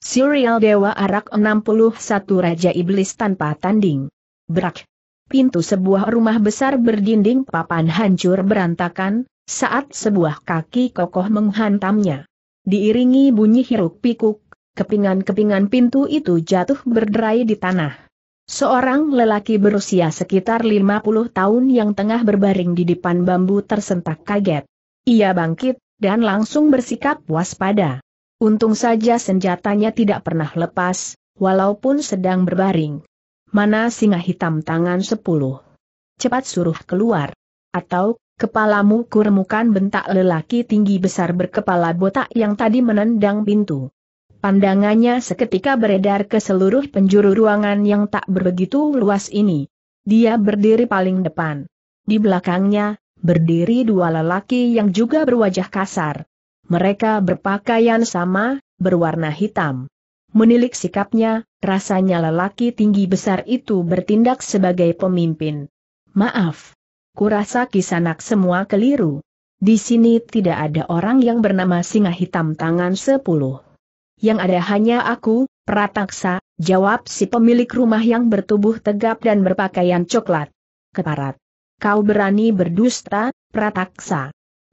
Serial Dewa Arak 61 Raja Iblis Tanpa Tanding. Brak. Pintu sebuah rumah besar berdinding papan hancur berantakan, saat sebuah kaki kokoh menghantamnya. Diiringi bunyi hiruk pikuk, kepingan-kepingan pintu itu jatuh berderai di tanah. Seorang lelaki berusia sekitar 50 tahun yang tengah berbaring di depan bambu tersentak kaget. Ia bangkit, dan langsung bersikap waspada. Untung saja senjatanya tidak pernah lepas, walaupun sedang berbaring. Mana singa hitam tangan sepuluh? Cepat suruh keluar. Atau, kepalamu kuremukan bentak lelaki tinggi besar berkepala botak yang tadi menendang pintu. Pandangannya seketika beredar ke seluruh penjuru ruangan yang tak berbegitu luas ini. Dia berdiri paling depan. Di belakangnya, berdiri dua lelaki yang juga berwajah kasar. Mereka berpakaian sama, berwarna hitam. Menilik sikapnya, rasanya lelaki tinggi besar itu bertindak sebagai pemimpin. Maaf. Kurasa kisanak semua keliru. Di sini tidak ada orang yang bernama Singa Hitam Tangan Sepuluh. Yang ada hanya aku, Prataksa, jawab si pemilik rumah yang bertubuh tegap dan berpakaian coklat. Keparat. Kau berani berdusta, Prataksa.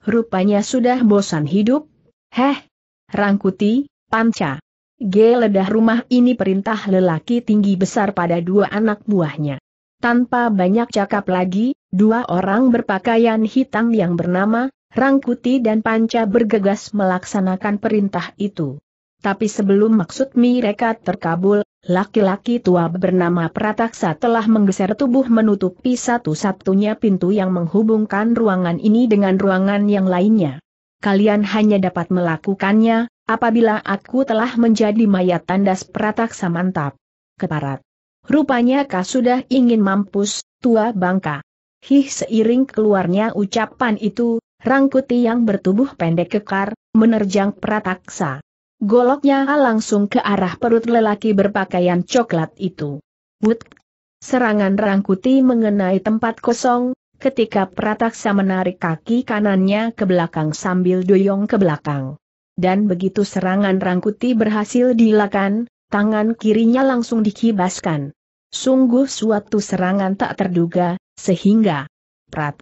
Rupanya sudah bosan hidup? Heh! Rangkuti, panca. Geledah rumah ini perintah lelaki tinggi besar pada dua anak buahnya. Tanpa banyak cakap lagi, dua orang berpakaian hitam yang bernama Rangkuti dan Panca bergegas melaksanakan perintah itu. Tapi sebelum maksud mereka terkabul, laki-laki tua bernama Prataksa telah menggeser tubuh menutupi satu-satunya pintu yang menghubungkan ruangan ini dengan ruangan yang lainnya. Kalian hanya dapat melakukannya, apabila aku telah menjadi mayat tandas Prataksa mantap. Keparat. Rupanya kau sudah ingin mampus, tua bangka. Hih seiring keluarnya ucapan itu, Rangkuti yang bertubuh pendek kekar, menerjang Prataksa. Goloknya langsung ke arah perut lelaki berpakaian coklat itu. But. Serangan rangkuti mengenai tempat kosong, ketika Prataksa menarik kaki kanannya ke belakang sambil doyong ke belakang. Dan begitu serangan rangkuti berhasil dilakukan, tangan kirinya langsung dikibaskan. Sungguh suatu serangan tak terduga, sehingga Prat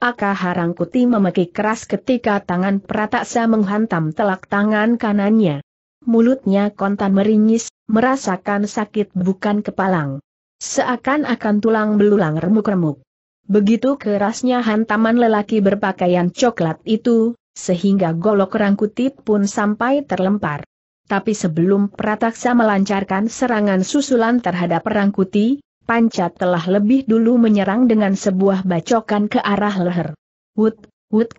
Aka Harangkuti memekik keras ketika tangan Prataksa menghantam telak tangan kanannya. Mulutnya kontan meringis, merasakan sakit bukan kepalang. Seakan-akan tulang belulang remuk-remuk. Begitu kerasnya hantaman lelaki berpakaian coklat itu, sehingga golok rangkuti pun sampai terlempar. Tapi sebelum Prataksa melancarkan serangan susulan terhadap Rangkuti, Pancat telah lebih dulu menyerang dengan sebuah bacokan ke arah leher. Wut, wut.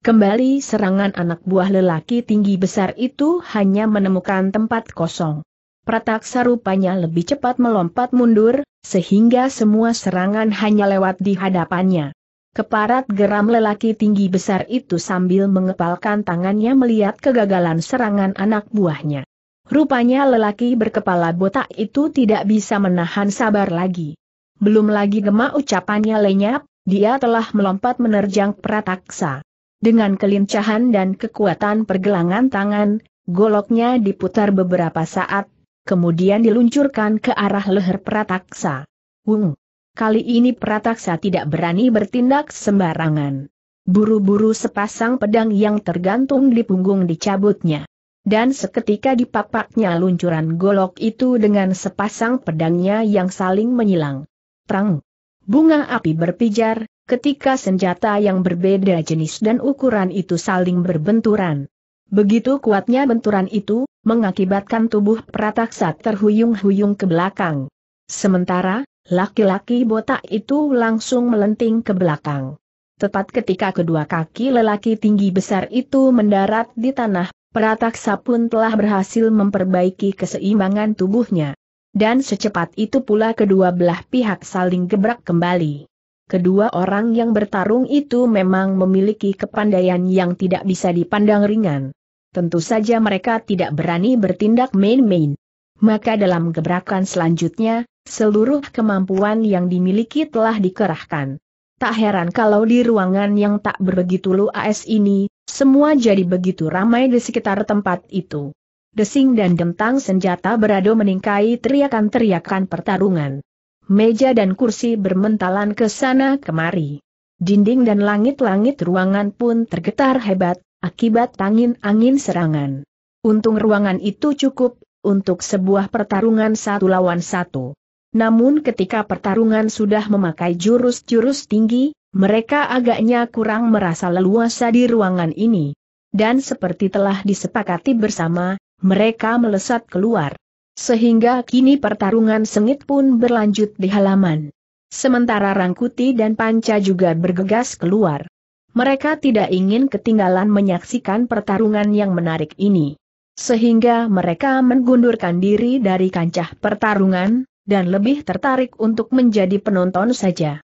Kembali serangan anak buah lelaki tinggi besar itu hanya menemukan tempat kosong. Prataksa rupanya lebih cepat melompat mundur, sehingga semua serangan hanya lewat di hadapannya. Keparat geram lelaki tinggi besar itu sambil mengepalkan tangannya melihat kegagalan serangan anak buahnya. Rupanya lelaki berkepala botak itu tidak bisa menahan sabar lagi. Belum lagi gemak ucapannya lenyap, dia telah melompat menerjang prataksa. Dengan kelincahan dan kekuatan pergelangan tangan, goloknya diputar beberapa saat, kemudian diluncurkan ke arah leher prataksa. Wung! Kali ini prataksa tidak berani bertindak sembarangan. Buru-buru sepasang pedang yang tergantung di punggung dicabutnya dan seketika dipapaknya luncuran golok itu dengan sepasang pedangnya yang saling menyilang. Terang. Bunga api berpijar, ketika senjata yang berbeda jenis dan ukuran itu saling berbenturan. Begitu kuatnya benturan itu, mengakibatkan tubuh prataksa terhuyung-huyung ke belakang. Sementara, laki-laki botak itu langsung melenting ke belakang. Tepat ketika kedua kaki lelaki tinggi besar itu mendarat di tanah, Prataksa pun telah berhasil memperbaiki keseimbangan tubuhnya. Dan secepat itu pula kedua belah pihak saling gebrak kembali. Kedua orang yang bertarung itu memang memiliki kepandaian yang tidak bisa dipandang ringan. Tentu saja mereka tidak berani bertindak main-main. Maka dalam gebrakan selanjutnya, seluruh kemampuan yang dimiliki telah dikerahkan. Tak heran kalau di ruangan yang tak berbegitu luas ini, semua jadi begitu ramai di sekitar tempat itu. Desing dan gentang senjata beradu meningkai teriakan-teriakan pertarungan. Meja dan kursi bermentalan ke sana kemari. Dinding dan langit-langit ruangan pun tergetar hebat, akibat angin-angin serangan. Untung ruangan itu cukup, untuk sebuah pertarungan satu lawan satu. Namun ketika pertarungan sudah memakai jurus-jurus tinggi, mereka agaknya kurang merasa leluasa di ruangan ini. Dan seperti telah disepakati bersama, mereka melesat keluar. Sehingga kini pertarungan sengit pun berlanjut di halaman. Sementara Rangkuti dan Panca juga bergegas keluar. Mereka tidak ingin ketinggalan menyaksikan pertarungan yang menarik ini. Sehingga mereka mengundurkan diri dari kancah pertarungan, dan lebih tertarik untuk menjadi penonton saja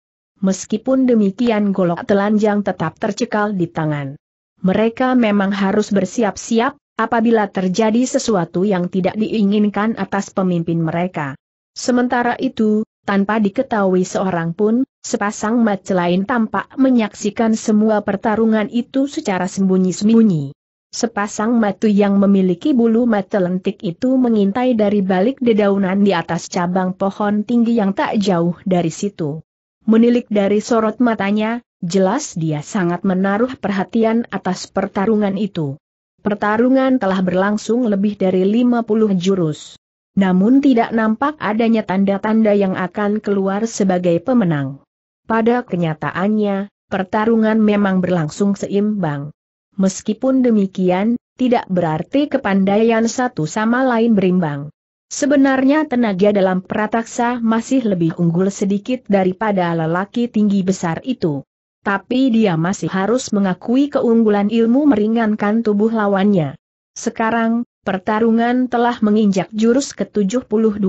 meskipun demikian golok telanjang tetap tercekal di tangan. Mereka memang harus bersiap-siap, apabila terjadi sesuatu yang tidak diinginkan atas pemimpin mereka. Sementara itu, tanpa diketahui seorang pun, sepasang mata lain tampak menyaksikan semua pertarungan itu secara sembunyi-sembunyi. Sepasang matu yang memiliki bulu mata lentik itu mengintai dari balik dedaunan di atas cabang pohon tinggi yang tak jauh dari situ. Menilik dari sorot matanya, jelas dia sangat menaruh perhatian atas pertarungan itu. Pertarungan telah berlangsung lebih dari 50 jurus. Namun tidak nampak adanya tanda-tanda yang akan keluar sebagai pemenang. Pada kenyataannya, pertarungan memang berlangsung seimbang. Meskipun demikian, tidak berarti kepandaian satu sama lain berimbang. Sebenarnya tenaga dalam prataksa masih lebih unggul sedikit daripada lelaki tinggi besar itu. Tapi dia masih harus mengakui keunggulan ilmu meringankan tubuh lawannya. Sekarang, pertarungan telah menginjak jurus ke-72.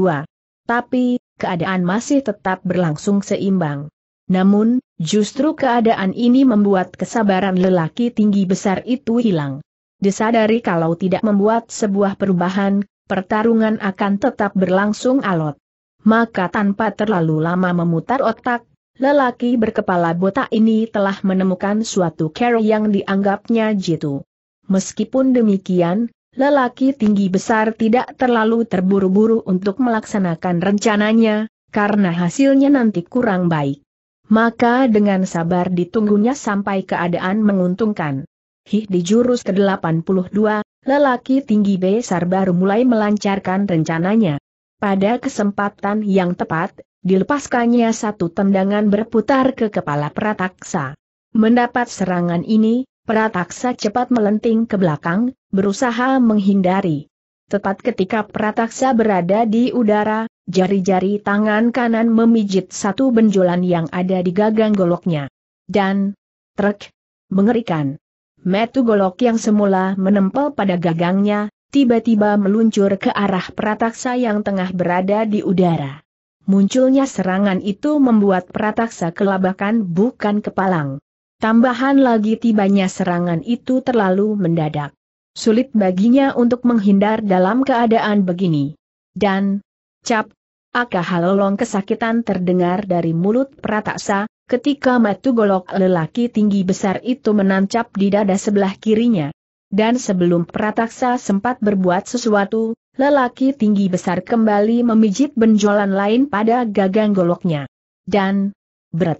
Tapi, keadaan masih tetap berlangsung seimbang. Namun, justru keadaan ini membuat kesabaran lelaki tinggi besar itu hilang. Disadari kalau tidak membuat sebuah perubahan, pertarungan akan tetap berlangsung alot. Maka tanpa terlalu lama memutar otak, lelaki berkepala botak ini telah menemukan suatu cara yang dianggapnya jitu. Meskipun demikian, lelaki tinggi besar tidak terlalu terburu-buru untuk melaksanakan rencananya, karena hasilnya nanti kurang baik. Maka dengan sabar ditunggunya sampai keadaan menguntungkan. Hih di jurus ke-82, Lelaki tinggi besar baru mulai melancarkan rencananya. Pada kesempatan yang tepat, dilepaskannya satu tendangan berputar ke kepala Prataksa. Mendapat serangan ini, Prataksa cepat melenting ke belakang, berusaha menghindari. Tepat ketika Prataksa berada di udara, jari-jari tangan kanan memijit satu benjolan yang ada di gagang goloknya. Dan, trek, mengerikan metu golok yang semula menempel pada gagangnya, tiba-tiba meluncur ke arah prataksa yang tengah berada di udara. Munculnya serangan itu membuat prataksa kelabakan bukan kepalang. Tambahan lagi tibanya serangan itu terlalu mendadak. Sulit baginya untuk menghindar dalam keadaan begini. Dan, cap, akah Halolong kesakitan terdengar dari mulut Prataksa, ketika matu golok lelaki tinggi besar itu menancap di dada sebelah kirinya. Dan sebelum Prataksa sempat berbuat sesuatu, lelaki tinggi besar kembali memijit benjolan lain pada gagang goloknya. Dan, berat.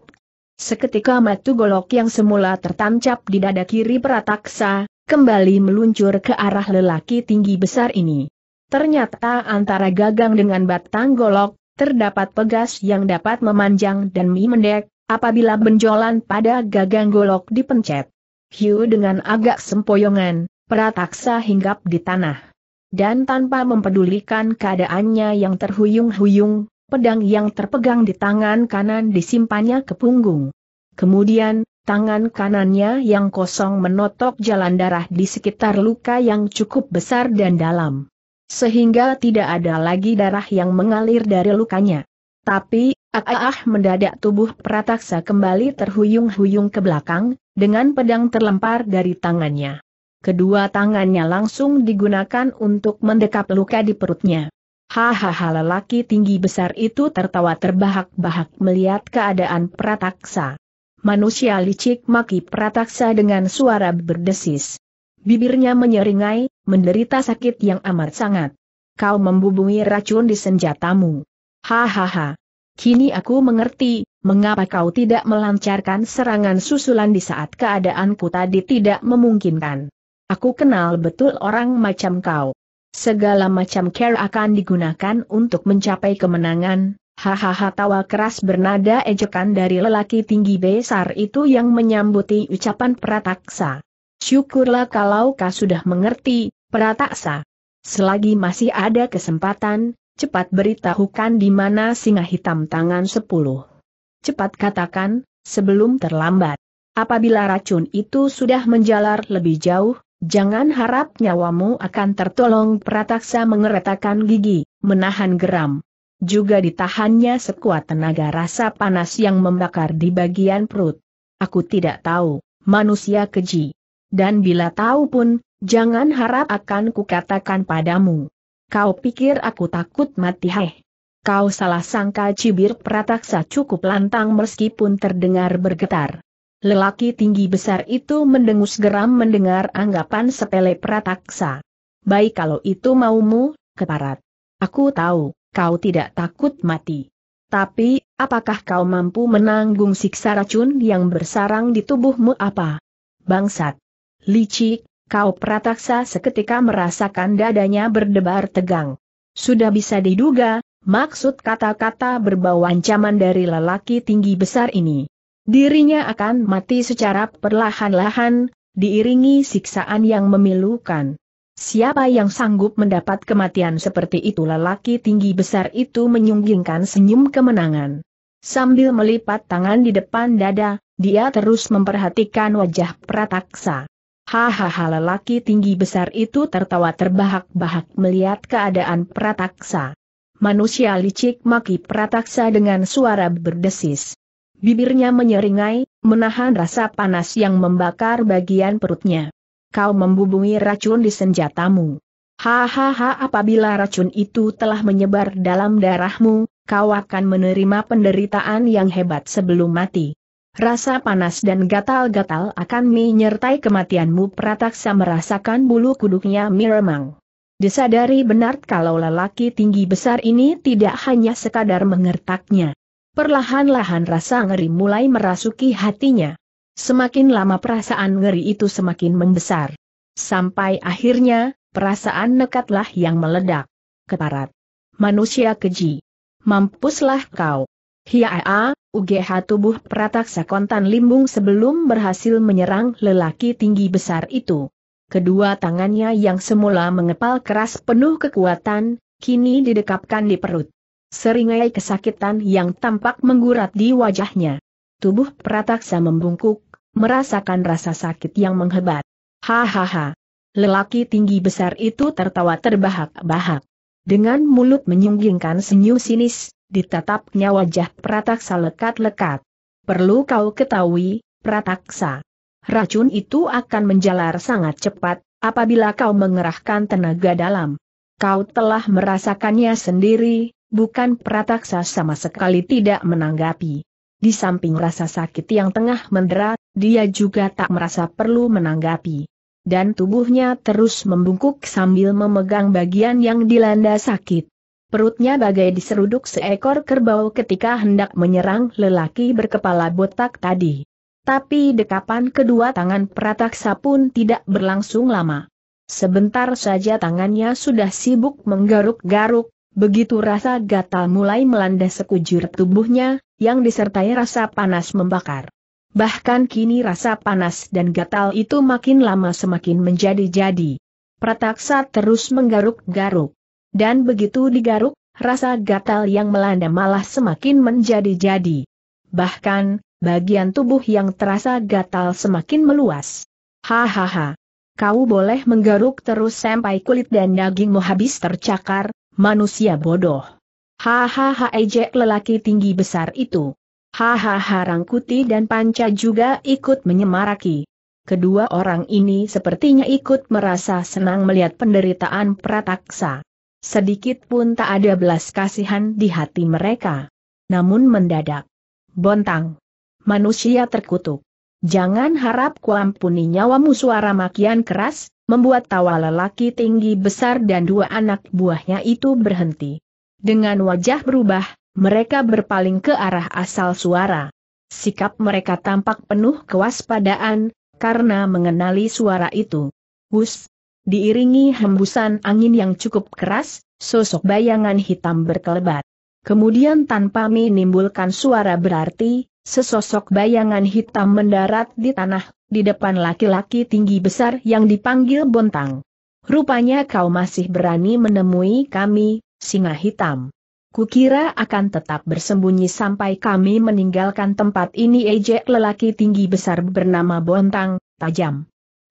Seketika matu golok yang semula tertancap di dada kiri Prataksa, kembali meluncur ke arah lelaki tinggi besar ini. Ternyata antara gagang dengan batang golok, terdapat pegas yang dapat memanjang dan memendek. Apabila benjolan pada gagang golok dipencet, Hiu dengan agak sempoyongan, prataksa hinggap di tanah. Dan tanpa mempedulikan keadaannya yang terhuyung-huyung, pedang yang terpegang di tangan kanan disimpannya ke punggung. Kemudian, tangan kanannya yang kosong menotok jalan darah di sekitar luka yang cukup besar dan dalam. Sehingga tidak ada lagi darah yang mengalir dari lukanya. Tapi, Ah, mendadak tubuh prataksa kembali terhuyung-huyung ke belakang, dengan pedang terlempar dari tangannya. Kedua tangannya langsung digunakan untuk mendekap luka di perutnya. Hahaha lelaki tinggi besar itu tertawa terbahak-bahak melihat keadaan prataksa. Manusia licik maki prataksa dengan suara berdesis. Bibirnya menyeringai, menderita sakit yang amat sangat. Kau membubungi racun di senjatamu. Hahaha. Kini aku mengerti, mengapa kau tidak melancarkan serangan susulan di saat keadaanku tadi tidak memungkinkan. Aku kenal betul orang macam kau. Segala macam care akan digunakan untuk mencapai kemenangan, Hahaha tawa keras bernada ejekan dari lelaki tinggi besar itu yang menyambuti ucapan Prataksa. Syukurlah kalau kau sudah mengerti, Prataksa. Selagi masih ada kesempatan, Cepat beritahukan di mana singa hitam tangan sepuluh. Cepat katakan, sebelum terlambat. Apabila racun itu sudah menjalar lebih jauh, jangan harap nyawamu akan tertolong Prataksa mengeretakan gigi, menahan geram. Juga ditahannya sekuat tenaga rasa panas yang membakar di bagian perut. Aku tidak tahu, manusia keji. Dan bila tahu pun, jangan harap akan kukatakan padamu. Kau pikir aku takut mati heh? Kau salah sangka cibir prataksa cukup lantang meskipun terdengar bergetar. Lelaki tinggi besar itu mendengus geram mendengar anggapan sepele prataksa. Baik kalau itu maumu, keparat. Aku tahu, kau tidak takut mati. Tapi, apakah kau mampu menanggung siksa racun yang bersarang di tubuhmu apa? Bangsat! Licik, Kau prataksa seketika merasakan dadanya berdebar tegang. Sudah bisa diduga, maksud kata-kata berbau ancaman dari lelaki tinggi besar ini. Dirinya akan mati secara perlahan-lahan, diiringi siksaan yang memilukan. Siapa yang sanggup mendapat kematian seperti itu lelaki tinggi besar itu menyunggingkan senyum kemenangan. Sambil melipat tangan di depan dada, dia terus memperhatikan wajah Prataksa. Hahaha lelaki tinggi besar itu tertawa terbahak-bahak melihat keadaan Prataksa. Manusia licik maki Prataksa dengan suara berdesis. Bibirnya menyeringai, menahan rasa panas yang membakar bagian perutnya. Kau membubungi racun di senjatamu. Hahaha apabila racun itu telah menyebar dalam darahmu, kau akan menerima penderitaan yang hebat sebelum mati. Rasa panas dan gatal-gatal akan menyertai kematianmu Prataksa merasakan bulu kuduknya miremang. Disadari benar kalau lelaki tinggi besar ini tidak hanya sekadar mengertaknya. Perlahan-lahan rasa ngeri mulai merasuki hatinya. Semakin lama perasaan ngeri itu semakin membesar. Sampai akhirnya, perasaan nekatlah yang meledak. Keparat. Manusia keji. Mampuslah kau. Hiaa, UGH tubuh prataksa kontan limbung sebelum berhasil menyerang lelaki tinggi besar itu. Kedua tangannya yang semula mengepal keras penuh kekuatan, kini didekapkan di perut. Seringai kesakitan yang tampak menggurat di wajahnya. Tubuh prataksa membungkuk, merasakan rasa sakit yang menghebat. Hahaha. Lelaki tinggi besar itu tertawa terbahak-bahak. Dengan mulut menyunggingkan senyum sinis, Ditatapnya wajah Prataksa lekat-lekat. Perlu kau ketahui, Prataksa. Racun itu akan menjalar sangat cepat, apabila kau mengerahkan tenaga dalam. Kau telah merasakannya sendiri, bukan Prataksa sama sekali tidak menanggapi. Di samping rasa sakit yang tengah mendera, dia juga tak merasa perlu menanggapi dan tubuhnya terus membungkuk sambil memegang bagian yang dilanda sakit. Perutnya bagai diseruduk seekor kerbau ketika hendak menyerang lelaki berkepala botak tadi. Tapi dekapan kedua tangan prataksa pun tidak berlangsung lama. Sebentar saja tangannya sudah sibuk menggaruk-garuk, begitu rasa gatal mulai melanda sekujur tubuhnya, yang disertai rasa panas membakar. Bahkan kini rasa panas dan gatal itu makin lama semakin menjadi-jadi. Prataksa terus menggaruk-garuk. Dan begitu digaruk, rasa gatal yang melanda malah semakin menjadi-jadi. Bahkan, bagian tubuh yang terasa gatal semakin meluas. Hahaha. Kau boleh menggaruk terus sampai kulit dan dagingmu habis tercakar, manusia bodoh. Hahaha ejek lelaki tinggi besar itu. Hahaha Rangkuti dan Panca juga ikut menyemaraki. Kedua orang ini sepertinya ikut merasa senang melihat penderitaan Prataksa. Sedikit pun tak ada belas kasihan di hati mereka. Namun mendadak. Bontang. Manusia terkutuk. Jangan harap kuampuni nyawamu suara makian keras, membuat tawa lelaki tinggi besar dan dua anak buahnya itu berhenti. Dengan wajah berubah, mereka berpaling ke arah asal suara. Sikap mereka tampak penuh kewaspadaan, karena mengenali suara itu. Hus, diiringi hembusan angin yang cukup keras, sosok bayangan hitam berkelebat. Kemudian tanpa menimbulkan suara berarti, sesosok bayangan hitam mendarat di tanah, di depan laki-laki tinggi besar yang dipanggil Bontang. Rupanya kau masih berani menemui kami, singa hitam. Kukira akan tetap bersembunyi sampai kami meninggalkan tempat ini ejek lelaki tinggi besar bernama Bontang, tajam.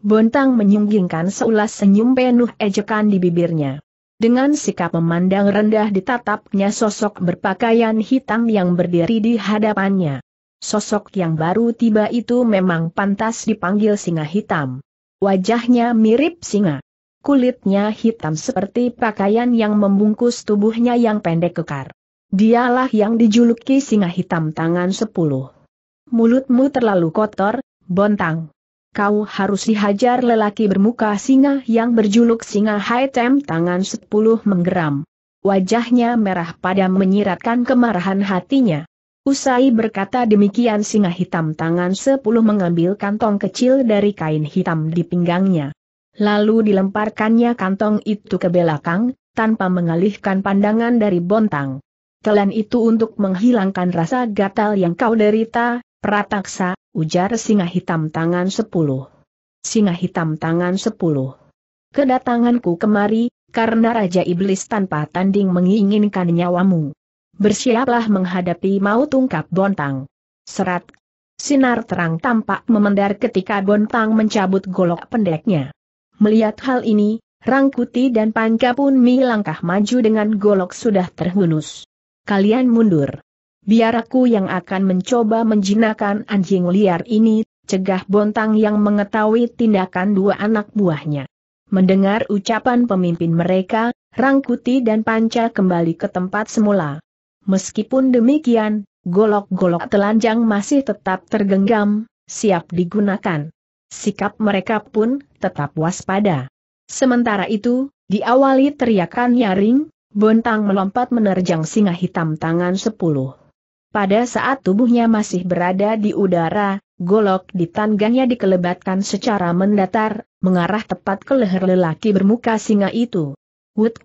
Bontang menyunggingkan seulas senyum penuh ejekan di bibirnya. Dengan sikap memandang rendah ditatapnya sosok berpakaian hitam yang berdiri di hadapannya. Sosok yang baru tiba itu memang pantas dipanggil singa hitam. Wajahnya mirip singa. Kulitnya hitam seperti pakaian yang membungkus tubuhnya yang pendek kekar. Dialah yang dijuluki singa hitam tangan sepuluh. Mulutmu terlalu kotor, Bontang kau harus dihajar lelaki bermuka singa yang berjuluk singa Haitem tangan sepuluh menggeram. Wajahnya merah pada menyiratkan kemarahan hatinya. Usai berkata demikian singa hitam tangan sepuluh mengambil kantong kecil dari kain hitam di pinggangnya. Lalu dilemparkannya kantong itu ke belakang, tanpa mengalihkan pandangan dari bontang. Telan itu untuk menghilangkan rasa gatal yang kau derita, Prataksa, ujar singa hitam tangan sepuluh. Singa hitam tangan sepuluh. Kedatanganku kemari, karena Raja Iblis tanpa tanding menginginkan nyawamu. Bersiaplah menghadapi maut ungkap Bontang. Serat. Sinar terang tampak memendar ketika Bontang mencabut golok pendeknya. Melihat hal ini, Rangkuti dan Panca pun melangkah maju dengan golok sudah terhunus. Kalian mundur. Biar aku yang akan mencoba menjinakkan anjing liar ini, cegah Bontang yang mengetahui tindakan dua anak buahnya. Mendengar ucapan pemimpin mereka, Rangkuti dan Panca kembali ke tempat semula. Meskipun demikian, golok-golok telanjang masih tetap tergenggam, siap digunakan. Sikap mereka pun tetap waspada. Sementara itu, diawali teriakan nyaring, Bontang melompat menerjang singa hitam tangan sepuluh. Pada saat tubuhnya masih berada di udara, golok di tangannya dikelebatkan secara mendatar, mengarah tepat ke leher lelaki bermuka singa itu. Wut!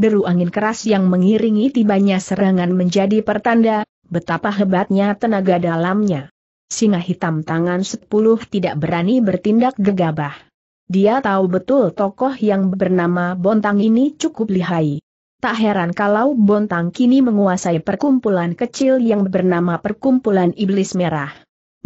Deru angin keras yang mengiringi tibanya serangan menjadi pertanda, betapa hebatnya tenaga dalamnya. Singa hitam tangan sepuluh tidak berani bertindak gegabah. Dia tahu betul tokoh yang bernama Bontang ini cukup lihai. Tak heran kalau Bontang kini menguasai perkumpulan kecil yang bernama Perkumpulan Iblis Merah.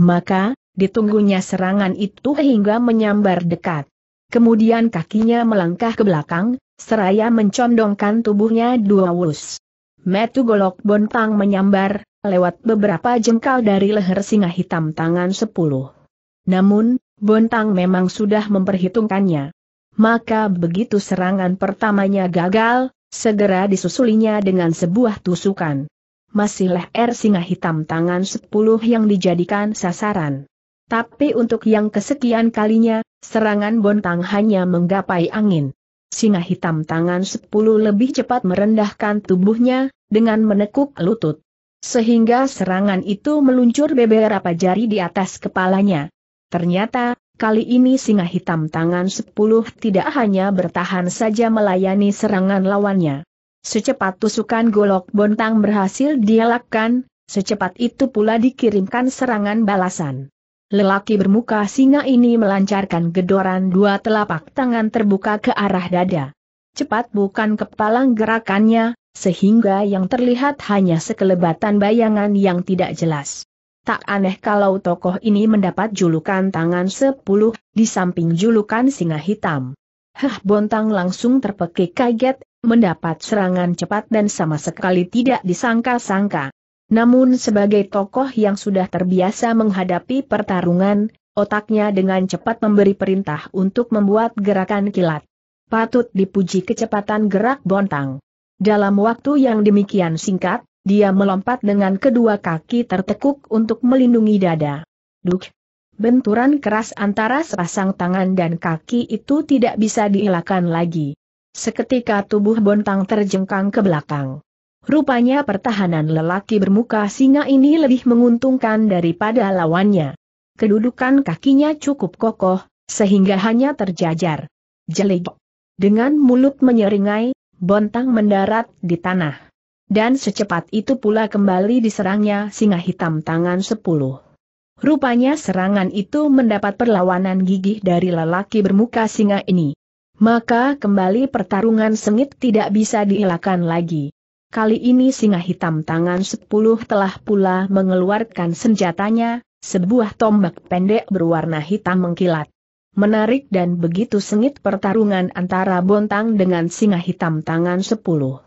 Maka, ditunggunya serangan itu hingga menyambar dekat. Kemudian kakinya melangkah ke belakang, seraya mencondongkan tubuhnya dua wus. Metu golok Bontang menyambar, lewat beberapa jengkal dari leher singa hitam tangan sepuluh. Namun, Bontang memang sudah memperhitungkannya. Maka begitu serangan pertamanya gagal, Segera disusulinya dengan sebuah tusukan. Masih leher singa hitam tangan sepuluh yang dijadikan sasaran. Tapi untuk yang kesekian kalinya, serangan bontang hanya menggapai angin. Singa hitam tangan sepuluh lebih cepat merendahkan tubuhnya, dengan menekuk lutut. Sehingga serangan itu meluncur beberapa jari di atas kepalanya. Ternyata, kali ini singa hitam tangan sepuluh tidak hanya bertahan saja melayani serangan lawannya. Secepat tusukan golok bontang berhasil dielakkan, secepat itu pula dikirimkan serangan balasan. Lelaki bermuka singa ini melancarkan gedoran dua telapak tangan terbuka ke arah dada. Cepat bukan kepalang gerakannya, sehingga yang terlihat hanya sekelebatan bayangan yang tidak jelas. Tak aneh kalau tokoh ini mendapat julukan tangan sepuluh, di samping julukan singa hitam. Hah Bontang langsung terpekik kaget, mendapat serangan cepat dan sama sekali tidak disangka-sangka. Namun sebagai tokoh yang sudah terbiasa menghadapi pertarungan, otaknya dengan cepat memberi perintah untuk membuat gerakan kilat. Patut dipuji kecepatan gerak Bontang. Dalam waktu yang demikian singkat, dia melompat dengan kedua kaki tertekuk untuk melindungi dada. Duk! Benturan keras antara sepasang tangan dan kaki itu tidak bisa dielakkan lagi. Seketika tubuh Bontang terjengkang ke belakang. Rupanya pertahanan lelaki bermuka singa ini lebih menguntungkan daripada lawannya. Kedudukan kakinya cukup kokoh, sehingga hanya terjajar. Jelik. Dengan mulut menyeringai, bontang mendarat di tanah dan secepat itu pula kembali diserangnya singa hitam tangan sepuluh. Rupanya serangan itu mendapat perlawanan gigih dari lelaki bermuka singa ini. Maka kembali pertarungan sengit tidak bisa dielakkan lagi. Kali ini singa hitam tangan sepuluh telah pula mengeluarkan senjatanya, sebuah tombak pendek berwarna hitam mengkilat. Menarik dan begitu sengit pertarungan antara bontang dengan singa hitam tangan sepuluh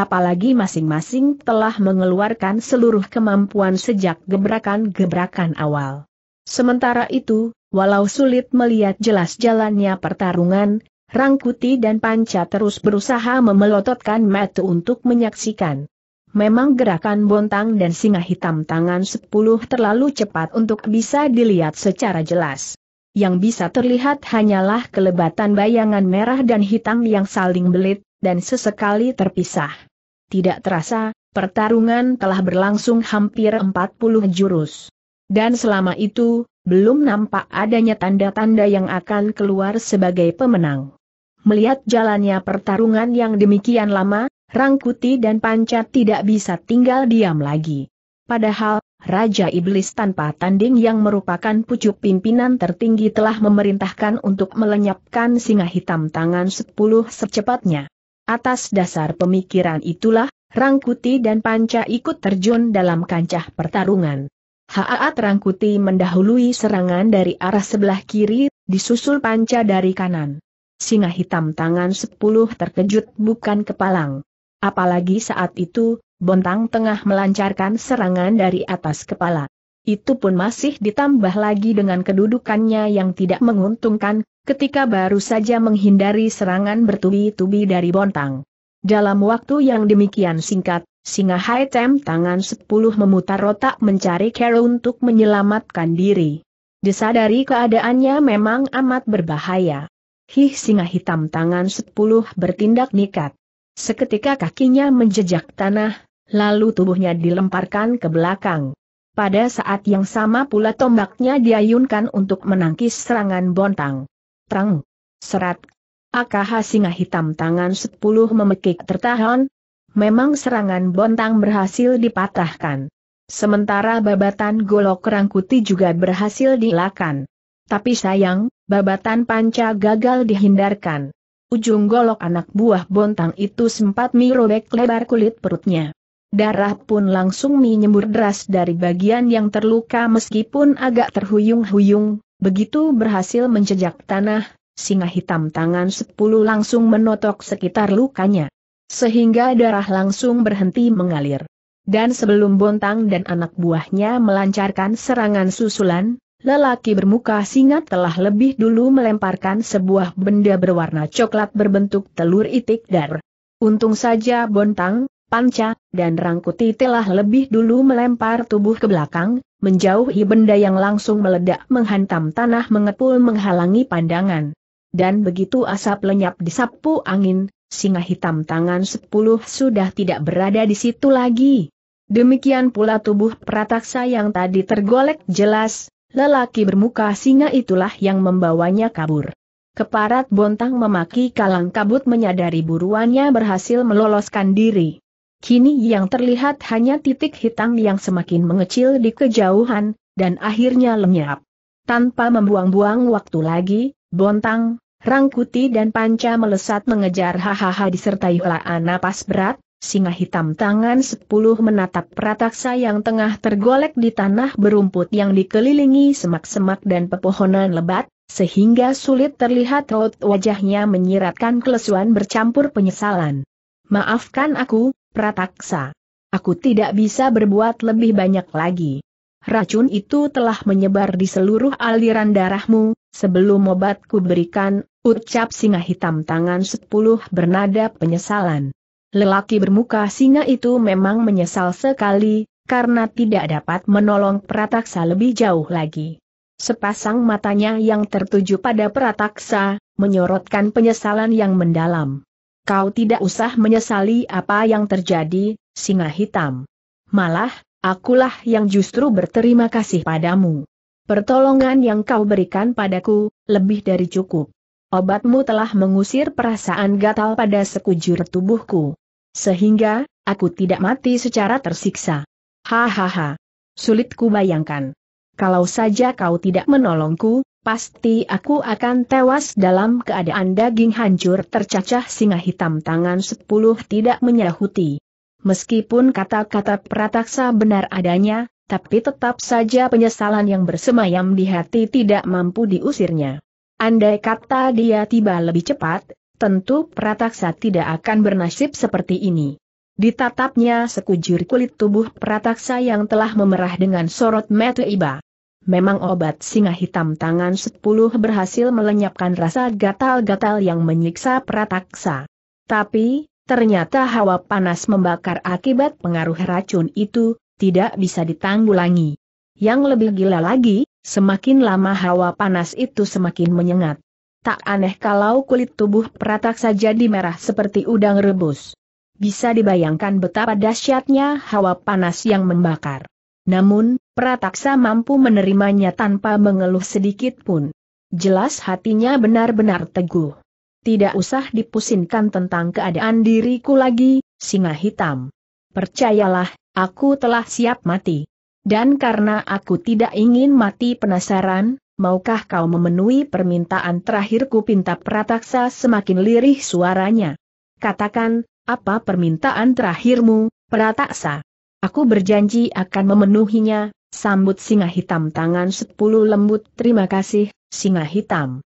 apalagi masing-masing telah mengeluarkan seluruh kemampuan sejak gebrakan-gebrakan awal. Sementara itu, walau sulit melihat jelas jalannya pertarungan, Rangkuti dan Panca terus berusaha memelototkan mata untuk menyaksikan. Memang gerakan bontang dan singa hitam tangan sepuluh terlalu cepat untuk bisa dilihat secara jelas. Yang bisa terlihat hanyalah kelebatan bayangan merah dan hitam yang saling belit, dan sesekali terpisah. Tidak terasa, pertarungan telah berlangsung hampir 40 jurus. Dan selama itu, belum nampak adanya tanda-tanda yang akan keluar sebagai pemenang. Melihat jalannya pertarungan yang demikian lama, Rangkuti dan Panca tidak bisa tinggal diam lagi. Padahal, Raja Iblis tanpa tanding yang merupakan pucuk pimpinan tertinggi telah memerintahkan untuk melenyapkan singa hitam tangan sepuluh secepatnya. Atas dasar pemikiran itulah, Rangkuti dan Panca ikut terjun dalam kancah pertarungan. Haat Rangkuti mendahului serangan dari arah sebelah kiri, disusul Panca dari kanan. Singa hitam tangan sepuluh terkejut bukan kepalang. Apalagi saat itu, Bontang tengah melancarkan serangan dari atas kepala. Itu pun masih ditambah lagi dengan kedudukannya yang tidak menguntungkan, ketika baru saja menghindari serangan bertubi-tubi dari Bontang. Dalam waktu yang demikian singkat, Singa Tem tangan sepuluh memutar otak mencari Carol untuk menyelamatkan diri. Disadari keadaannya memang amat berbahaya. Hih singa hitam tangan sepuluh bertindak nikat. Seketika kakinya menjejak tanah, lalu tubuhnya dilemparkan ke belakang. Pada saat yang sama pula tombaknya diayunkan untuk menangkis serangan bontang. Prang. Serat. Akaha singa hitam tangan sepuluh memekik tertahan. Memang serangan bontang berhasil dipatahkan. Sementara babatan golok rangkuti juga berhasil dilakan. Tapi sayang, babatan panca gagal dihindarkan. Ujung golok anak buah bontang itu sempat mirobek lebar kulit perutnya. Darah pun langsung menyembur deras dari bagian yang terluka meskipun agak terhuyung-huyung, Begitu berhasil menjejak tanah, singa hitam tangan sepuluh langsung menotok sekitar lukanya. Sehingga darah langsung berhenti mengalir. Dan sebelum Bontang dan anak buahnya melancarkan serangan susulan, lelaki bermuka singa telah lebih dulu melemparkan sebuah benda berwarna coklat berbentuk telur itik dar. Untung saja Bontang, panca, dan Rangkuti telah lebih dulu melempar tubuh ke belakang, menjauhi benda yang langsung meledak menghantam tanah mengepul menghalangi pandangan. Dan begitu asap lenyap disapu angin, singa hitam tangan sepuluh sudah tidak berada di situ lagi. Demikian pula tubuh prataksa yang tadi tergolek jelas, lelaki bermuka singa itulah yang membawanya kabur. Keparat bontang memaki kalang kabut menyadari buruannya berhasil meloloskan diri. Kini yang terlihat hanya titik hitam yang semakin mengecil di kejauhan, dan akhirnya lenyap. Tanpa membuang-buang waktu lagi, Bontang, Rangkuti dan Panca melesat mengejar hahaha disertai helaan napas berat, singa hitam tangan sepuluh menatap prataksa yang tengah tergolek di tanah berumput yang dikelilingi semak-semak dan pepohonan lebat, sehingga sulit terlihat raut wajahnya menyiratkan kelesuan bercampur penyesalan. Maafkan aku, Prataksa. Aku tidak bisa berbuat lebih banyak lagi. Racun itu telah menyebar di seluruh aliran darahmu, sebelum obatku berikan, ucap singa hitam tangan sepuluh bernada penyesalan. Lelaki bermuka singa itu memang menyesal sekali, karena tidak dapat menolong Prataksa lebih jauh lagi. Sepasang matanya yang tertuju pada Prataksa, menyorotkan penyesalan yang mendalam kau tidak usah menyesali apa yang terjadi, singa hitam. Malah, akulah yang justru berterima kasih padamu. Pertolongan yang kau berikan padaku, lebih dari cukup. Obatmu telah mengusir perasaan gatal pada sekujur tubuhku. Sehingga, aku tidak mati secara tersiksa. Hahaha. Sulit ku bayangkan. Kalau saja kau tidak menolongku, Pasti aku akan tewas dalam keadaan daging hancur tercacah singa hitam tangan sepuluh tidak menyahuti. Meskipun kata-kata prataksa benar adanya, tapi tetap saja penyesalan yang bersemayam di hati tidak mampu diusirnya. Andai kata dia tiba lebih cepat, tentu prataksa tidak akan bernasib seperti ini. Ditatapnya sekujur kulit tubuh prataksa yang telah memerah dengan sorot mata iba. Memang obat singa hitam tangan sepuluh berhasil melenyapkan rasa gatal-gatal yang menyiksa prataksa. Tapi, ternyata hawa panas membakar akibat pengaruh racun itu, tidak bisa ditanggulangi. Yang lebih gila lagi, semakin lama hawa panas itu semakin menyengat. Tak aneh kalau kulit tubuh prataksa jadi merah seperti udang rebus. Bisa dibayangkan betapa dahsyatnya hawa panas yang membakar. Namun, Prataksa mampu menerimanya tanpa mengeluh sedikit pun. Jelas hatinya benar-benar teguh. Tidak usah dipusingkan tentang keadaan diriku lagi, singa hitam. Percayalah, aku telah siap mati. Dan karena aku tidak ingin mati penasaran, maukah kau memenuhi permintaan terakhirku pinta Prataksa semakin lirih suaranya. Katakan, apa permintaan terakhirmu, Prataksa? Aku berjanji akan memenuhinya, sambut singa hitam tangan sepuluh lembut. Terima kasih, singa hitam.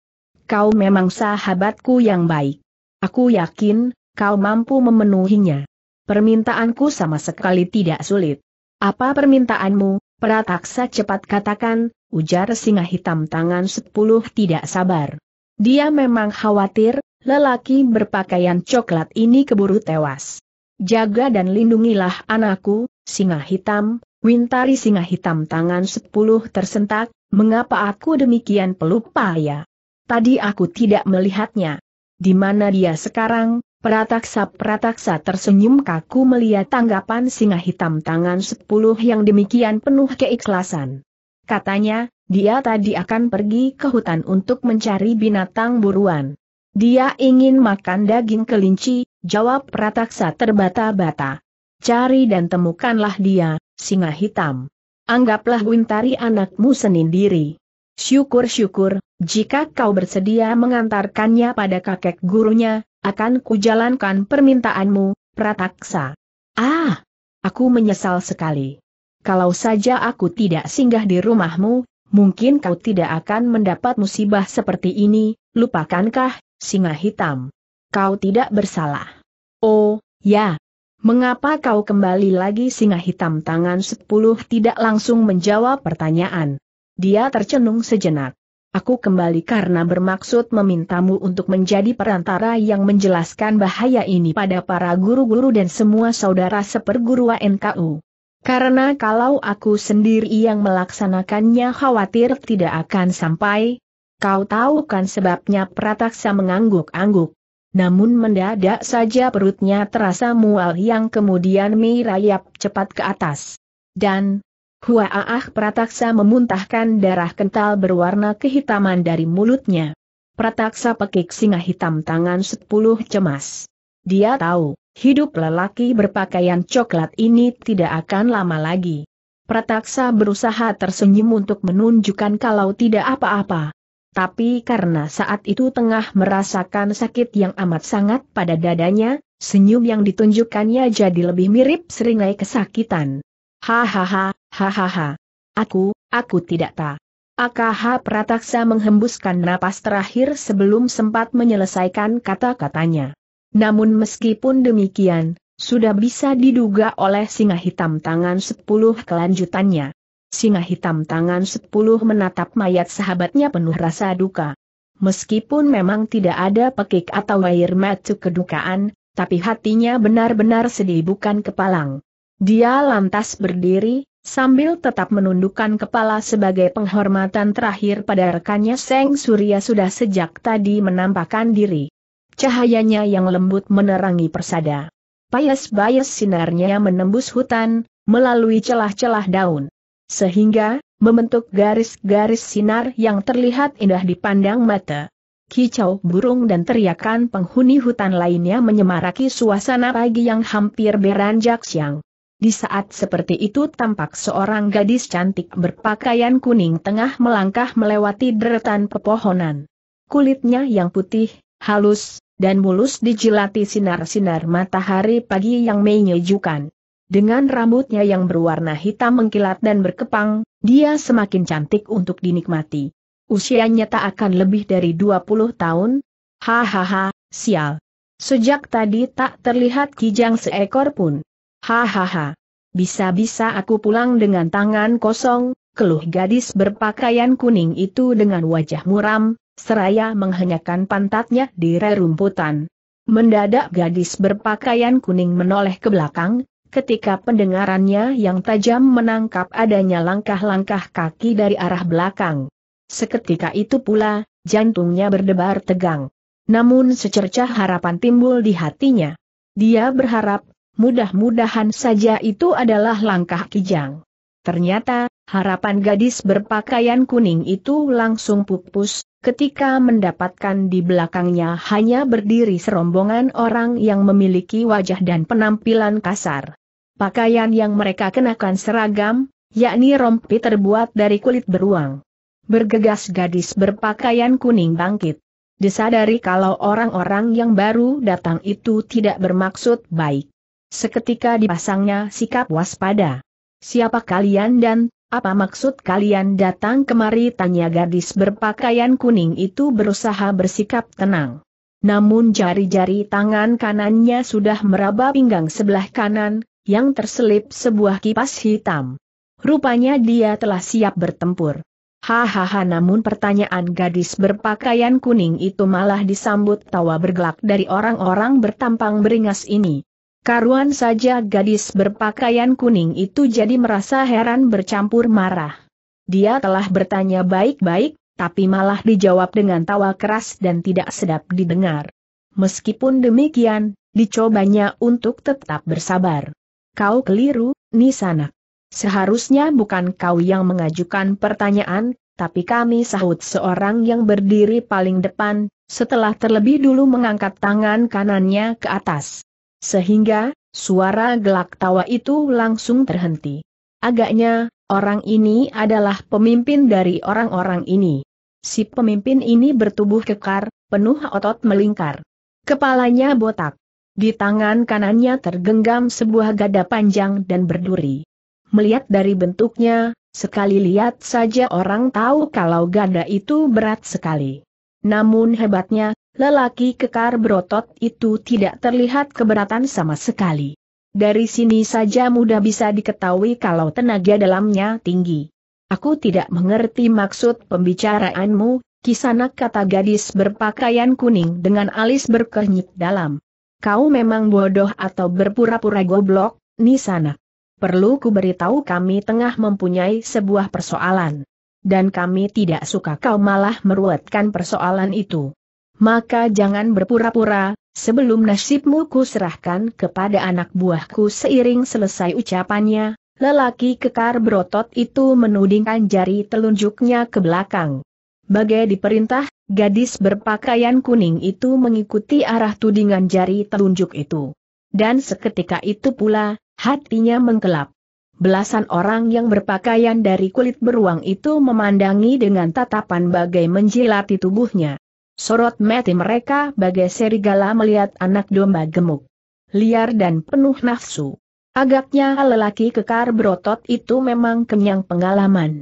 Kau memang sahabatku yang baik. Aku yakin, kau mampu memenuhinya. Permintaanku sama sekali tidak sulit. Apa permintaanmu, Prataksa cepat katakan, ujar singa hitam tangan sepuluh tidak sabar. Dia memang khawatir, lelaki berpakaian coklat ini keburu tewas. Jaga dan lindungilah anakku, singa hitam, Wintari singa hitam tangan sepuluh tersentak, mengapa aku demikian pelupa ya? Tadi aku tidak melihatnya. Di mana dia sekarang? Prataksa-prataksa tersenyum kaku melihat tanggapan singa hitam tangan sepuluh yang demikian penuh keikhlasan. Katanya, dia tadi akan pergi ke hutan untuk mencari binatang buruan. Dia ingin makan daging kelinci, jawab Prataksa terbata-bata. Cari dan temukanlah dia, singa hitam. Anggaplah Wintari anakmu sendiri. Syukur-syukur, jika kau bersedia mengantarkannya pada kakek gurunya, akan kujalankan permintaanmu, Prataksa. Ah, aku menyesal sekali. Kalau saja aku tidak singgah di rumahmu, mungkin kau tidak akan mendapat musibah seperti ini, lupakankah, singa hitam. Kau tidak bersalah. Oh, ya. Mengapa kau kembali lagi singa hitam tangan sepuluh tidak langsung menjawab pertanyaan? Dia tercenung sejenak. Aku kembali karena bermaksud memintamu untuk menjadi perantara yang menjelaskan bahaya ini pada para guru-guru dan semua saudara seperguruan NKU. Karena kalau aku sendiri yang melaksanakannya khawatir tidak akan sampai, Kau tahu kan sebabnya Prataksa mengangguk-angguk. Namun mendadak saja perutnya terasa mual yang kemudian mirayap cepat ke atas. Dan, huaah Prataksa memuntahkan darah kental berwarna kehitaman dari mulutnya. Prataksa pekik singa hitam tangan sepuluh cemas. Dia tahu, hidup lelaki berpakaian coklat ini tidak akan lama lagi. Prataksa berusaha tersenyum untuk menunjukkan kalau tidak apa-apa tapi karena saat itu tengah merasakan sakit yang amat sangat pada dadanya, senyum yang ditunjukkannya jadi lebih mirip seringai kesakitan. Hahaha, hahaha. Aku, aku tidak tak. Akaha Prataksa menghembuskan napas terakhir sebelum sempat menyelesaikan kata-katanya. Namun meskipun demikian, sudah bisa diduga oleh singa hitam tangan sepuluh kelanjutannya. Singa hitam tangan sepuluh menatap mayat sahabatnya penuh rasa duka. Meskipun memang tidak ada pekik atau air mata kedukaan, tapi hatinya benar-benar sedih bukan kepalang. Dia lantas berdiri, sambil tetap menundukkan kepala sebagai penghormatan terakhir pada rekannya Seng Surya sudah sejak tadi menampakkan diri. Cahayanya yang lembut menerangi persada. Payas-bayas sinarnya menembus hutan, melalui celah-celah daun. Sehingga, membentuk garis-garis sinar yang terlihat indah di pandang mata. Kicau burung dan teriakan penghuni hutan lainnya menyemaraki suasana pagi yang hampir beranjak siang. Di saat seperti itu tampak seorang gadis cantik berpakaian kuning tengah melangkah melewati deretan pepohonan. Kulitnya yang putih, halus, dan mulus dijilati sinar-sinar matahari pagi yang menyejukkan. Dengan rambutnya yang berwarna hitam mengkilat dan berkepang, dia semakin cantik untuk dinikmati. Usianya tak akan lebih dari 20 tahun. Hahaha, sial. Sejak tadi tak terlihat kijang seekor pun. Hahaha. Bisa-bisa aku pulang dengan tangan kosong, keluh gadis berpakaian kuning itu dengan wajah muram, seraya menghenyakan pantatnya di rerumputan. Mendadak gadis berpakaian kuning menoleh ke belakang, ketika pendengarannya yang tajam menangkap adanya langkah-langkah kaki dari arah belakang. Seketika itu pula, jantungnya berdebar tegang. Namun secercah harapan timbul di hatinya. Dia berharap, mudah-mudahan saja itu adalah langkah kijang. Ternyata, harapan gadis berpakaian kuning itu langsung pupus, ketika mendapatkan di belakangnya hanya berdiri serombongan orang yang memiliki wajah dan penampilan kasar. Pakaian yang mereka kenakan seragam, yakni rompi terbuat dari kulit beruang. Bergegas gadis berpakaian kuning bangkit. Disadari kalau orang-orang yang baru datang itu tidak bermaksud baik. Seketika dipasangnya sikap waspada. Siapa kalian dan apa maksud kalian datang kemari? Tanya gadis berpakaian kuning itu berusaha bersikap tenang. Namun jari-jari tangan kanannya sudah meraba pinggang sebelah kanan, yang terselip sebuah kipas hitam. Rupanya dia telah siap bertempur. Hahaha namun pertanyaan gadis berpakaian kuning itu malah disambut tawa bergelak dari orang-orang bertampang beringas ini. Karuan saja gadis berpakaian kuning itu jadi merasa heran bercampur marah. Dia telah bertanya baik-baik, tapi malah dijawab dengan tawa keras dan tidak sedap didengar. Meskipun demikian, dicobanya untuk tetap bersabar. Kau keliru, Nisanak. Seharusnya bukan kau yang mengajukan pertanyaan, tapi kami sahut seorang yang berdiri paling depan, setelah terlebih dulu mengangkat tangan kanannya ke atas. Sehingga, suara gelak tawa itu langsung terhenti. Agaknya, orang ini adalah pemimpin dari orang-orang ini. Si pemimpin ini bertubuh kekar, penuh otot melingkar. Kepalanya botak. Di tangan kanannya tergenggam sebuah gada panjang dan berduri. Melihat dari bentuknya, sekali lihat saja orang tahu kalau gada itu berat sekali. Namun hebatnya, lelaki kekar berotot itu tidak terlihat keberatan sama sekali. Dari sini saja mudah bisa diketahui kalau tenaga dalamnya tinggi. Aku tidak mengerti maksud pembicaraanmu, kisanak kata gadis berpakaian kuning dengan alis berkernyit dalam. Kau memang bodoh atau berpura-pura goblok, Nisana. Perlu ku beritahu kami tengah mempunyai sebuah persoalan. Dan kami tidak suka kau malah meruatkan persoalan itu. Maka jangan berpura-pura, sebelum nasibmu ku serahkan kepada anak buahku seiring selesai ucapannya, lelaki kekar berotot itu menudingkan jari telunjuknya ke belakang. Bagai diperintah, Gadis berpakaian kuning itu mengikuti arah tudingan jari telunjuk itu. Dan seketika itu pula, hatinya mengkelap. Belasan orang yang berpakaian dari kulit beruang itu memandangi dengan tatapan bagai menjilati tubuhnya. Sorot mati mereka bagai serigala melihat anak domba gemuk. Liar dan penuh nafsu. Agaknya lelaki kekar berotot itu memang kenyang pengalaman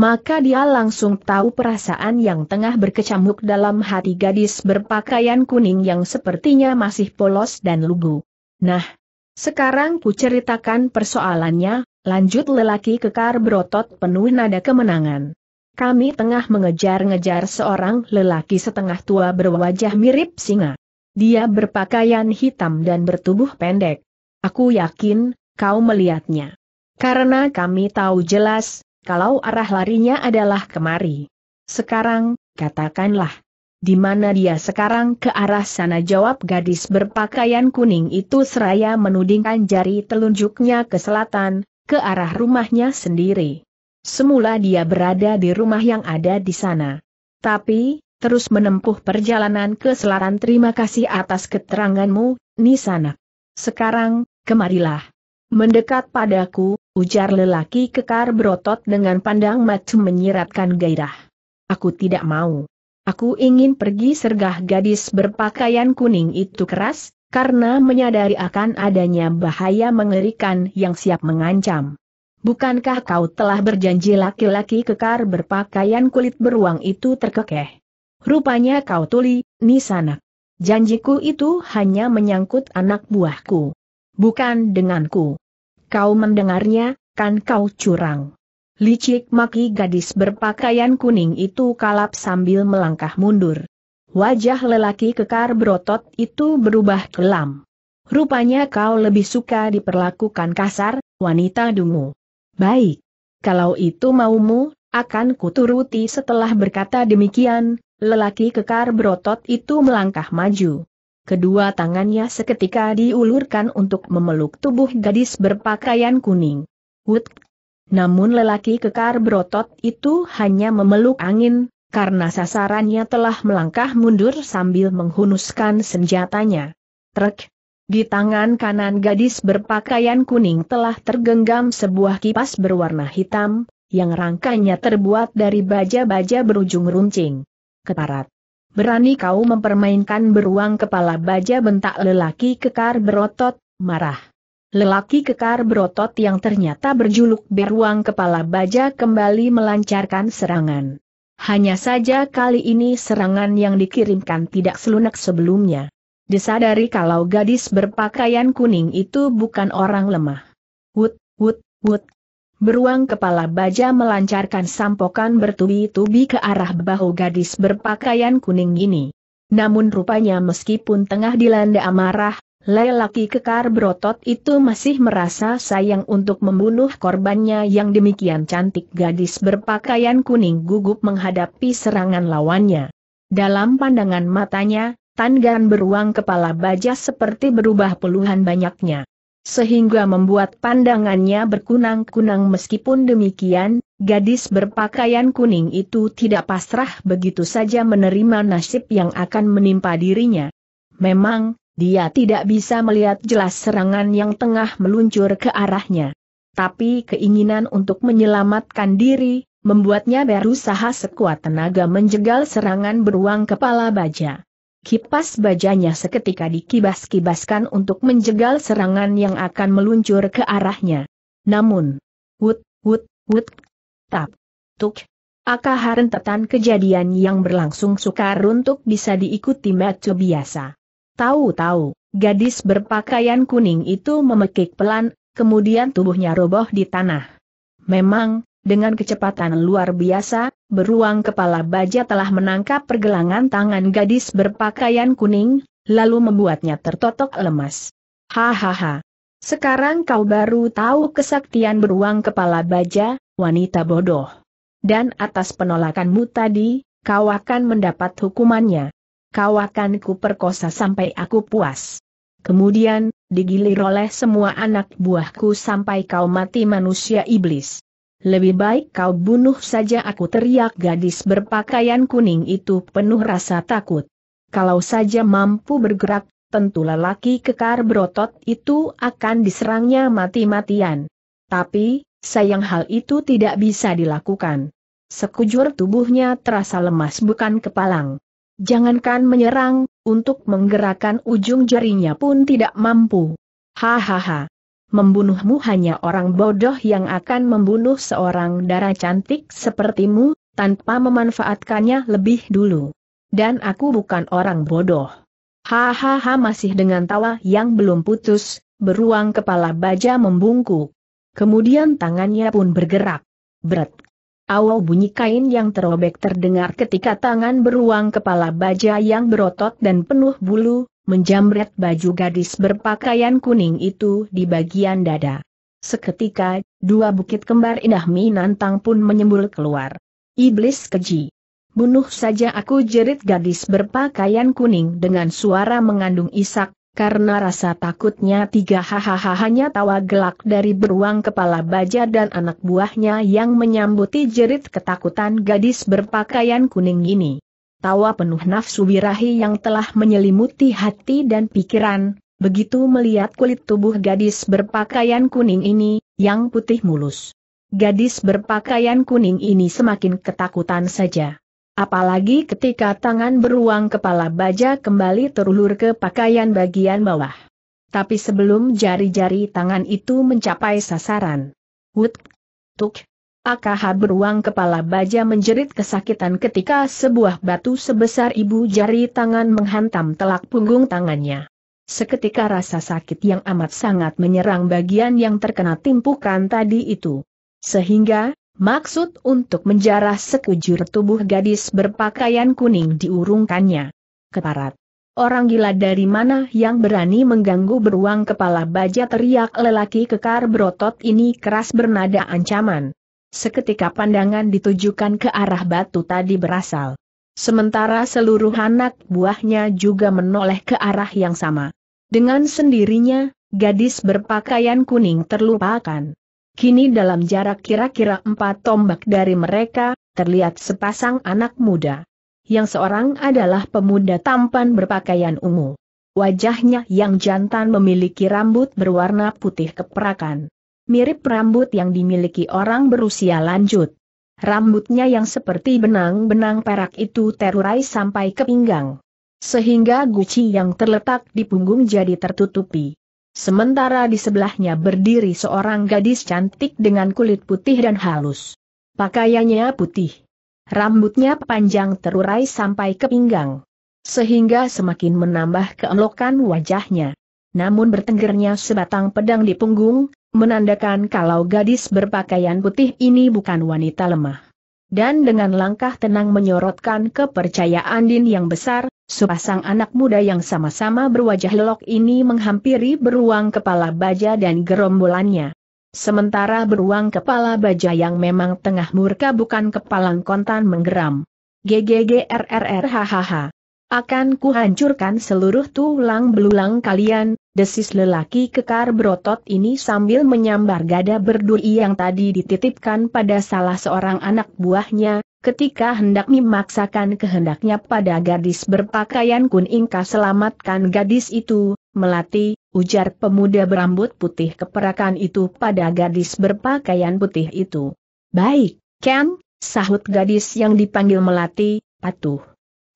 maka dia langsung tahu perasaan yang tengah berkecamuk dalam hati gadis berpakaian kuning yang sepertinya masih polos dan lugu. Nah, sekarang ku ceritakan persoalannya, lanjut lelaki kekar berotot penuh nada kemenangan. Kami tengah mengejar-ngejar seorang lelaki setengah tua berwajah mirip singa. Dia berpakaian hitam dan bertubuh pendek. Aku yakin, kau melihatnya. Karena kami tahu jelas, kalau arah larinya adalah kemari. Sekarang, katakanlah. Di mana dia sekarang ke arah sana jawab gadis berpakaian kuning itu seraya menudingkan jari telunjuknya ke selatan, ke arah rumahnya sendiri. Semula dia berada di rumah yang ada di sana. Tapi, terus menempuh perjalanan ke selatan terima kasih atas keteranganmu, Nisana. Sekarang, kemarilah. Mendekat padaku, Ujar lelaki kekar berotot dengan pandang mata menyiratkan gairah. Aku tidak mau. Aku ingin pergi sergah gadis berpakaian kuning itu keras, karena menyadari akan adanya bahaya mengerikan yang siap mengancam. Bukankah kau telah berjanji laki-laki kekar berpakaian kulit beruang itu terkekeh? Rupanya kau tuli, Nisanak. Janjiku itu hanya menyangkut anak buahku. Bukan denganku. Kau mendengarnya, kan kau curang. Licik maki gadis berpakaian kuning itu kalap sambil melangkah mundur. Wajah lelaki kekar berotot itu berubah kelam. Rupanya kau lebih suka diperlakukan kasar, wanita dungu. Baik. Kalau itu maumu, akan kuturuti setelah berkata demikian, lelaki kekar berotot itu melangkah maju. Kedua tangannya seketika diulurkan untuk memeluk tubuh gadis berpakaian kuning. Wut! Namun lelaki kekar berotot itu hanya memeluk angin, karena sasarannya telah melangkah mundur sambil menghunuskan senjatanya. Trek! Di tangan kanan gadis berpakaian kuning telah tergenggam sebuah kipas berwarna hitam, yang rangkanya terbuat dari baja-baja berujung runcing. Keparat! Berani kau mempermainkan beruang kepala baja bentak lelaki kekar berotot, marah. Lelaki kekar berotot yang ternyata berjuluk beruang kepala baja kembali melancarkan serangan. Hanya saja kali ini serangan yang dikirimkan tidak selunak sebelumnya. Disadari kalau gadis berpakaian kuning itu bukan orang lemah. Wut, wut, wut, Beruang kepala baja melancarkan sampokan bertubi-tubi ke arah bahu gadis berpakaian kuning ini. Namun rupanya meskipun tengah dilanda amarah, lelaki kekar berotot itu masih merasa sayang untuk membunuh korbannya yang demikian cantik gadis berpakaian kuning gugup menghadapi serangan lawannya. Dalam pandangan matanya, Tangan beruang kepala baja seperti berubah puluhan banyaknya sehingga membuat pandangannya berkunang-kunang meskipun demikian, gadis berpakaian kuning itu tidak pasrah begitu saja menerima nasib yang akan menimpa dirinya. Memang, dia tidak bisa melihat jelas serangan yang tengah meluncur ke arahnya. Tapi keinginan untuk menyelamatkan diri, membuatnya berusaha sekuat tenaga menjegal serangan beruang kepala baja. Kipas bajanya seketika dikibas-kibaskan untuk menjegal serangan yang akan meluncur ke arahnya. Namun, wut, wut, wut, tap, tuk, Aka harentetan kejadian yang berlangsung sukar untuk bisa diikuti metu biasa. Tahu-tahu, gadis berpakaian kuning itu memekik pelan, kemudian tubuhnya roboh di tanah. Memang, dengan kecepatan luar biasa, beruang kepala baja telah menangkap pergelangan tangan gadis berpakaian kuning, lalu membuatnya tertotok lemas. Hahaha. Sekarang kau baru tahu kesaktian beruang kepala baja, wanita bodoh. Dan atas penolakanmu tadi, kau akan mendapat hukumannya. Kau akan kuperkosa sampai aku puas. Kemudian, digilir oleh semua anak buahku sampai kau mati manusia iblis lebih baik kau bunuh saja aku teriak gadis berpakaian kuning itu penuh rasa takut. Kalau saja mampu bergerak, tentu lelaki kekar berotot itu akan diserangnya mati-matian. Tapi, sayang hal itu tidak bisa dilakukan. Sekujur tubuhnya terasa lemas bukan kepalang. Jangankan menyerang, untuk menggerakkan ujung jarinya pun tidak mampu. Hahaha membunuhmu hanya orang bodoh yang akan membunuh seorang darah cantik sepertimu, tanpa memanfaatkannya lebih dulu. Dan aku bukan orang bodoh. Hahaha masih dengan tawa yang belum putus, beruang kepala baja membungkuk. Kemudian tangannya pun bergerak. Berat. Awal bunyi kain yang terobek terdengar ketika tangan beruang kepala baja yang berotot dan penuh bulu, menjamret baju gadis berpakaian kuning itu di bagian dada. Seketika, dua bukit kembar indah Minantang pun menyembul keluar. Iblis keji. Bunuh saja aku jerit gadis berpakaian kuning dengan suara mengandung isak, karena rasa takutnya tiga hahaha hanya tawa gelak dari beruang kepala baja dan anak buahnya yang menyambuti jerit ketakutan gadis berpakaian kuning ini tawa penuh nafsu birahi yang telah menyelimuti hati dan pikiran, begitu melihat kulit tubuh gadis berpakaian kuning ini, yang putih mulus. Gadis berpakaian kuning ini semakin ketakutan saja. Apalagi ketika tangan beruang kepala baja kembali terulur ke pakaian bagian bawah. Tapi sebelum jari-jari tangan itu mencapai sasaran. Wut, tuk, AKH beruang kepala baja menjerit kesakitan ketika sebuah batu sebesar ibu jari tangan menghantam telak punggung tangannya. Seketika rasa sakit yang amat sangat menyerang bagian yang terkena timpukan tadi itu. Sehingga, maksud untuk menjarah sekujur tubuh gadis berpakaian kuning diurungkannya. Keparat. Orang gila dari mana yang berani mengganggu beruang kepala baja teriak lelaki kekar berotot ini keras bernada ancaman. Seketika pandangan ditujukan ke arah batu tadi berasal. Sementara seluruh anak buahnya juga menoleh ke arah yang sama. Dengan sendirinya, gadis berpakaian kuning terlupakan. Kini dalam jarak kira-kira empat tombak dari mereka, terlihat sepasang anak muda. Yang seorang adalah pemuda tampan berpakaian ungu. Wajahnya yang jantan memiliki rambut berwarna putih keperakan mirip rambut yang dimiliki orang berusia lanjut. Rambutnya yang seperti benang-benang perak itu terurai sampai ke pinggang. Sehingga guci yang terletak di punggung jadi tertutupi. Sementara di sebelahnya berdiri seorang gadis cantik dengan kulit putih dan halus. Pakaiannya putih. Rambutnya panjang terurai sampai ke pinggang. Sehingga semakin menambah keelokan wajahnya. Namun bertenggernya sebatang pedang di punggung, menandakan kalau gadis berpakaian putih ini bukan wanita lemah. Dan dengan langkah tenang menyorotkan kepercayaan Din yang besar, sepasang anak muda yang sama-sama berwajah lelok ini menghampiri beruang kepala baja dan gerombolannya. Sementara beruang kepala baja yang memang tengah murka bukan kepalang kontan menggeram. GGGRRRHHH. Akan kuhancurkan seluruh tulang belulang kalian, Desis lelaki kekar berotot ini sambil menyambar gada berduri yang tadi dititipkan pada salah seorang anak buahnya, ketika hendak memaksakan kehendaknya pada gadis berpakaian kuning selamatkan gadis itu, melati, ujar pemuda berambut putih keperakan itu pada gadis berpakaian putih itu. Baik, Ken, sahut gadis yang dipanggil melati, patuh.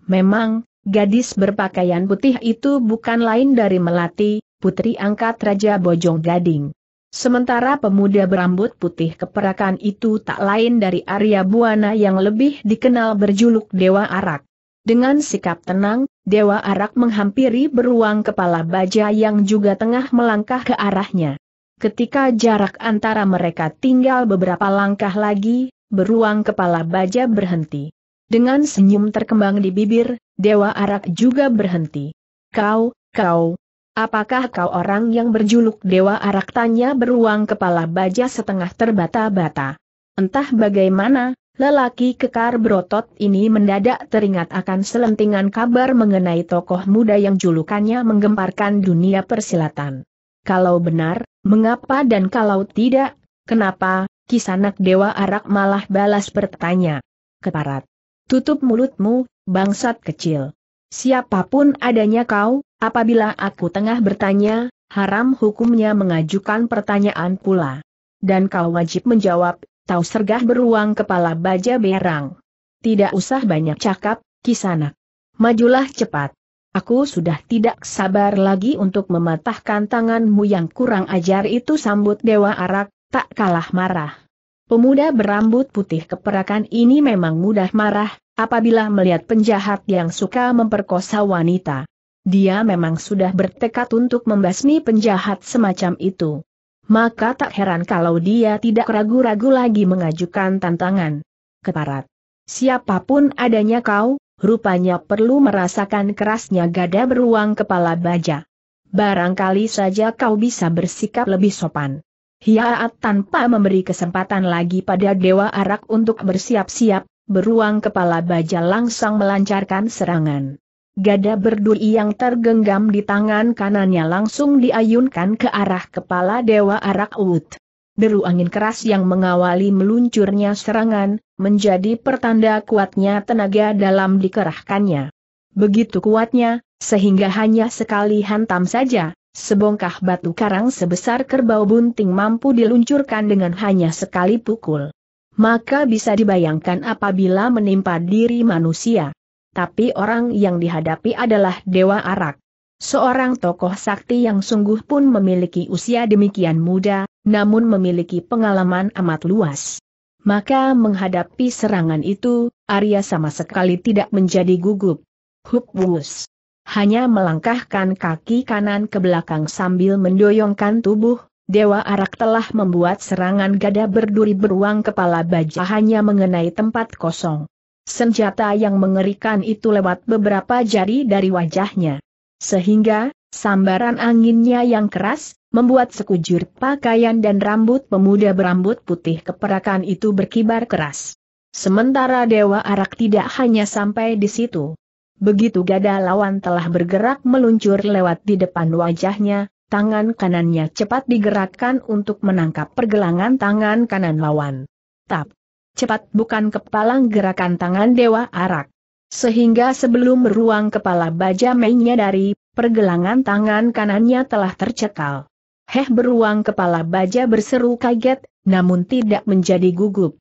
Memang, Gadis berpakaian putih itu bukan lain dari Melati, putri angkat Raja Bojong Gading. Sementara pemuda berambut putih keperakan itu tak lain dari Arya Buana yang lebih dikenal berjuluk Dewa Arak. Dengan sikap tenang, Dewa Arak menghampiri beruang kepala baja yang juga tengah melangkah ke arahnya. Ketika jarak antara mereka tinggal beberapa langkah lagi, beruang kepala baja berhenti. Dengan senyum terkembang di bibir, Dewa Arak juga berhenti. Kau, kau, apakah kau orang yang berjuluk Dewa Arak tanya beruang kepala baja setengah terbata-bata. Entah bagaimana, lelaki kekar berotot ini mendadak teringat akan selentingan kabar mengenai tokoh muda yang julukannya menggemparkan dunia persilatan. Kalau benar, mengapa dan kalau tidak, kenapa, kisanak Dewa Arak malah balas bertanya. Keparat. Tutup mulutmu, bangsat kecil. Siapapun adanya kau, apabila aku tengah bertanya, haram hukumnya mengajukan pertanyaan pula. Dan kau wajib menjawab, tahu sergah beruang kepala baja berang. Tidak usah banyak cakap, kisanak. Majulah cepat. Aku sudah tidak sabar lagi untuk mematahkan tanganmu yang kurang ajar itu sambut Dewa Arak, tak kalah marah. Pemuda berambut putih keperakan ini memang mudah marah, apabila melihat penjahat yang suka memperkosa wanita. Dia memang sudah bertekad untuk membasmi penjahat semacam itu. Maka tak heran kalau dia tidak ragu-ragu lagi mengajukan tantangan. Keparat. Siapapun adanya kau, rupanya perlu merasakan kerasnya gada beruang kepala baja. Barangkali saja kau bisa bersikap lebih sopan. Hiaat tanpa memberi kesempatan lagi pada Dewa Arak untuk bersiap-siap, beruang kepala baja langsung melancarkan serangan. Gada berduri yang tergenggam di tangan kanannya langsung diayunkan ke arah kepala Dewa Arak Ut. Deru angin keras yang mengawali meluncurnya serangan, menjadi pertanda kuatnya tenaga dalam dikerahkannya. Begitu kuatnya, sehingga hanya sekali hantam saja, Sebongkah batu karang sebesar kerbau bunting mampu diluncurkan dengan hanya sekali pukul. Maka bisa dibayangkan apabila menimpa diri manusia. Tapi orang yang dihadapi adalah Dewa Arak. Seorang tokoh sakti yang sungguh pun memiliki usia demikian muda, namun memiliki pengalaman amat luas. Maka menghadapi serangan itu, Arya sama sekali tidak menjadi gugup. Hubus hanya melangkahkan kaki kanan ke belakang sambil mendoyongkan tubuh, Dewa Arak telah membuat serangan gada berduri beruang kepala baja hanya mengenai tempat kosong. Senjata yang mengerikan itu lewat beberapa jari dari wajahnya. Sehingga, sambaran anginnya yang keras, membuat sekujur pakaian dan rambut pemuda berambut putih keperakan itu berkibar keras. Sementara Dewa Arak tidak hanya sampai di situ. Begitu gada lawan telah bergerak meluncur lewat di depan wajahnya, tangan kanannya cepat digerakkan untuk menangkap pergelangan tangan kanan lawan. Tap! Cepat bukan kepalang gerakan tangan Dewa Arak. Sehingga sebelum ruang kepala baja mainnya dari pergelangan tangan kanannya telah tercekal. Heh beruang kepala baja berseru kaget, namun tidak menjadi gugup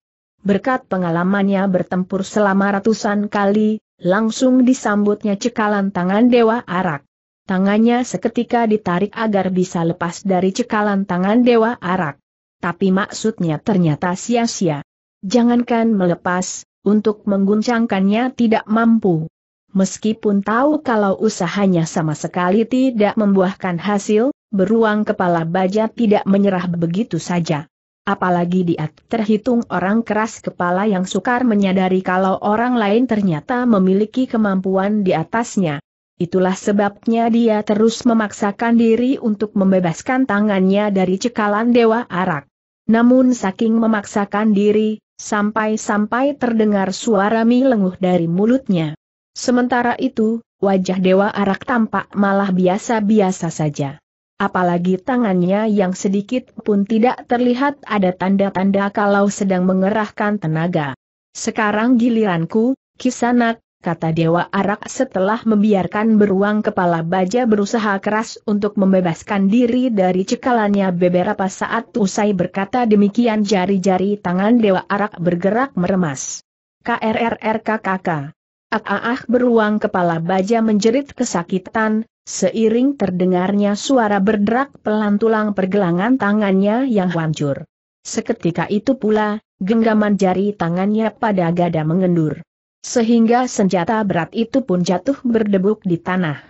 berkat pengalamannya bertempur selama ratusan kali, langsung disambutnya cekalan tangan Dewa Arak. Tangannya seketika ditarik agar bisa lepas dari cekalan tangan Dewa Arak. Tapi maksudnya ternyata sia-sia. Jangankan melepas, untuk mengguncangkannya tidak mampu. Meskipun tahu kalau usahanya sama sekali tidak membuahkan hasil, beruang kepala baja tidak menyerah begitu saja. Apalagi dia terhitung orang keras kepala yang sukar menyadari kalau orang lain ternyata memiliki kemampuan di atasnya. Itulah sebabnya dia terus memaksakan diri untuk membebaskan tangannya dari cekalan Dewa Arak. Namun saking memaksakan diri, sampai-sampai terdengar suara mi lenguh dari mulutnya. Sementara itu, wajah Dewa Arak tampak malah biasa-biasa saja apalagi tangannya yang sedikit pun tidak terlihat ada tanda-tanda kalau sedang mengerahkan tenaga. Sekarang giliranku, kisanak, kata Dewa Arak setelah membiarkan beruang kepala baja berusaha keras untuk membebaskan diri dari cekalannya beberapa saat usai berkata demikian jari-jari tangan Dewa Arak bergerak meremas. KRRRKKK Ah beruang kepala baja menjerit kesakitan, seiring terdengarnya suara berderak pelan tulang pergelangan tangannya yang hancur. Seketika itu pula, genggaman jari tangannya pada gada mengendur. Sehingga senjata berat itu pun jatuh berdebuk di tanah.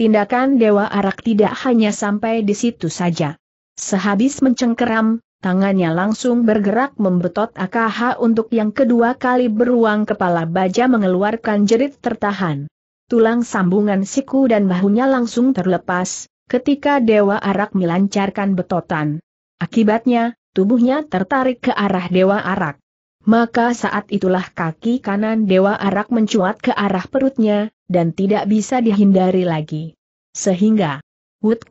Tindakan Dewa Arak tidak hanya sampai di situ saja. Sehabis mencengkeram, tangannya langsung bergerak membetot AKH untuk yang kedua kali beruang kepala baja mengeluarkan jerit tertahan. Tulang sambungan siku dan bahunya langsung terlepas, ketika Dewa Arak melancarkan betotan. Akibatnya, tubuhnya tertarik ke arah Dewa Arak. Maka saat itulah kaki kanan Dewa Arak mencuat ke arah perutnya, dan tidak bisa dihindari lagi. Sehingga, wut,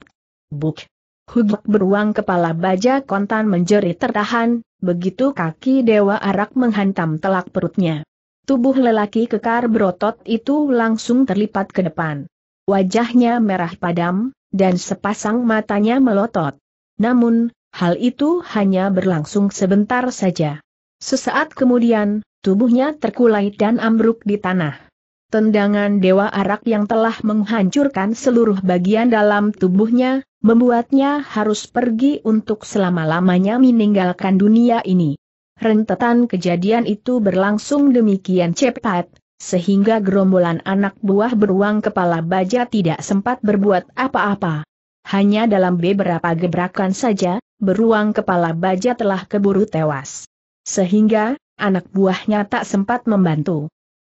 buk, Hudok beruang kepala baja kontan menjerit tertahan, begitu kaki Dewa Arak menghantam telak perutnya. Tubuh lelaki kekar berotot itu langsung terlipat ke depan. Wajahnya merah padam, dan sepasang matanya melotot. Namun, hal itu hanya berlangsung sebentar saja. Sesaat kemudian, tubuhnya terkulai dan ambruk di tanah. Tendangan Dewa Arak yang telah menghancurkan seluruh bagian dalam tubuhnya, membuatnya harus pergi untuk selama-lamanya meninggalkan dunia ini. Rentetan kejadian itu berlangsung demikian cepat, sehingga gerombolan anak buah beruang kepala baja tidak sempat berbuat apa-apa. Hanya dalam beberapa gebrakan saja, beruang kepala baja telah keburu tewas. Sehingga, anak buahnya tak sempat membantu.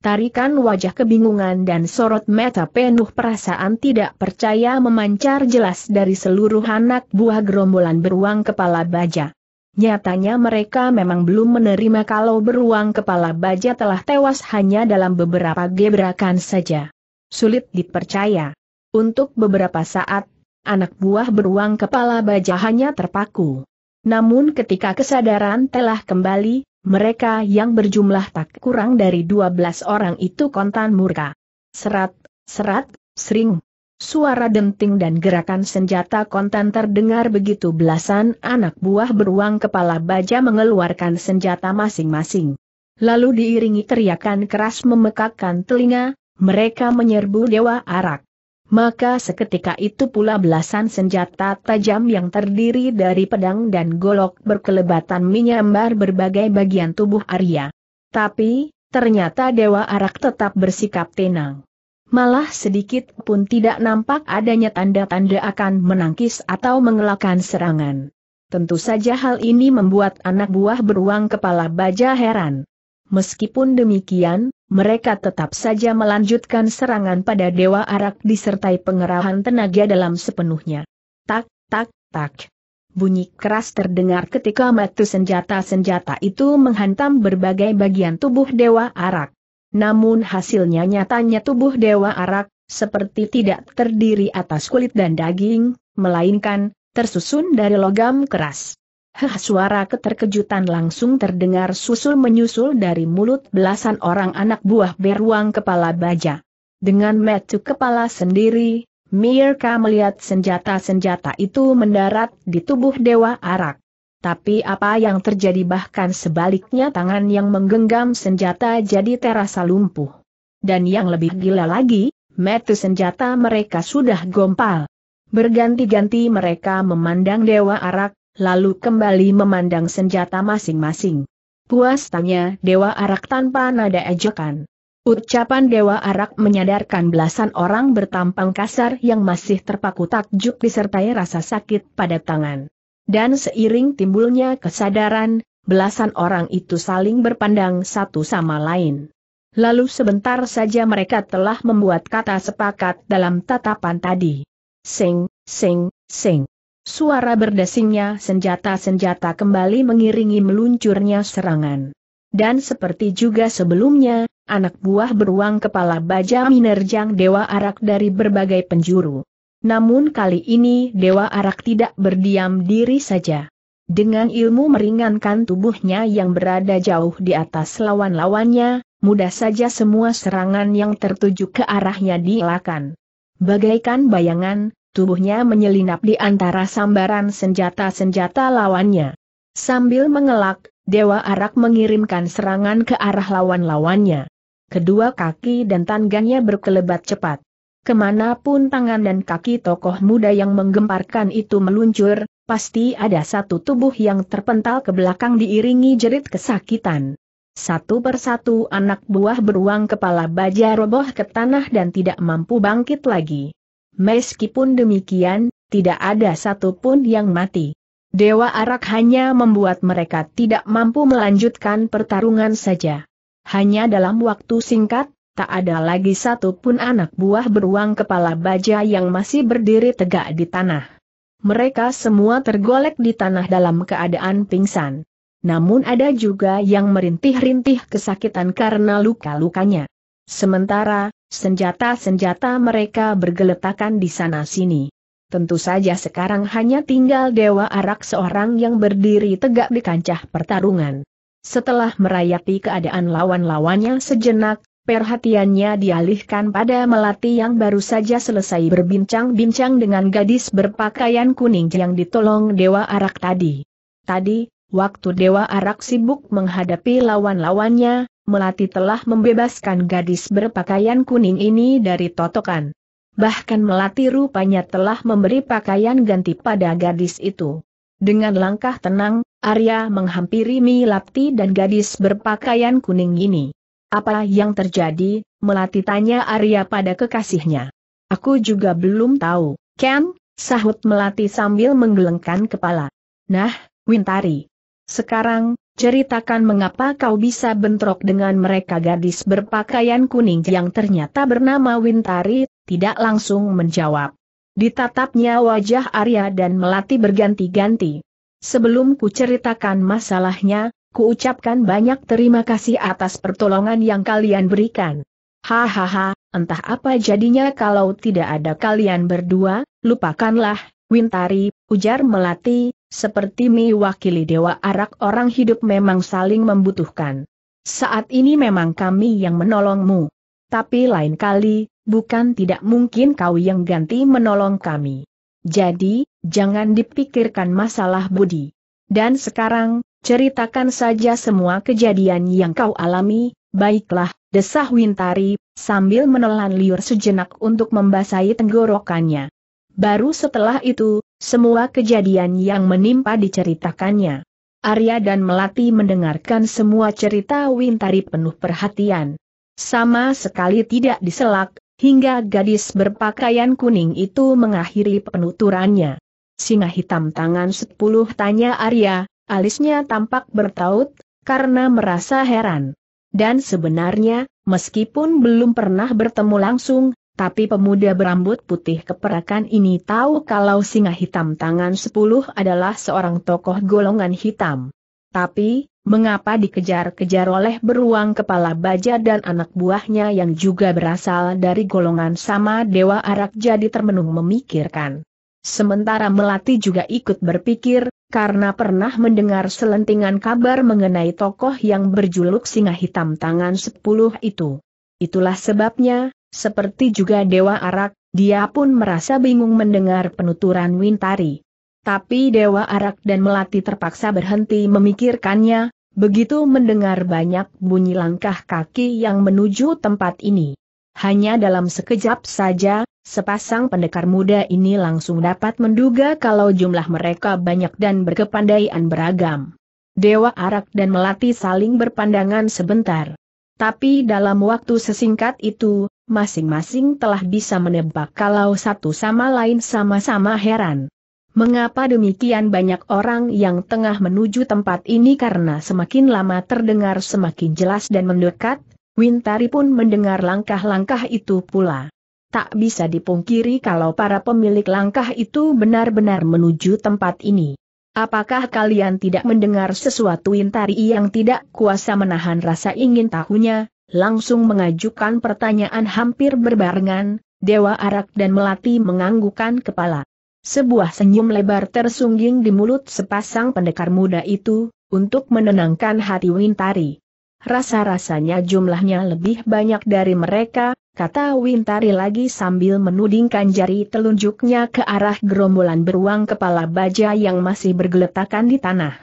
Tarikan wajah kebingungan dan sorot mata penuh perasaan tidak percaya memancar jelas dari seluruh anak buah gerombolan beruang kepala baja. Nyatanya mereka memang belum menerima kalau beruang kepala baja telah tewas hanya dalam beberapa gebrakan saja. Sulit dipercaya. Untuk beberapa saat, anak buah beruang kepala baja hanya terpaku. Namun ketika kesadaran telah kembali, mereka yang berjumlah tak kurang dari 12 orang itu kontan murka. Serat, serat, sering. Suara denting dan gerakan senjata kontan terdengar begitu belasan anak buah beruang kepala baja mengeluarkan senjata masing-masing. Lalu diiringi teriakan keras memekakkan telinga, mereka menyerbu Dewa Arak. Maka seketika itu pula belasan senjata tajam yang terdiri dari pedang dan golok berkelebatan menyambar berbagai bagian tubuh Arya. Tapi, ternyata Dewa Arak tetap bersikap tenang. Malah sedikit pun tidak nampak adanya tanda-tanda akan menangkis atau mengelakkan serangan. Tentu saja hal ini membuat anak buah beruang kepala baja heran. Meskipun demikian, mereka tetap saja melanjutkan serangan pada Dewa Arak disertai pengerahan tenaga dalam sepenuhnya. Tak, tak, tak. Bunyi keras terdengar ketika matu senjata-senjata itu menghantam berbagai bagian tubuh Dewa Arak. Namun hasilnya nyatanya tubuh Dewa Arak, seperti tidak terdiri atas kulit dan daging, melainkan, tersusun dari logam keras. Hah suara keterkejutan langsung terdengar susul-menyusul dari mulut belasan orang anak buah beruang kepala baja. Dengan metu kepala sendiri, Mirka melihat senjata-senjata itu mendarat di tubuh Dewa Arak. Tapi apa yang terjadi bahkan sebaliknya tangan yang menggenggam senjata jadi terasa lumpuh. Dan yang lebih gila lagi, metu senjata mereka sudah gompal. Berganti-ganti mereka memandang Dewa Arak, lalu kembali memandang senjata masing-masing. Puas tanya Dewa Arak tanpa nada ejekan. Ucapan Dewa Arak menyadarkan belasan orang bertampang kasar yang masih terpaku takjub disertai rasa sakit pada tangan. Dan seiring timbulnya kesadaran, belasan orang itu saling berpandang satu sama lain. Lalu sebentar saja mereka telah membuat kata sepakat dalam tatapan tadi. Sing, sing, sing. Suara berdesingnya senjata-senjata kembali mengiringi meluncurnya serangan. Dan seperti juga sebelumnya, anak buah beruang kepala baja menerjang Dewa Arak dari berbagai penjuru. Namun kali ini Dewa Arak tidak berdiam diri saja. Dengan ilmu meringankan tubuhnya yang berada jauh di atas lawan-lawannya, mudah saja semua serangan yang tertuju ke arahnya dielakkan. Bagaikan bayangan, tubuhnya menyelinap di antara sambaran senjata-senjata lawannya. Sambil mengelak, Dewa Arak mengirimkan serangan ke arah lawan-lawannya. Kedua kaki dan tangannya berkelebat cepat. Kemanapun tangan dan kaki tokoh muda yang menggemparkan itu meluncur, pasti ada satu tubuh yang terpental ke belakang diiringi jerit kesakitan. Satu persatu anak buah beruang kepala baja roboh ke tanah dan tidak mampu bangkit lagi. Meskipun demikian, tidak ada satupun yang mati. Dewa Arak hanya membuat mereka tidak mampu melanjutkan pertarungan saja. Hanya dalam waktu singkat, tak ada lagi satupun anak buah beruang kepala baja yang masih berdiri tegak di tanah. Mereka semua tergolek di tanah dalam keadaan pingsan. Namun ada juga yang merintih-rintih kesakitan karena luka-lukanya. Sementara, Senjata-senjata mereka bergeletakan di sana-sini. Tentu saja sekarang hanya tinggal Dewa Arak seorang yang berdiri tegak di kancah pertarungan. Setelah merayati keadaan lawan-lawannya sejenak, perhatiannya dialihkan pada Melati yang baru saja selesai berbincang-bincang dengan gadis berpakaian kuning yang ditolong Dewa Arak tadi. Tadi, waktu Dewa Arak sibuk menghadapi lawan-lawannya, Melati telah membebaskan gadis berpakaian kuning ini dari totokan. Bahkan Melati rupanya telah memberi pakaian ganti pada gadis itu. Dengan langkah tenang, Arya menghampiri Mi Milapti dan gadis berpakaian kuning ini. Apa yang terjadi, Melati tanya Arya pada kekasihnya. Aku juga belum tahu, Ken, sahut Melati sambil menggelengkan kepala. Nah, Wintari. Sekarang, Ceritakan mengapa kau bisa bentrok dengan mereka gadis berpakaian kuning yang ternyata bernama Wintari, tidak langsung menjawab. Ditatapnya wajah Arya dan Melati berganti-ganti. Sebelum ku ceritakan masalahnya, ku ucapkan banyak terima kasih atas pertolongan yang kalian berikan. Hahaha, entah apa jadinya kalau tidak ada kalian berdua, lupakanlah, Wintari, ujar Melati, seperti mewakili Dewa Arak orang hidup memang saling membutuhkan. Saat ini memang kami yang menolongmu. Tapi lain kali, bukan tidak mungkin kau yang ganti menolong kami. Jadi, jangan dipikirkan masalah budi. Dan sekarang, ceritakan saja semua kejadian yang kau alami, baiklah, desah Wintari, sambil menelan liur sejenak untuk membasahi tenggorokannya. Baru setelah itu, semua kejadian yang menimpa diceritakannya. Arya dan Melati mendengarkan semua cerita Wintari penuh perhatian. Sama sekali tidak diselak, hingga gadis berpakaian kuning itu mengakhiri penuturannya. Singa hitam tangan sepuluh tanya Arya, alisnya tampak bertaut, karena merasa heran. Dan sebenarnya, meskipun belum pernah bertemu langsung, tapi pemuda berambut putih keperakan ini tahu kalau singa hitam tangan sepuluh adalah seorang tokoh golongan hitam. Tapi, mengapa dikejar-kejar oleh beruang kepala baja dan anak buahnya yang juga berasal dari golongan sama Dewa Arak jadi termenung memikirkan. Sementara Melati juga ikut berpikir, karena pernah mendengar selentingan kabar mengenai tokoh yang berjuluk singa hitam tangan sepuluh itu. Itulah sebabnya, seperti juga Dewa Arak, dia pun merasa bingung mendengar penuturan Wintari. Tapi Dewa Arak dan Melati terpaksa berhenti memikirkannya, begitu mendengar banyak bunyi langkah kaki yang menuju tempat ini. Hanya dalam sekejap saja, sepasang pendekar muda ini langsung dapat menduga kalau jumlah mereka banyak dan berkepandaian beragam. Dewa Arak dan Melati saling berpandangan sebentar. Tapi dalam waktu sesingkat itu, masing-masing telah bisa menebak kalau satu sama lain sama-sama heran. Mengapa demikian banyak orang yang tengah menuju tempat ini karena semakin lama terdengar semakin jelas dan mendekat, Wintari pun mendengar langkah-langkah itu pula. Tak bisa dipungkiri kalau para pemilik langkah itu benar-benar menuju tempat ini. Apakah kalian tidak mendengar sesuatu Intari yang tidak kuasa menahan rasa ingin tahunya, langsung mengajukan pertanyaan hampir berbarengan, Dewa Arak dan Melati menganggukan kepala. Sebuah senyum lebar tersungging di mulut sepasang pendekar muda itu, untuk menenangkan hati Wintari rasa-rasanya jumlahnya lebih banyak dari mereka, kata Wintari lagi sambil menudingkan jari telunjuknya ke arah gerombolan beruang kepala baja yang masih bergeletakan di tanah.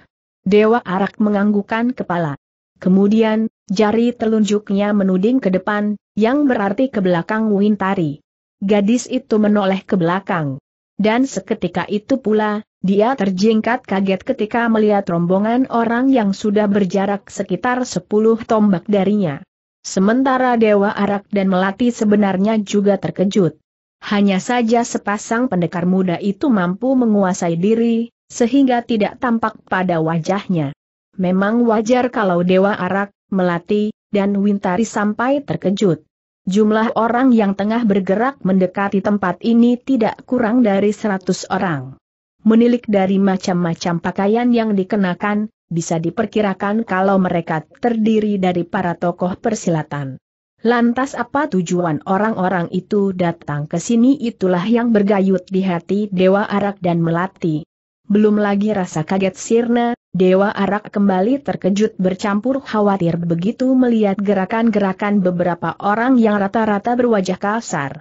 Dewa Arak menganggukan kepala. Kemudian, jari telunjuknya menuding ke depan, yang berarti ke belakang Wintari. Gadis itu menoleh ke belakang. Dan seketika itu pula, dia terjingkat kaget ketika melihat rombongan orang yang sudah berjarak sekitar 10 tombak darinya. Sementara Dewa Arak dan Melati sebenarnya juga terkejut. Hanya saja sepasang pendekar muda itu mampu menguasai diri, sehingga tidak tampak pada wajahnya. Memang wajar kalau Dewa Arak, Melati, dan Wintari sampai terkejut. Jumlah orang yang tengah bergerak mendekati tempat ini tidak kurang dari 100 orang menilik dari macam-macam pakaian yang dikenakan, bisa diperkirakan kalau mereka terdiri dari para tokoh persilatan. Lantas apa tujuan orang-orang itu datang ke sini itulah yang bergayut di hati Dewa Arak dan Melati. Belum lagi rasa kaget sirna, Dewa Arak kembali terkejut bercampur khawatir begitu melihat gerakan-gerakan beberapa orang yang rata-rata berwajah kasar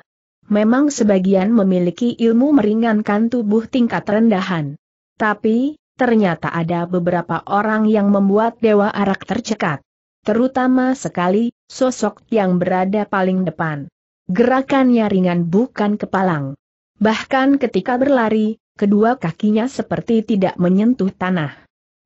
memang sebagian memiliki ilmu meringankan tubuh tingkat rendahan. Tapi, ternyata ada beberapa orang yang membuat Dewa Arak tercekat. Terutama sekali, sosok yang berada paling depan. Gerakannya ringan bukan kepalang. Bahkan ketika berlari, kedua kakinya seperti tidak menyentuh tanah.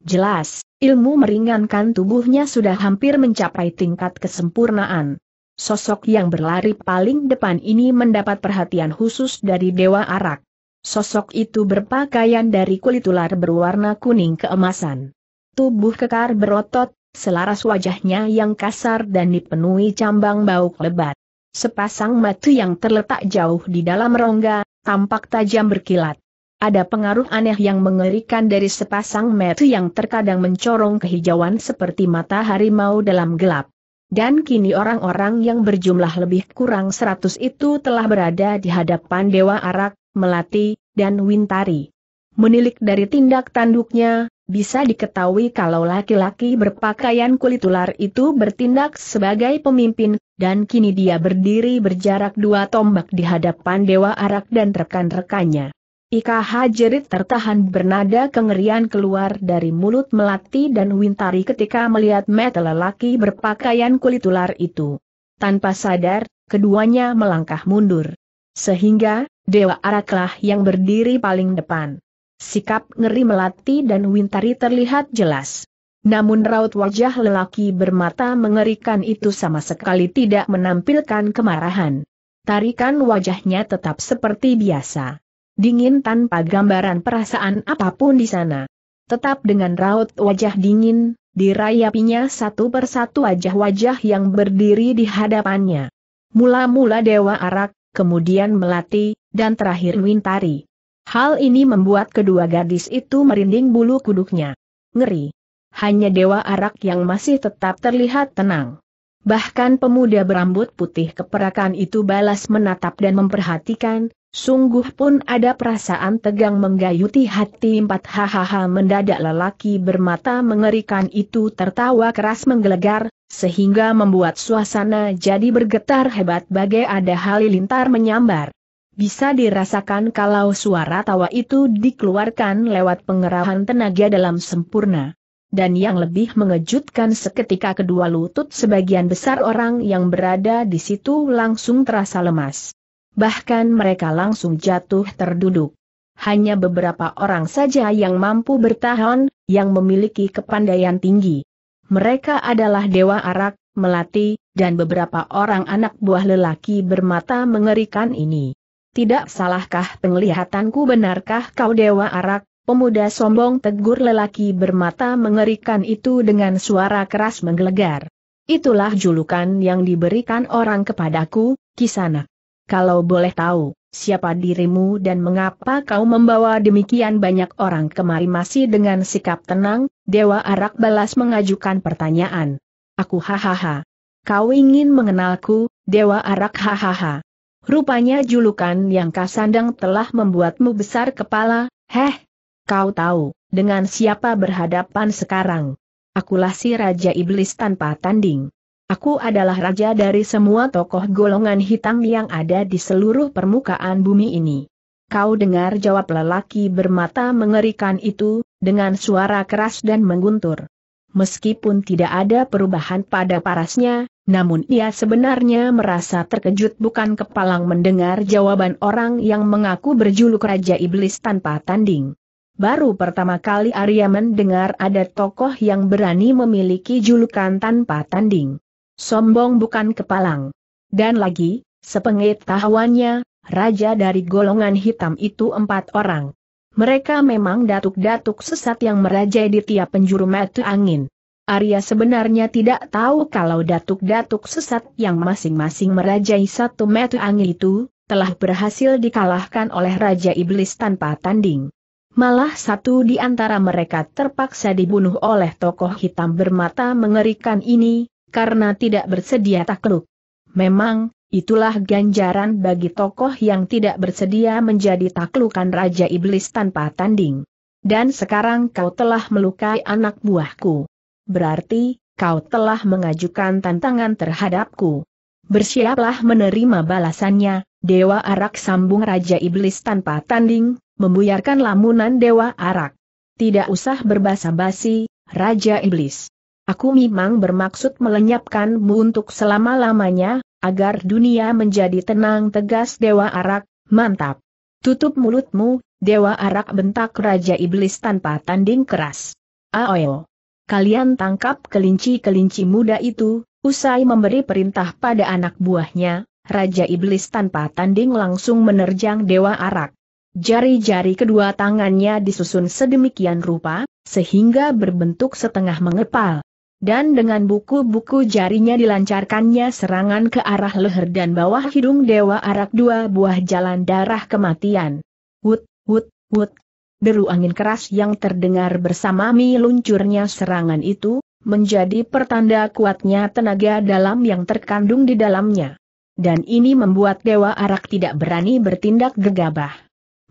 Jelas, ilmu meringankan tubuhnya sudah hampir mencapai tingkat kesempurnaan. Sosok yang berlari paling depan ini mendapat perhatian khusus dari Dewa Arak. Sosok itu berpakaian dari kulit ular berwarna kuning keemasan. Tubuh kekar berotot, selaras wajahnya yang kasar dan dipenuhi cambang bau lebat. Sepasang mata yang terletak jauh di dalam rongga, tampak tajam berkilat. Ada pengaruh aneh yang mengerikan dari sepasang mata yang terkadang mencorong kehijauan seperti mata harimau dalam gelap. Dan kini orang-orang yang berjumlah lebih kurang seratus itu telah berada di hadapan Dewa Arak, Melati, dan Wintari. Menilik dari tindak tanduknya, bisa diketahui kalau laki-laki berpakaian kulit ular itu bertindak sebagai pemimpin, dan kini dia berdiri berjarak dua tombak di hadapan Dewa Arak dan rekan-rekannya. Ika Hajerit tertahan bernada kengerian keluar dari mulut Melati dan Wintari ketika melihat mata lelaki berpakaian kulit ular itu. Tanpa sadar, keduanya melangkah mundur. Sehingga, Dewa Araklah yang berdiri paling depan. Sikap ngeri Melati dan Wintari terlihat jelas. Namun raut wajah lelaki bermata mengerikan itu sama sekali tidak menampilkan kemarahan. Tarikan wajahnya tetap seperti biasa dingin tanpa gambaran perasaan apapun di sana. Tetap dengan raut wajah dingin, dirayapinya satu persatu wajah-wajah yang berdiri di hadapannya. Mula-mula Dewa Arak, kemudian Melati, dan terakhir Wintari. Hal ini membuat kedua gadis itu merinding bulu kuduknya. Ngeri. Hanya Dewa Arak yang masih tetap terlihat tenang. Bahkan pemuda berambut putih keperakan itu balas menatap dan memperhatikan, Sungguh pun ada perasaan tegang menggayuti hati empat hahaha mendadak lelaki bermata mengerikan itu tertawa keras menggelegar, sehingga membuat suasana jadi bergetar hebat bagai ada halilintar menyambar. Bisa dirasakan kalau suara tawa itu dikeluarkan lewat pengerahan tenaga dalam sempurna. Dan yang lebih mengejutkan seketika kedua lutut sebagian besar orang yang berada di situ langsung terasa lemas bahkan mereka langsung jatuh terduduk. Hanya beberapa orang saja yang mampu bertahan, yang memiliki kepandaian tinggi. Mereka adalah Dewa Arak, Melati, dan beberapa orang anak buah lelaki bermata mengerikan ini. Tidak salahkah penglihatanku benarkah kau Dewa Arak, pemuda sombong tegur lelaki bermata mengerikan itu dengan suara keras menggelegar. Itulah julukan yang diberikan orang kepadaku, Kisanak. Kalau boleh tahu, siapa dirimu dan mengapa kau membawa demikian banyak orang kemari masih dengan sikap tenang, Dewa Arak balas mengajukan pertanyaan. Aku hahaha. Kau ingin mengenalku, Dewa Arak hahaha. Rupanya julukan yang kasandang telah membuatmu besar kepala, heh. Kau tahu, dengan siapa berhadapan sekarang. Akulah si Raja Iblis tanpa tanding. Aku adalah raja dari semua tokoh golongan hitam yang ada di seluruh permukaan bumi ini. Kau dengar jawab lelaki bermata mengerikan itu, dengan suara keras dan mengguntur. Meskipun tidak ada perubahan pada parasnya, namun ia sebenarnya merasa terkejut bukan kepalang mendengar jawaban orang yang mengaku berjuluk Raja Iblis tanpa tanding. Baru pertama kali Arya mendengar ada tokoh yang berani memiliki julukan tanpa tanding. Sombong bukan kepalang. Dan lagi, sepengetahuannya, raja dari golongan hitam itu empat orang. Mereka memang datuk-datuk sesat yang merajai di tiap penjuru metu angin. Arya sebenarnya tidak tahu kalau datuk-datuk sesat yang masing-masing merajai satu metu angin itu, telah berhasil dikalahkan oleh Raja Iblis tanpa tanding. Malah satu di antara mereka terpaksa dibunuh oleh tokoh hitam bermata mengerikan ini, karena tidak bersedia takluk. Memang, itulah ganjaran bagi tokoh yang tidak bersedia menjadi taklukan Raja Iblis tanpa tanding. Dan sekarang kau telah melukai anak buahku. Berarti, kau telah mengajukan tantangan terhadapku. Bersiaplah menerima balasannya, Dewa Arak sambung Raja Iblis tanpa tanding, membuyarkan lamunan Dewa Arak. Tidak usah berbasa-basi, Raja Iblis. Aku memang bermaksud melenyapkanmu untuk selama-lamanya, agar dunia menjadi tenang tegas Dewa Arak, mantap. Tutup mulutmu, Dewa Arak bentak Raja Iblis tanpa tanding keras. Aoyo. Kalian tangkap kelinci-kelinci muda itu, usai memberi perintah pada anak buahnya, Raja Iblis tanpa tanding langsung menerjang Dewa Arak. Jari-jari kedua tangannya disusun sedemikian rupa, sehingga berbentuk setengah mengepal dan dengan buku-buku jarinya dilancarkannya serangan ke arah leher dan bawah hidung Dewa Arak dua buah jalan darah kematian. Wut, wut, wut. Deru angin keras yang terdengar bersama mi luncurnya serangan itu, menjadi pertanda kuatnya tenaga dalam yang terkandung di dalamnya. Dan ini membuat Dewa Arak tidak berani bertindak gegabah.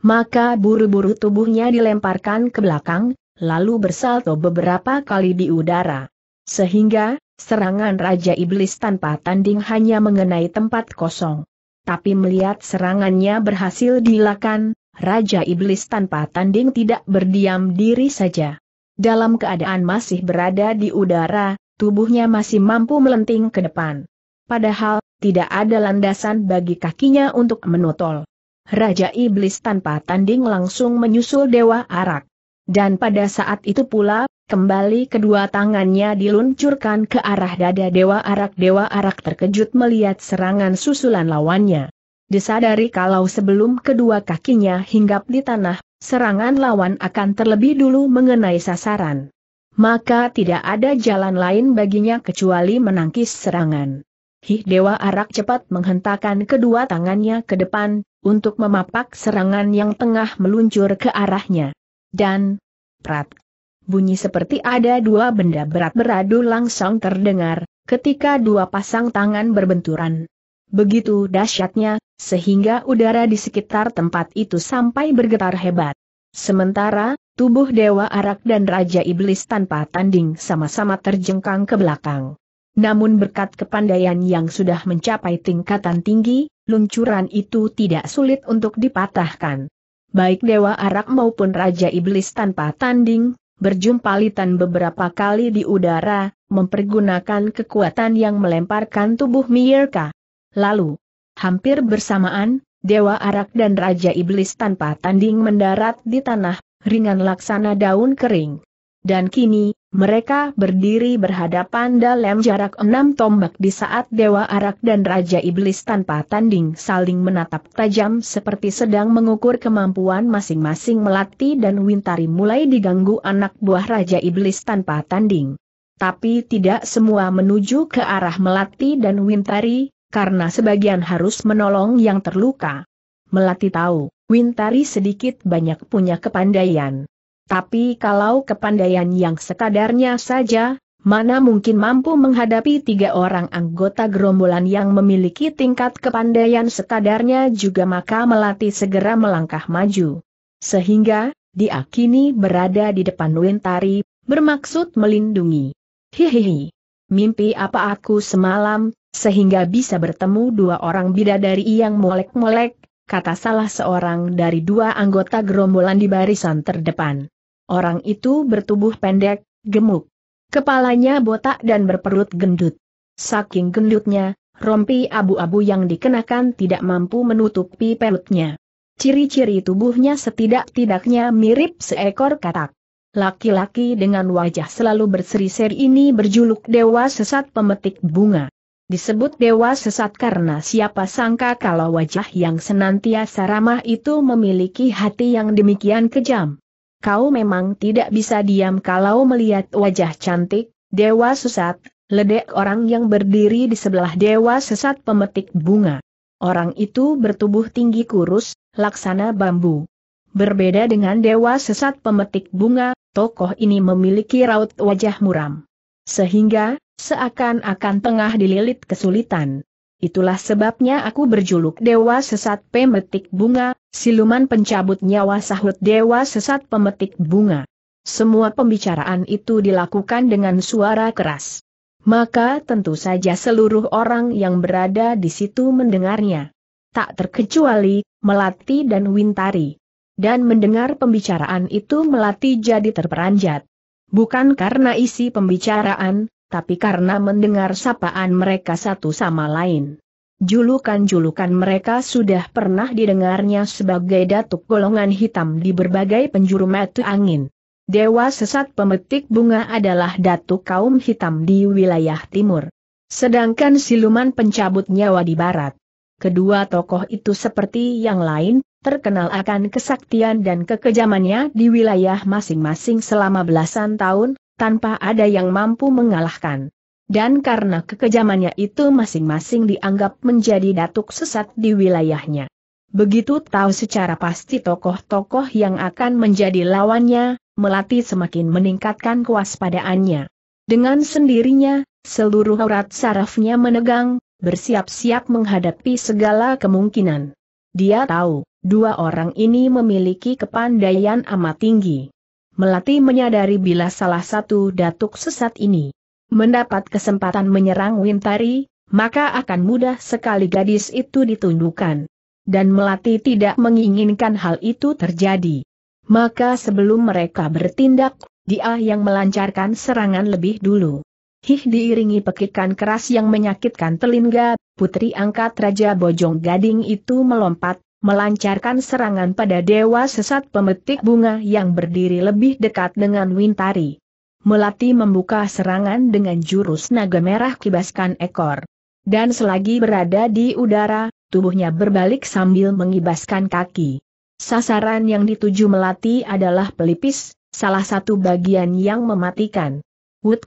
Maka buru-buru tubuhnya dilemparkan ke belakang, lalu bersalto beberapa kali di udara. Sehingga, serangan Raja Iblis tanpa tanding hanya mengenai tempat kosong. Tapi melihat serangannya berhasil dilakukan, Raja Iblis tanpa tanding tidak berdiam diri saja. Dalam keadaan masih berada di udara, tubuhnya masih mampu melenting ke depan. Padahal, tidak ada landasan bagi kakinya untuk menotol. Raja Iblis tanpa tanding langsung menyusul Dewa Arak. Dan pada saat itu pula, Kembali kedua tangannya diluncurkan ke arah dada Dewa Arak. Dewa Arak terkejut melihat serangan susulan lawannya. Disadari kalau sebelum kedua kakinya hinggap di tanah, serangan lawan akan terlebih dulu mengenai sasaran. Maka tidak ada jalan lain baginya kecuali menangkis serangan. Hih Dewa Arak cepat menghentakkan kedua tangannya ke depan, untuk memapak serangan yang tengah meluncur ke arahnya. Dan, prat, bunyi seperti ada dua benda berat beradu langsung terdengar, ketika dua pasang tangan berbenturan. Begitu dahsyatnya, sehingga udara di sekitar tempat itu sampai bergetar hebat. Sementara, tubuh Dewa Arak dan Raja Iblis tanpa tanding sama-sama terjengkang ke belakang. Namun berkat kepandaian yang sudah mencapai tingkatan tinggi, luncuran itu tidak sulit untuk dipatahkan. Baik Dewa Arak maupun Raja Iblis tanpa tanding, berjumpa Litan beberapa kali di udara, mempergunakan kekuatan yang melemparkan tubuh Mierka. Lalu, hampir bersamaan, Dewa Arak dan Raja Iblis tanpa tanding mendarat di tanah, ringan laksana daun kering. Dan kini, mereka berdiri berhadapan dalam jarak enam tombak di saat Dewa Arak dan Raja Iblis tanpa tanding saling menatap tajam seperti sedang mengukur kemampuan masing-masing Melati dan Wintari mulai diganggu anak buah Raja Iblis tanpa tanding. Tapi tidak semua menuju ke arah Melati dan Wintari, karena sebagian harus menolong yang terluka. Melati tahu, Wintari sedikit banyak punya kepandaian. Tapi kalau kepandaian yang sekadarnya saja, mana mungkin mampu menghadapi tiga orang anggota gerombolan yang memiliki tingkat kepandaian sekadarnya juga maka melatih segera melangkah maju. Sehingga, diakini berada di depan Wintari, bermaksud melindungi. Hihihi. Mimpi apa aku semalam, sehingga bisa bertemu dua orang bidadari yang molek-molek, kata salah seorang dari dua anggota gerombolan di barisan terdepan. Orang itu bertubuh pendek, gemuk. Kepalanya botak dan berperut gendut. Saking gendutnya, rompi abu-abu yang dikenakan tidak mampu menutupi perutnya. Ciri-ciri tubuhnya setidak-tidaknya mirip seekor katak. Laki-laki dengan wajah selalu berseri-seri ini berjuluk Dewa Sesat Pemetik Bunga. Disebut dewa sesat karena siapa sangka kalau wajah yang senantiasa ramah itu memiliki hati yang demikian kejam kau memang tidak bisa diam kalau melihat wajah cantik, dewa susat, ledek orang yang berdiri di sebelah dewa sesat pemetik bunga. Orang itu bertubuh tinggi kurus, laksana bambu. Berbeda dengan dewa sesat pemetik bunga, tokoh ini memiliki raut wajah muram. Sehingga, seakan-akan tengah dililit kesulitan. Itulah sebabnya aku berjuluk Dewa Sesat Pemetik Bunga, siluman pencabut nyawa sahut Dewa Sesat Pemetik Bunga. Semua pembicaraan itu dilakukan dengan suara keras. Maka tentu saja seluruh orang yang berada di situ mendengarnya. Tak terkecuali, Melati dan Wintari. Dan mendengar pembicaraan itu Melati jadi terperanjat. Bukan karena isi pembicaraan, tapi karena mendengar sapaan mereka satu sama lain. Julukan-julukan mereka sudah pernah didengarnya sebagai datuk golongan hitam di berbagai penjuru mata angin. Dewa sesat pemetik bunga adalah datuk kaum hitam di wilayah timur. Sedangkan siluman pencabut nyawa di barat. Kedua tokoh itu seperti yang lain, terkenal akan kesaktian dan kekejamannya di wilayah masing-masing selama belasan tahun, tanpa ada yang mampu mengalahkan. Dan karena kekejamannya itu masing-masing dianggap menjadi datuk sesat di wilayahnya. Begitu tahu secara pasti tokoh-tokoh yang akan menjadi lawannya, Melati semakin meningkatkan kewaspadaannya. Dengan sendirinya, seluruh urat sarafnya menegang, bersiap-siap menghadapi segala kemungkinan. Dia tahu, dua orang ini memiliki kepandaian amat tinggi. Melati menyadari bila salah satu datuk sesat ini mendapat kesempatan menyerang Wintari, maka akan mudah sekali gadis itu ditundukkan. Dan Melati tidak menginginkan hal itu terjadi. Maka sebelum mereka bertindak, dia yang melancarkan serangan lebih dulu. Hih diiringi pekikan keras yang menyakitkan telinga, putri angkat Raja Bojong Gading itu melompat, melancarkan serangan pada dewa sesat pemetik bunga yang berdiri lebih dekat dengan Wintari. Melati membuka serangan dengan jurus naga merah kibaskan ekor. Dan selagi berada di udara, tubuhnya berbalik sambil mengibaskan kaki. Sasaran yang dituju Melati adalah pelipis, salah satu bagian yang mematikan. Wut!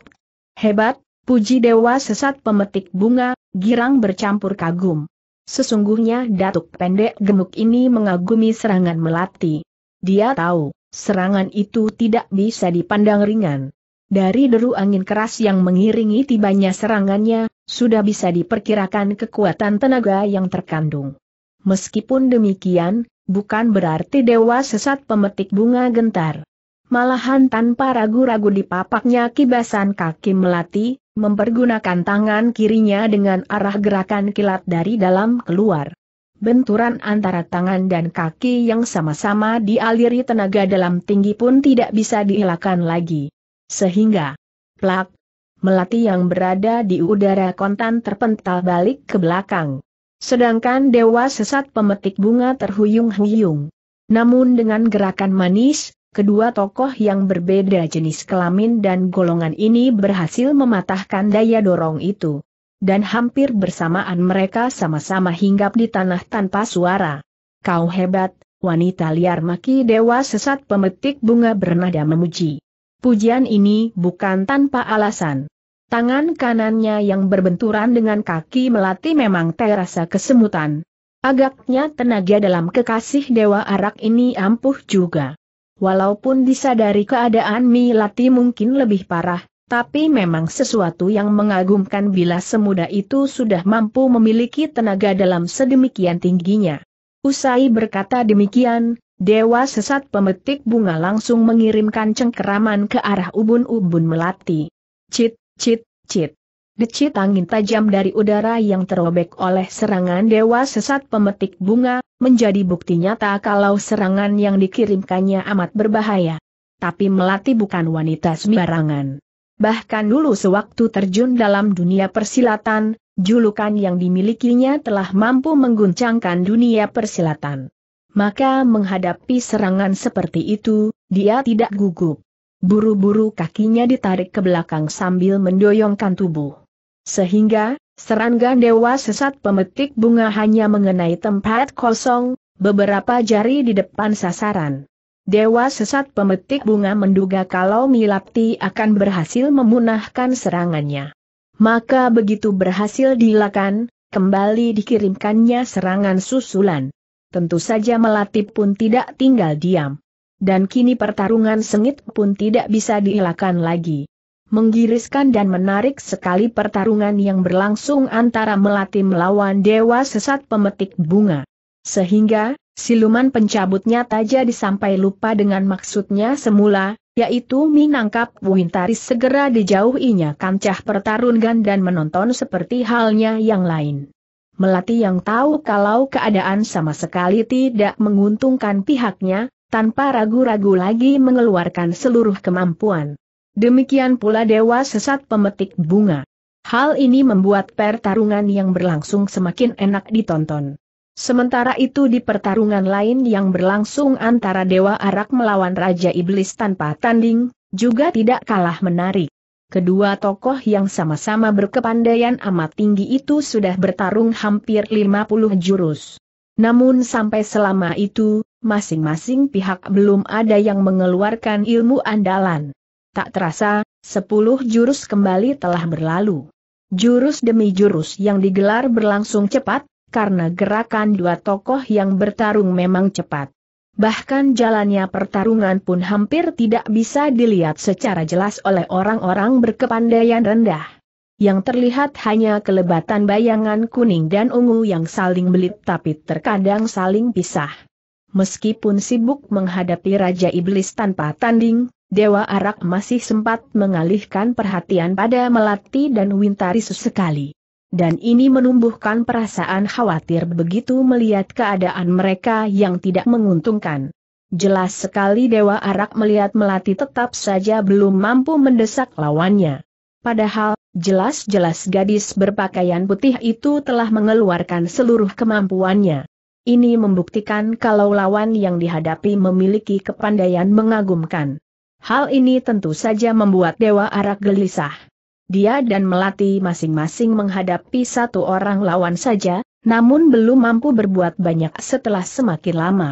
Hebat, puji dewa sesat pemetik bunga, girang bercampur kagum. Sesungguhnya Datuk Pendek Gemuk ini mengagumi serangan melati. Dia tahu, serangan itu tidak bisa dipandang ringan. Dari deru angin keras yang mengiringi tibanya serangannya, sudah bisa diperkirakan kekuatan tenaga yang terkandung. Meskipun demikian, bukan berarti dewa sesat pemetik bunga gentar. Malahan tanpa ragu-ragu dipapaknya kibasan kaki melati, mempergunakan tangan kirinya dengan arah gerakan kilat dari dalam keluar. Benturan antara tangan dan kaki yang sama-sama dialiri tenaga dalam tinggi pun tidak bisa dielakkan lagi. Sehingga, plak, melati yang berada di udara kontan terpental balik ke belakang. Sedangkan dewa sesat pemetik bunga terhuyung-huyung. Namun dengan gerakan manis, Kedua tokoh yang berbeda jenis kelamin dan golongan ini berhasil mematahkan daya dorong itu. Dan hampir bersamaan mereka sama-sama hinggap di tanah tanpa suara. Kau hebat, wanita liar maki dewa sesat pemetik bunga bernada memuji. Pujian ini bukan tanpa alasan. Tangan kanannya yang berbenturan dengan kaki melati memang terasa kesemutan. Agaknya tenaga dalam kekasih dewa arak ini ampuh juga. Walaupun disadari keadaan Milati mungkin lebih parah, tapi memang sesuatu yang mengagumkan bila semuda itu sudah mampu memiliki tenaga dalam sedemikian tingginya. Usai berkata demikian, Dewa sesat pemetik bunga langsung mengirimkan cengkeraman ke arah ubun-ubun melati. Cit, cit, cit. Decit angin tajam dari udara yang terobek oleh serangan dewa sesat pemetik bunga, menjadi bukti nyata kalau serangan yang dikirimkannya amat berbahaya. Tapi Melati bukan wanita sembarangan. Bahkan dulu sewaktu terjun dalam dunia persilatan, julukan yang dimilikinya telah mampu mengguncangkan dunia persilatan. Maka menghadapi serangan seperti itu, dia tidak gugup. Buru-buru kakinya ditarik ke belakang sambil mendoyongkan tubuh. Sehingga, serangga dewa sesat pemetik bunga hanya mengenai tempat kosong, beberapa jari di depan sasaran. Dewa sesat pemetik bunga menduga kalau Milapti akan berhasil memunahkan serangannya. Maka begitu berhasil dilakukan, kembali dikirimkannya serangan susulan. Tentu saja Melati pun tidak tinggal diam. Dan kini pertarungan sengit pun tidak bisa dielakkan lagi menggiriskan dan menarik sekali pertarungan yang berlangsung antara Melati melawan Dewa Sesat Pemetik Bunga. Sehingga, siluman pencabutnya taja disampai lupa dengan maksudnya semula, yaitu Minangkap Wintaris segera dijauhinya kancah pertarungan dan menonton seperti halnya yang lain. Melati yang tahu kalau keadaan sama sekali tidak menguntungkan pihaknya, tanpa ragu-ragu lagi mengeluarkan seluruh kemampuan. Demikian pula dewa sesat pemetik bunga. Hal ini membuat pertarungan yang berlangsung semakin enak ditonton. Sementara itu di pertarungan lain yang berlangsung antara Dewa Arak melawan Raja Iblis tanpa tanding, juga tidak kalah menarik. Kedua tokoh yang sama-sama berkepandaian amat tinggi itu sudah bertarung hampir 50 jurus. Namun sampai selama itu, masing-masing pihak belum ada yang mengeluarkan ilmu andalan. Tak terasa, sepuluh jurus kembali telah berlalu. Jurus demi jurus yang digelar berlangsung cepat, karena gerakan dua tokoh yang bertarung memang cepat. Bahkan jalannya pertarungan pun hampir tidak bisa dilihat secara jelas oleh orang-orang berkepandaian rendah. Yang terlihat hanya kelebatan bayangan kuning dan ungu yang saling belit tapi terkadang saling pisah. Meskipun sibuk menghadapi Raja Iblis tanpa tanding, Dewa Arak masih sempat mengalihkan perhatian pada Melati dan Wintari sesekali. Dan ini menumbuhkan perasaan khawatir begitu melihat keadaan mereka yang tidak menguntungkan. Jelas sekali Dewa Arak melihat Melati tetap saja belum mampu mendesak lawannya. Padahal, jelas-jelas gadis berpakaian putih itu telah mengeluarkan seluruh kemampuannya. Ini membuktikan kalau lawan yang dihadapi memiliki kepandaian mengagumkan. Hal ini tentu saja membuat Dewa Arak gelisah. Dia dan Melati masing-masing menghadapi satu orang lawan saja, namun belum mampu berbuat banyak setelah semakin lama.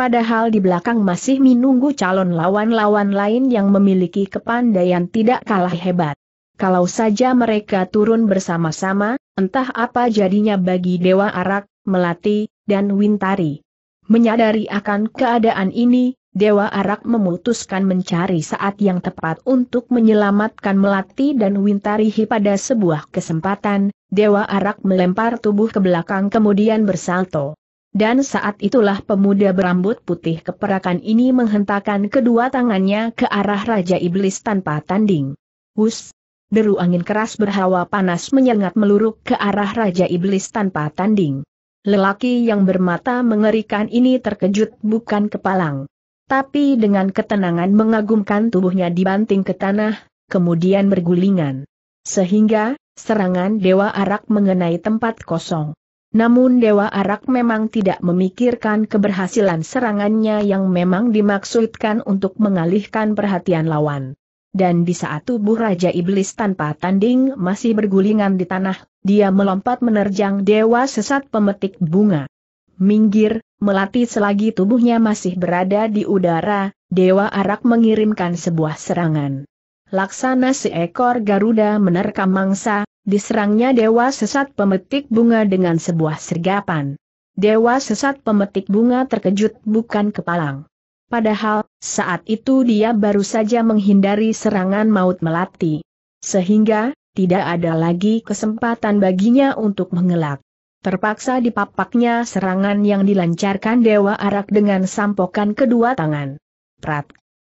Padahal di belakang masih menunggu calon lawan-lawan lain yang memiliki kepandaian tidak kalah hebat. Kalau saja mereka turun bersama-sama, entah apa jadinya bagi Dewa Arak, Melati, dan Wintari. Menyadari akan keadaan ini, Dewa Arak memutuskan mencari saat yang tepat untuk menyelamatkan Melati dan Wintarihi pada sebuah kesempatan, Dewa Arak melempar tubuh ke belakang kemudian bersalto. Dan saat itulah pemuda berambut putih keperakan ini menghentakkan kedua tangannya ke arah Raja Iblis tanpa tanding. Hus! Deru angin keras berhawa panas menyengat meluruk ke arah Raja Iblis tanpa tanding. Lelaki yang bermata mengerikan ini terkejut bukan kepalang tapi dengan ketenangan mengagumkan tubuhnya dibanting ke tanah, kemudian bergulingan. Sehingga, serangan Dewa Arak mengenai tempat kosong. Namun Dewa Arak memang tidak memikirkan keberhasilan serangannya yang memang dimaksudkan untuk mengalihkan perhatian lawan. Dan di saat tubuh Raja Iblis tanpa tanding masih bergulingan di tanah, dia melompat menerjang Dewa Sesat Pemetik Bunga. Minggir, melati selagi tubuhnya masih berada di udara, Dewa Arak mengirimkan sebuah serangan. Laksana seekor Garuda menerkam mangsa, diserangnya Dewa Sesat Pemetik Bunga dengan sebuah sergapan. Dewa Sesat Pemetik Bunga terkejut bukan kepalang. Padahal, saat itu dia baru saja menghindari serangan maut melati. Sehingga, tidak ada lagi kesempatan baginya untuk mengelak. Terpaksa dipapaknya serangan yang dilancarkan Dewa Arak dengan sampokan kedua tangan. Prat.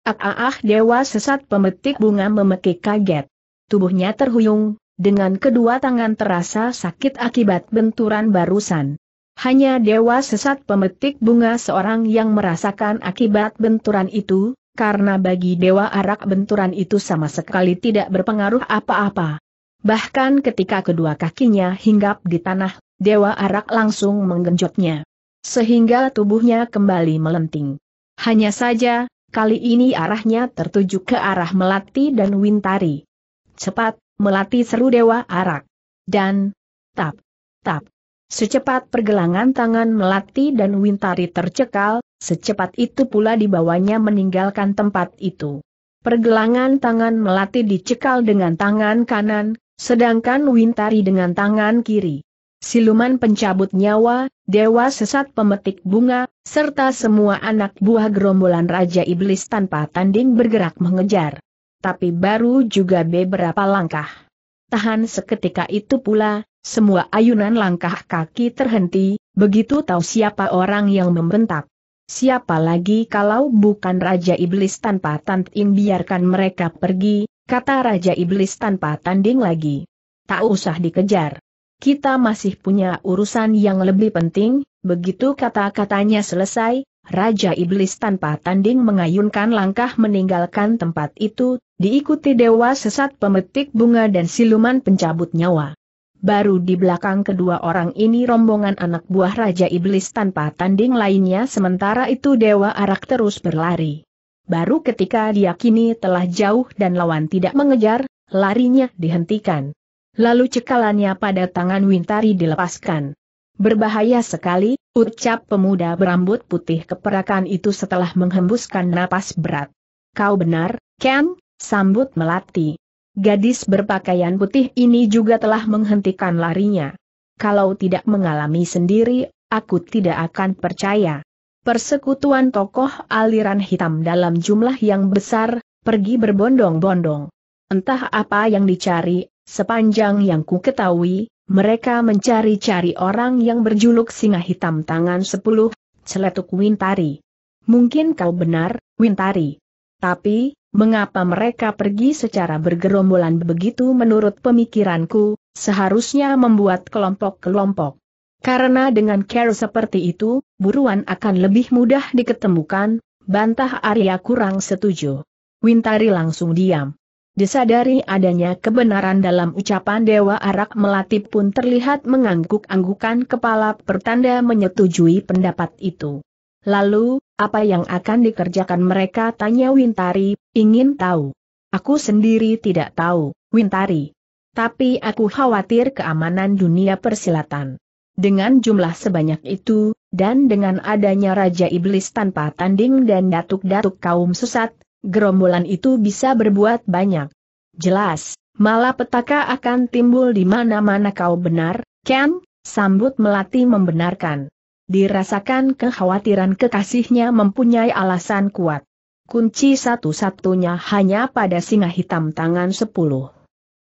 Ah, ah, ah Dewa sesat pemetik bunga memekik kaget. Tubuhnya terhuyung, dengan kedua tangan terasa sakit akibat benturan barusan. Hanya Dewa sesat pemetik bunga seorang yang merasakan akibat benturan itu, karena bagi Dewa Arak benturan itu sama sekali tidak berpengaruh apa-apa. Bahkan ketika kedua kakinya hinggap di tanah Dewa Arak langsung menggenjotnya. Sehingga tubuhnya kembali melenting. Hanya saja, kali ini arahnya tertuju ke arah Melati dan Wintari. Cepat, Melati seru Dewa Arak. Dan, tap, tap. Secepat pergelangan tangan Melati dan Wintari tercekal, secepat itu pula dibawanya meninggalkan tempat itu. Pergelangan tangan Melati dicekal dengan tangan kanan, sedangkan Wintari dengan tangan kiri siluman pencabut nyawa, dewa sesat pemetik bunga, serta semua anak buah gerombolan Raja Iblis tanpa tanding bergerak mengejar. Tapi baru juga beberapa langkah. Tahan seketika itu pula, semua ayunan langkah kaki terhenti, begitu tahu siapa orang yang membentak. Siapa lagi kalau bukan Raja Iblis tanpa tanding biarkan mereka pergi, kata Raja Iblis tanpa tanding lagi. Tak usah dikejar kita masih punya urusan yang lebih penting, begitu kata-katanya selesai, Raja Iblis tanpa tanding mengayunkan langkah meninggalkan tempat itu, diikuti dewa sesat pemetik bunga dan siluman pencabut nyawa. Baru di belakang kedua orang ini rombongan anak buah Raja Iblis tanpa tanding lainnya sementara itu dewa arak terus berlari. Baru ketika dia telah jauh dan lawan tidak mengejar, larinya dihentikan. Lalu cekalannya pada tangan Wintari dilepaskan. Berbahaya sekali, ucap pemuda berambut putih keperakan itu setelah menghembuskan napas berat. Kau benar, Ken, sambut Melati. Gadis berpakaian putih ini juga telah menghentikan larinya. Kalau tidak mengalami sendiri, aku tidak akan percaya. Persekutuan tokoh aliran hitam dalam jumlah yang besar, pergi berbondong-bondong. Entah apa yang dicari, Sepanjang yang ku ketahui, mereka mencari-cari orang yang berjuluk singa hitam tangan sepuluh, celetuk Wintari. Mungkin kau benar, Wintari. Tapi, mengapa mereka pergi secara bergerombolan begitu menurut pemikiranku, seharusnya membuat kelompok-kelompok. Karena dengan care seperti itu, buruan akan lebih mudah diketemukan, bantah Arya kurang setuju. Wintari langsung diam. Disadari adanya kebenaran dalam ucapan Dewa Arak Melati pun terlihat mengangguk-anggukan kepala pertanda menyetujui pendapat itu. Lalu, apa yang akan dikerjakan mereka tanya Wintari, ingin tahu. Aku sendiri tidak tahu, Wintari. Tapi aku khawatir keamanan dunia persilatan. Dengan jumlah sebanyak itu, dan dengan adanya Raja Iblis tanpa tanding dan datuk-datuk kaum sesat, gerombolan itu bisa berbuat banyak. Jelas, malah petaka akan timbul di mana-mana kau benar, Ken, sambut Melati membenarkan. Dirasakan kekhawatiran kekasihnya mempunyai alasan kuat. Kunci satu-satunya hanya pada singa hitam tangan sepuluh.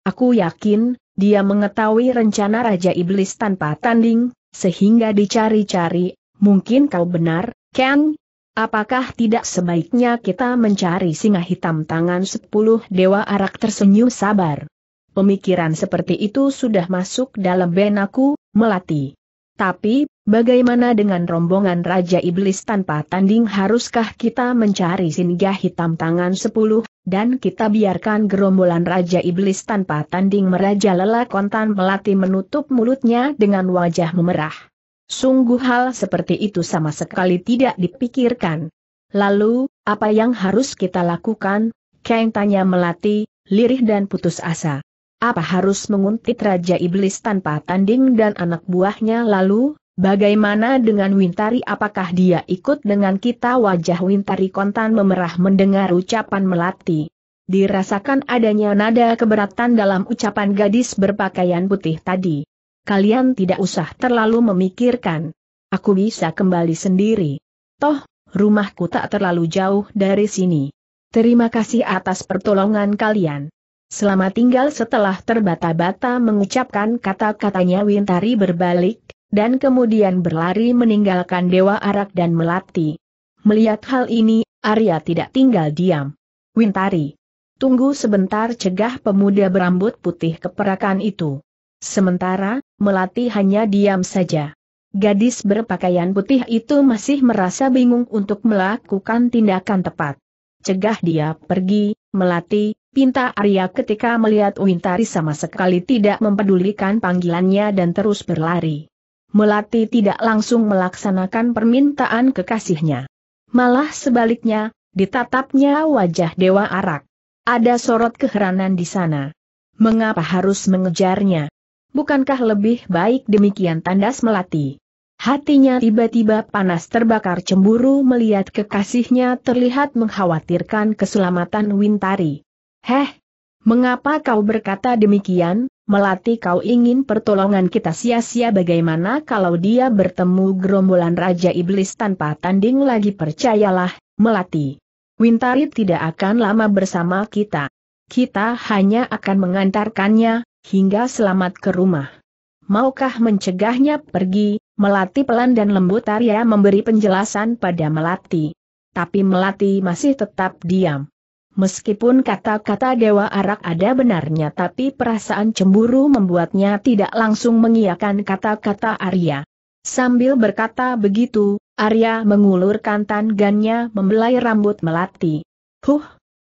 Aku yakin, dia mengetahui rencana Raja Iblis tanpa tanding, sehingga dicari-cari, mungkin kau benar, Ken, Apakah tidak sebaiknya kita mencari singa hitam tangan sepuluh dewa arak tersenyum sabar? Pemikiran seperti itu sudah masuk dalam benakku, melati. Tapi, bagaimana dengan rombongan Raja Iblis tanpa tanding haruskah kita mencari singa hitam tangan sepuluh, dan kita biarkan gerombolan Raja Iblis tanpa tanding merajalela kontan melati menutup mulutnya dengan wajah memerah. Sungguh hal seperti itu sama sekali tidak dipikirkan. Lalu, apa yang harus kita lakukan? Kang tanya melati, lirih dan putus asa. Apa harus menguntit Raja Iblis tanpa tanding dan anak buahnya lalu? Bagaimana dengan Wintari apakah dia ikut dengan kita wajah Wintari kontan memerah mendengar ucapan Melati. Dirasakan adanya nada keberatan dalam ucapan gadis berpakaian putih tadi kalian tidak usah terlalu memikirkan. Aku bisa kembali sendiri. Toh, rumahku tak terlalu jauh dari sini. Terima kasih atas pertolongan kalian. Selama tinggal setelah terbata-bata mengucapkan kata-katanya Wintari berbalik, dan kemudian berlari meninggalkan Dewa Arak dan Melati. Melihat hal ini, Arya tidak tinggal diam. Wintari, tunggu sebentar cegah pemuda berambut putih keperakan itu. Sementara, Melati hanya diam saja. Gadis berpakaian putih itu masih merasa bingung untuk melakukan tindakan tepat. Cegah dia pergi, Melati, pinta Arya ketika melihat Wintari sama sekali tidak mempedulikan panggilannya dan terus berlari. Melati tidak langsung melaksanakan permintaan kekasihnya. Malah sebaliknya, ditatapnya wajah Dewa Arak. Ada sorot keheranan di sana. Mengapa harus mengejarnya? Bukankah lebih baik demikian tandas melati? Hatinya tiba-tiba panas terbakar cemburu melihat kekasihnya terlihat mengkhawatirkan keselamatan Wintari. Heh, mengapa kau berkata demikian, Melati kau ingin pertolongan kita sia-sia bagaimana kalau dia bertemu gerombolan Raja Iblis tanpa tanding lagi percayalah, Melati. Wintari tidak akan lama bersama kita. Kita hanya akan mengantarkannya, hingga selamat ke rumah. Maukah mencegahnya pergi, Melati pelan dan lembut Arya memberi penjelasan pada Melati. Tapi Melati masih tetap diam. Meskipun kata-kata Dewa Arak ada benarnya tapi perasaan cemburu membuatnya tidak langsung mengiakan kata-kata Arya. Sambil berkata begitu, Arya mengulurkan tangannya membelai rambut Melati. Huh,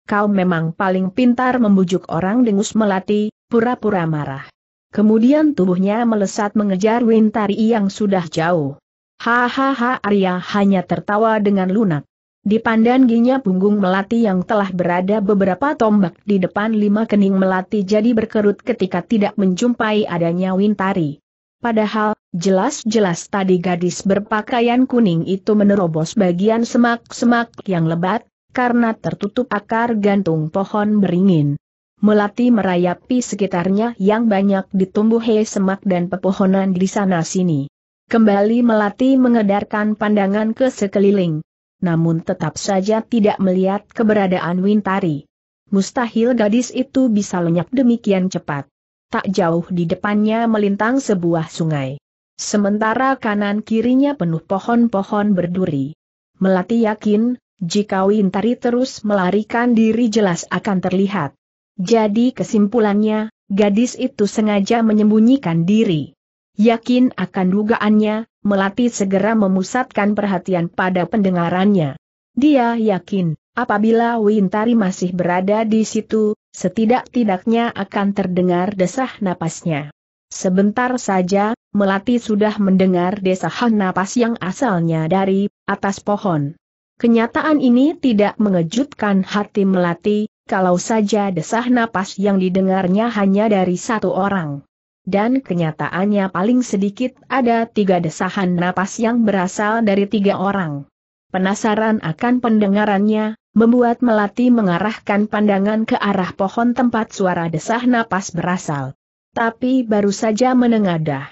kau memang paling pintar membujuk orang dengus Melati, pura-pura marah. Kemudian tubuhnya melesat mengejar Wintari yang sudah jauh. Hahaha Arya hanya tertawa dengan lunak. Dipandanginya punggung melati yang telah berada beberapa tombak di depan lima kening melati jadi berkerut ketika tidak menjumpai adanya Wintari. Padahal, jelas-jelas tadi gadis berpakaian kuning itu menerobos bagian semak-semak yang lebat, karena tertutup akar gantung pohon beringin melati merayapi sekitarnya yang banyak ditumbuhi semak dan pepohonan di sana-sini. Kembali melati mengedarkan pandangan ke sekeliling. Namun tetap saja tidak melihat keberadaan Wintari. Mustahil gadis itu bisa lenyap demikian cepat. Tak jauh di depannya melintang sebuah sungai. Sementara kanan kirinya penuh pohon-pohon berduri. Melati yakin, jika Wintari terus melarikan diri jelas akan terlihat. Jadi kesimpulannya, gadis itu sengaja menyembunyikan diri. Yakin akan dugaannya, Melati segera memusatkan perhatian pada pendengarannya. Dia yakin, apabila Wintari masih berada di situ, setidak-tidaknya akan terdengar desah napasnya. Sebentar saja, Melati sudah mendengar desahan napas yang asalnya dari atas pohon. Kenyataan ini tidak mengejutkan hati Melati, kalau saja desah napas yang didengarnya hanya dari satu orang. Dan kenyataannya paling sedikit ada tiga desahan napas yang berasal dari tiga orang. Penasaran akan pendengarannya, membuat Melati mengarahkan pandangan ke arah pohon tempat suara desah napas berasal. Tapi baru saja menengadah.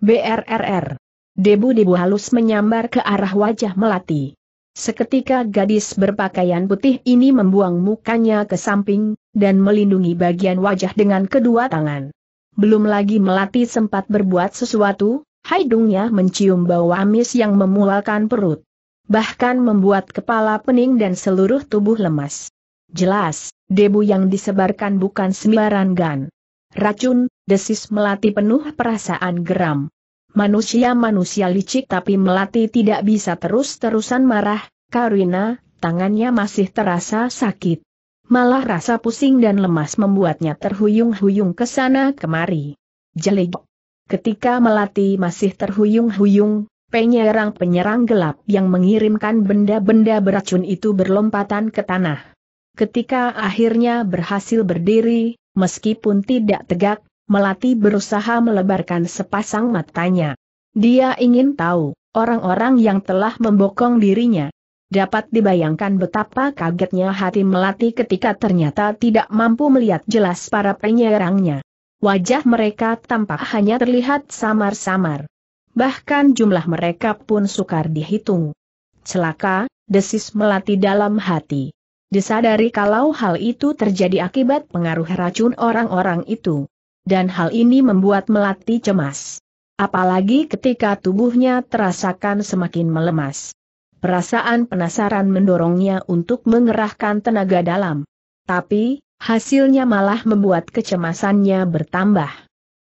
BRRR. Debu-debu halus menyambar ke arah wajah Melati. Seketika gadis berpakaian putih ini membuang mukanya ke samping, dan melindungi bagian wajah dengan kedua tangan. Belum lagi Melati sempat berbuat sesuatu, hidungnya mencium bau amis yang memualkan perut. Bahkan membuat kepala pening dan seluruh tubuh lemas. Jelas, debu yang disebarkan bukan sembarangan. Racun, desis Melati penuh perasaan geram. Manusia-manusia licik tapi Melati tidak bisa terus-terusan marah, Karina, tangannya masih terasa sakit. Malah rasa pusing dan lemas membuatnya terhuyung-huyung ke sana kemari. Jelik. Ketika Melati masih terhuyung-huyung, penyerang-penyerang gelap yang mengirimkan benda-benda beracun itu berlompatan ke tanah. Ketika akhirnya berhasil berdiri, meskipun tidak tegak, Melati berusaha melebarkan sepasang matanya. Dia ingin tahu, orang-orang yang telah membokong dirinya. Dapat dibayangkan betapa kagetnya hati Melati ketika ternyata tidak mampu melihat jelas para penyerangnya. Wajah mereka tampak hanya terlihat samar-samar. Bahkan jumlah mereka pun sukar dihitung. Celaka, desis Melati dalam hati. Disadari kalau hal itu terjadi akibat pengaruh racun orang-orang itu dan hal ini membuat Melati cemas. Apalagi ketika tubuhnya terasakan semakin melemas. Perasaan penasaran mendorongnya untuk mengerahkan tenaga dalam. Tapi, hasilnya malah membuat kecemasannya bertambah.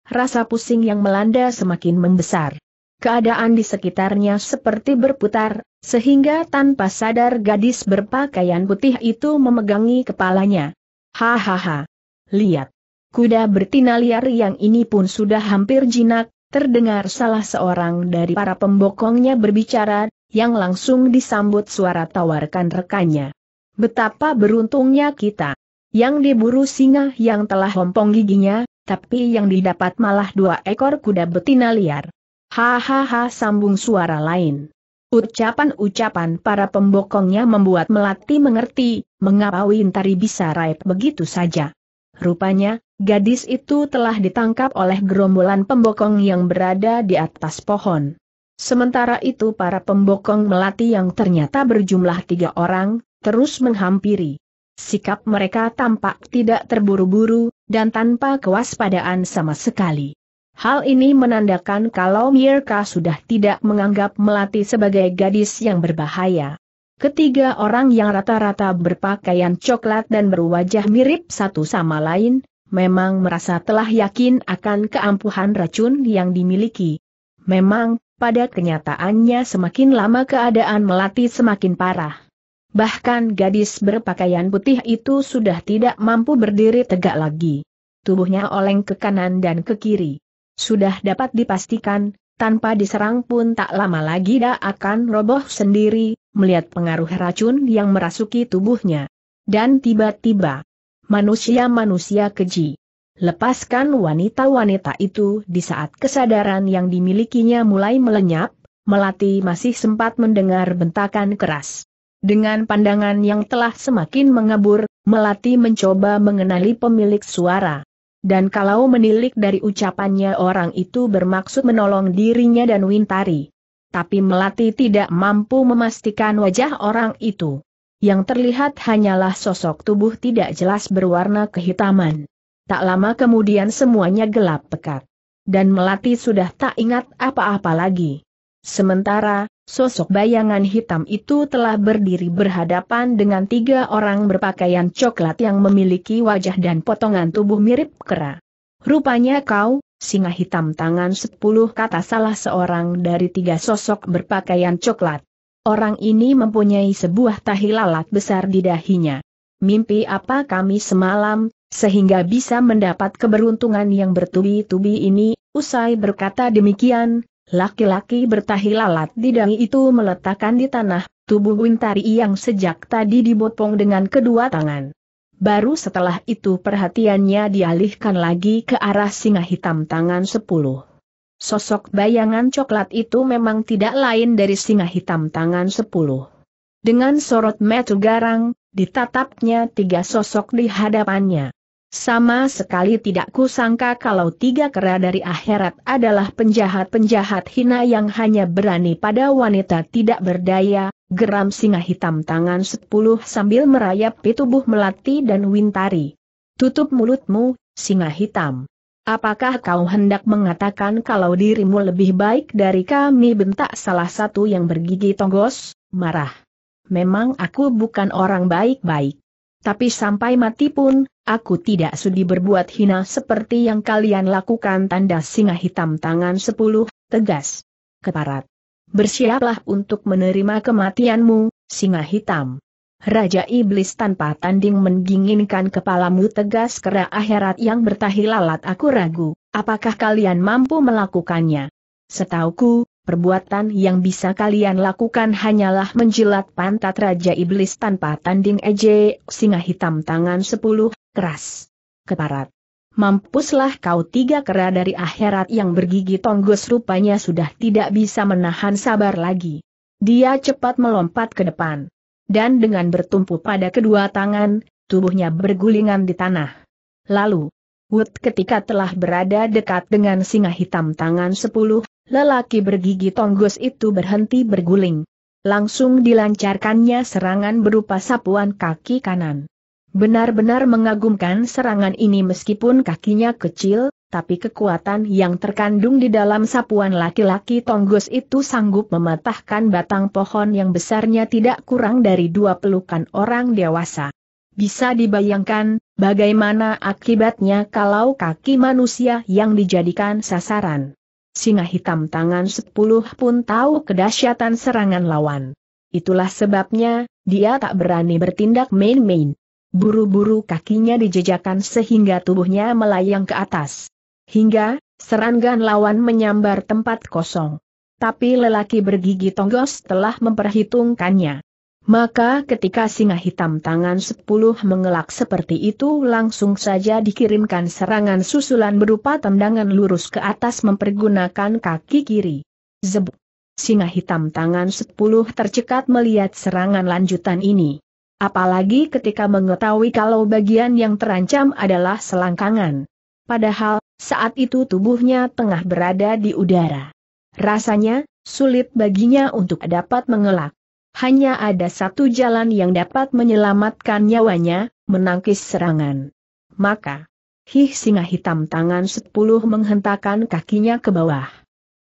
Rasa pusing yang melanda semakin membesar. Keadaan di sekitarnya seperti berputar, sehingga tanpa sadar gadis berpakaian putih itu memegangi kepalanya. Hahaha. Lihat kuda bertina liar yang ini pun sudah hampir jinak, terdengar salah seorang dari para pembokongnya berbicara, yang langsung disambut suara tawarkan rekannya. Betapa beruntungnya kita. Yang diburu singa yang telah hompong giginya, tapi yang didapat malah dua ekor kuda betina liar. Hahaha sambung suara lain. Ucapan-ucapan para pembokongnya membuat Melati mengerti, mengapa Wintari bisa raib begitu saja. Rupanya, Gadis itu telah ditangkap oleh gerombolan pembokong yang berada di atas pohon. Sementara itu para pembokong melati yang ternyata berjumlah tiga orang, terus menghampiri. Sikap mereka tampak tidak terburu-buru, dan tanpa kewaspadaan sama sekali. Hal ini menandakan kalau Mirka sudah tidak menganggap Melati sebagai gadis yang berbahaya. Ketiga orang yang rata-rata berpakaian coklat dan berwajah mirip satu sama lain, memang merasa telah yakin akan keampuhan racun yang dimiliki. Memang, pada kenyataannya semakin lama keadaan melati semakin parah. Bahkan gadis berpakaian putih itu sudah tidak mampu berdiri tegak lagi. Tubuhnya oleng ke kanan dan ke kiri. Sudah dapat dipastikan, tanpa diserang pun tak lama lagi dia akan roboh sendiri, melihat pengaruh racun yang merasuki tubuhnya. Dan tiba-tiba, manusia-manusia keji. Lepaskan wanita-wanita itu di saat kesadaran yang dimilikinya mulai melenyap, Melati masih sempat mendengar bentakan keras. Dengan pandangan yang telah semakin mengebur, Melati mencoba mengenali pemilik suara. Dan kalau menilik dari ucapannya orang itu bermaksud menolong dirinya dan Wintari. Tapi Melati tidak mampu memastikan wajah orang itu yang terlihat hanyalah sosok tubuh tidak jelas berwarna kehitaman. Tak lama kemudian semuanya gelap pekat. Dan Melati sudah tak ingat apa-apa lagi. Sementara, sosok bayangan hitam itu telah berdiri berhadapan dengan tiga orang berpakaian coklat yang memiliki wajah dan potongan tubuh mirip kera. Rupanya kau, singa hitam tangan sepuluh kata salah seorang dari tiga sosok berpakaian coklat. Orang ini mempunyai sebuah tahi lalat besar di dahinya. Mimpi apa kami semalam, sehingga bisa mendapat keberuntungan yang bertubi-tubi ini, usai berkata demikian, laki-laki bertahi lalat di dahi itu meletakkan di tanah, tubuh Wintari yang sejak tadi dibopong dengan kedua tangan. Baru setelah itu perhatiannya dialihkan lagi ke arah singa hitam tangan sepuluh. Sosok bayangan coklat itu memang tidak lain dari singa hitam tangan sepuluh. Dengan sorot metu garang, ditatapnya tiga sosok di hadapannya. Sama sekali tidak kusangka kalau tiga kera dari akhirat adalah penjahat-penjahat hina yang hanya berani pada wanita tidak berdaya, geram singa hitam tangan sepuluh sambil merayapi tubuh melati dan wintari. Tutup mulutmu, singa hitam. Apakah kau hendak mengatakan kalau dirimu lebih baik dari kami bentak salah satu yang bergigi tonggos, marah. Memang aku bukan orang baik-baik. Tapi sampai mati pun, aku tidak sudi berbuat hina seperti yang kalian lakukan tanda singa hitam tangan sepuluh, tegas. Keparat. Bersiaplah untuk menerima kematianmu, singa hitam. Raja Iblis tanpa tanding mendinginkan kepalamu tegas kera akhirat yang bertahi lalat. aku ragu, apakah kalian mampu melakukannya? Setauku, perbuatan yang bisa kalian lakukan hanyalah menjilat pantat Raja Iblis tanpa tanding ej, singa hitam tangan sepuluh, keras. Keparat. Mampuslah kau tiga kera dari akhirat yang bergigi tonggos rupanya sudah tidak bisa menahan sabar lagi. Dia cepat melompat ke depan dan dengan bertumpu pada kedua tangan, tubuhnya bergulingan di tanah. Lalu, Wood ketika telah berada dekat dengan singa hitam tangan sepuluh, lelaki bergigi tonggos itu berhenti berguling. Langsung dilancarkannya serangan berupa sapuan kaki kanan. Benar-benar mengagumkan serangan ini meskipun kakinya kecil, tapi kekuatan yang terkandung di dalam sapuan laki-laki tonggos itu sanggup mematahkan batang pohon yang besarnya tidak kurang dari dua pelukan orang dewasa. Bisa dibayangkan, bagaimana akibatnya kalau kaki manusia yang dijadikan sasaran. Singa hitam tangan sepuluh pun tahu kedahsyatan serangan lawan. Itulah sebabnya, dia tak berani bertindak main-main. Buru-buru kakinya dijejakan sehingga tubuhnya melayang ke atas. Hingga, serangan lawan menyambar tempat kosong. Tapi lelaki bergigi tonggos telah memperhitungkannya. Maka ketika singa hitam tangan sepuluh mengelak seperti itu langsung saja dikirimkan serangan susulan berupa tendangan lurus ke atas mempergunakan kaki kiri. Zeb. Singa hitam tangan sepuluh tercekat melihat serangan lanjutan ini. Apalagi ketika mengetahui kalau bagian yang terancam adalah selangkangan. Padahal, saat itu tubuhnya tengah berada di udara. Rasanya, sulit baginya untuk dapat mengelak. Hanya ada satu jalan yang dapat menyelamatkan nyawanya, menangkis serangan. Maka, hih singa hitam tangan sepuluh menghentakkan kakinya ke bawah.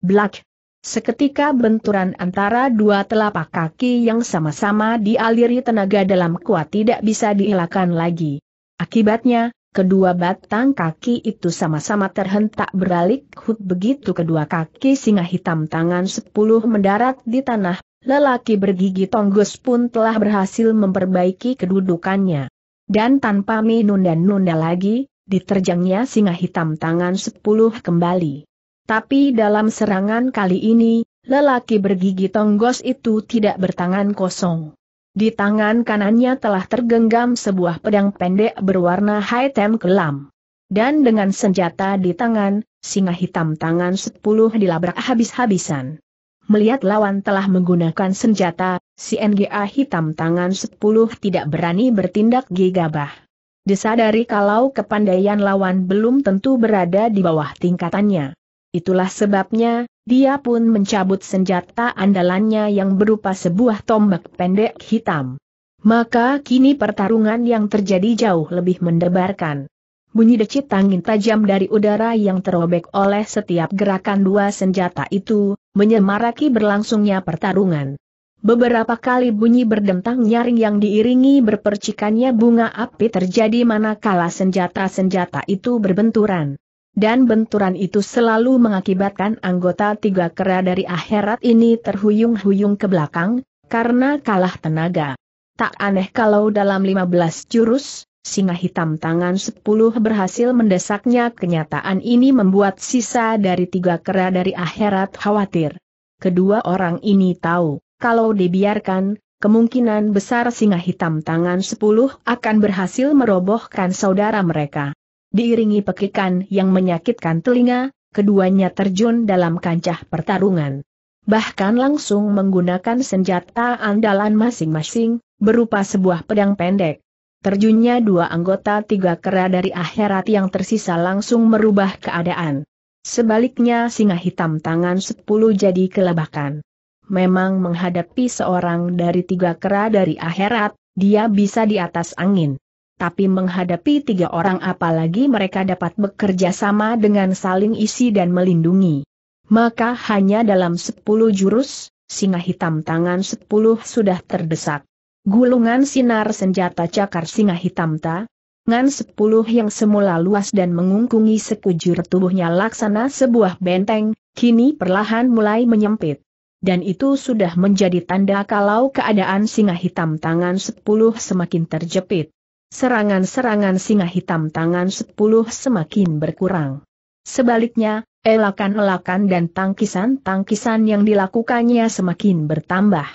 Blak! Seketika benturan antara dua telapak kaki yang sama-sama dialiri tenaga dalam kuat tidak bisa dielakkan lagi. Akibatnya, Kedua batang kaki itu sama-sama terhentak beralik hut begitu kedua kaki singa hitam tangan sepuluh mendarat di tanah, lelaki bergigi tonggos pun telah berhasil memperbaiki kedudukannya. Dan tanpa dan nunda lagi, diterjangnya singa hitam tangan sepuluh kembali. Tapi dalam serangan kali ini, lelaki bergigi tonggos itu tidak bertangan kosong. Di tangan kanannya telah tergenggam sebuah pedang pendek berwarna hitam kelam. Dan dengan senjata di tangan, singa hitam tangan sepuluh dilabrak habis-habisan. Melihat lawan telah menggunakan senjata, si NGA hitam tangan sepuluh tidak berani bertindak gegabah. Disadari kalau kepandaian lawan belum tentu berada di bawah tingkatannya. Itulah sebabnya, dia pun mencabut senjata andalannya yang berupa sebuah tombak pendek hitam. Maka kini pertarungan yang terjadi jauh lebih mendebarkan. Bunyi decit angin tajam dari udara yang terobek oleh setiap gerakan dua senjata itu, menyemaraki berlangsungnya pertarungan. Beberapa kali bunyi berdentang nyaring yang diiringi berpercikannya bunga api terjadi manakala senjata-senjata itu berbenturan dan benturan itu selalu mengakibatkan anggota tiga kera dari akhirat ini terhuyung-huyung ke belakang, karena kalah tenaga. Tak aneh kalau dalam 15 jurus, singa hitam tangan 10 berhasil mendesaknya kenyataan ini membuat sisa dari tiga kera dari akhirat khawatir. Kedua orang ini tahu, kalau dibiarkan, kemungkinan besar singa hitam tangan 10 akan berhasil merobohkan saudara mereka diiringi pekikan yang menyakitkan telinga, keduanya terjun dalam kancah pertarungan. Bahkan langsung menggunakan senjata andalan masing-masing, berupa sebuah pedang pendek. Terjunnya dua anggota tiga kera dari akhirat yang tersisa langsung merubah keadaan. Sebaliknya singa hitam tangan sepuluh jadi kelembakan. Memang menghadapi seorang dari tiga kera dari akhirat, dia bisa di atas angin tapi menghadapi tiga orang apalagi mereka dapat bekerja sama dengan saling isi dan melindungi. Maka hanya dalam sepuluh jurus, singa hitam tangan sepuluh sudah terdesak. Gulungan sinar senjata cakar singa hitam ta, ngan sepuluh yang semula luas dan mengungkungi sekujur tubuhnya laksana sebuah benteng, kini perlahan mulai menyempit dan itu sudah menjadi tanda kalau keadaan singa hitam tangan sepuluh semakin terjepit serangan-serangan singa hitam tangan sepuluh semakin berkurang. Sebaliknya, elakan-elakan dan tangkisan-tangkisan yang dilakukannya semakin bertambah.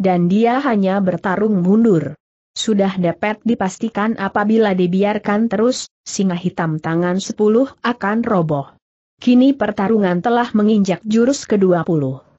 Dan dia hanya bertarung mundur. Sudah dapat dipastikan apabila dibiarkan terus, singa hitam tangan sepuluh akan roboh. Kini pertarungan telah menginjak jurus ke-20.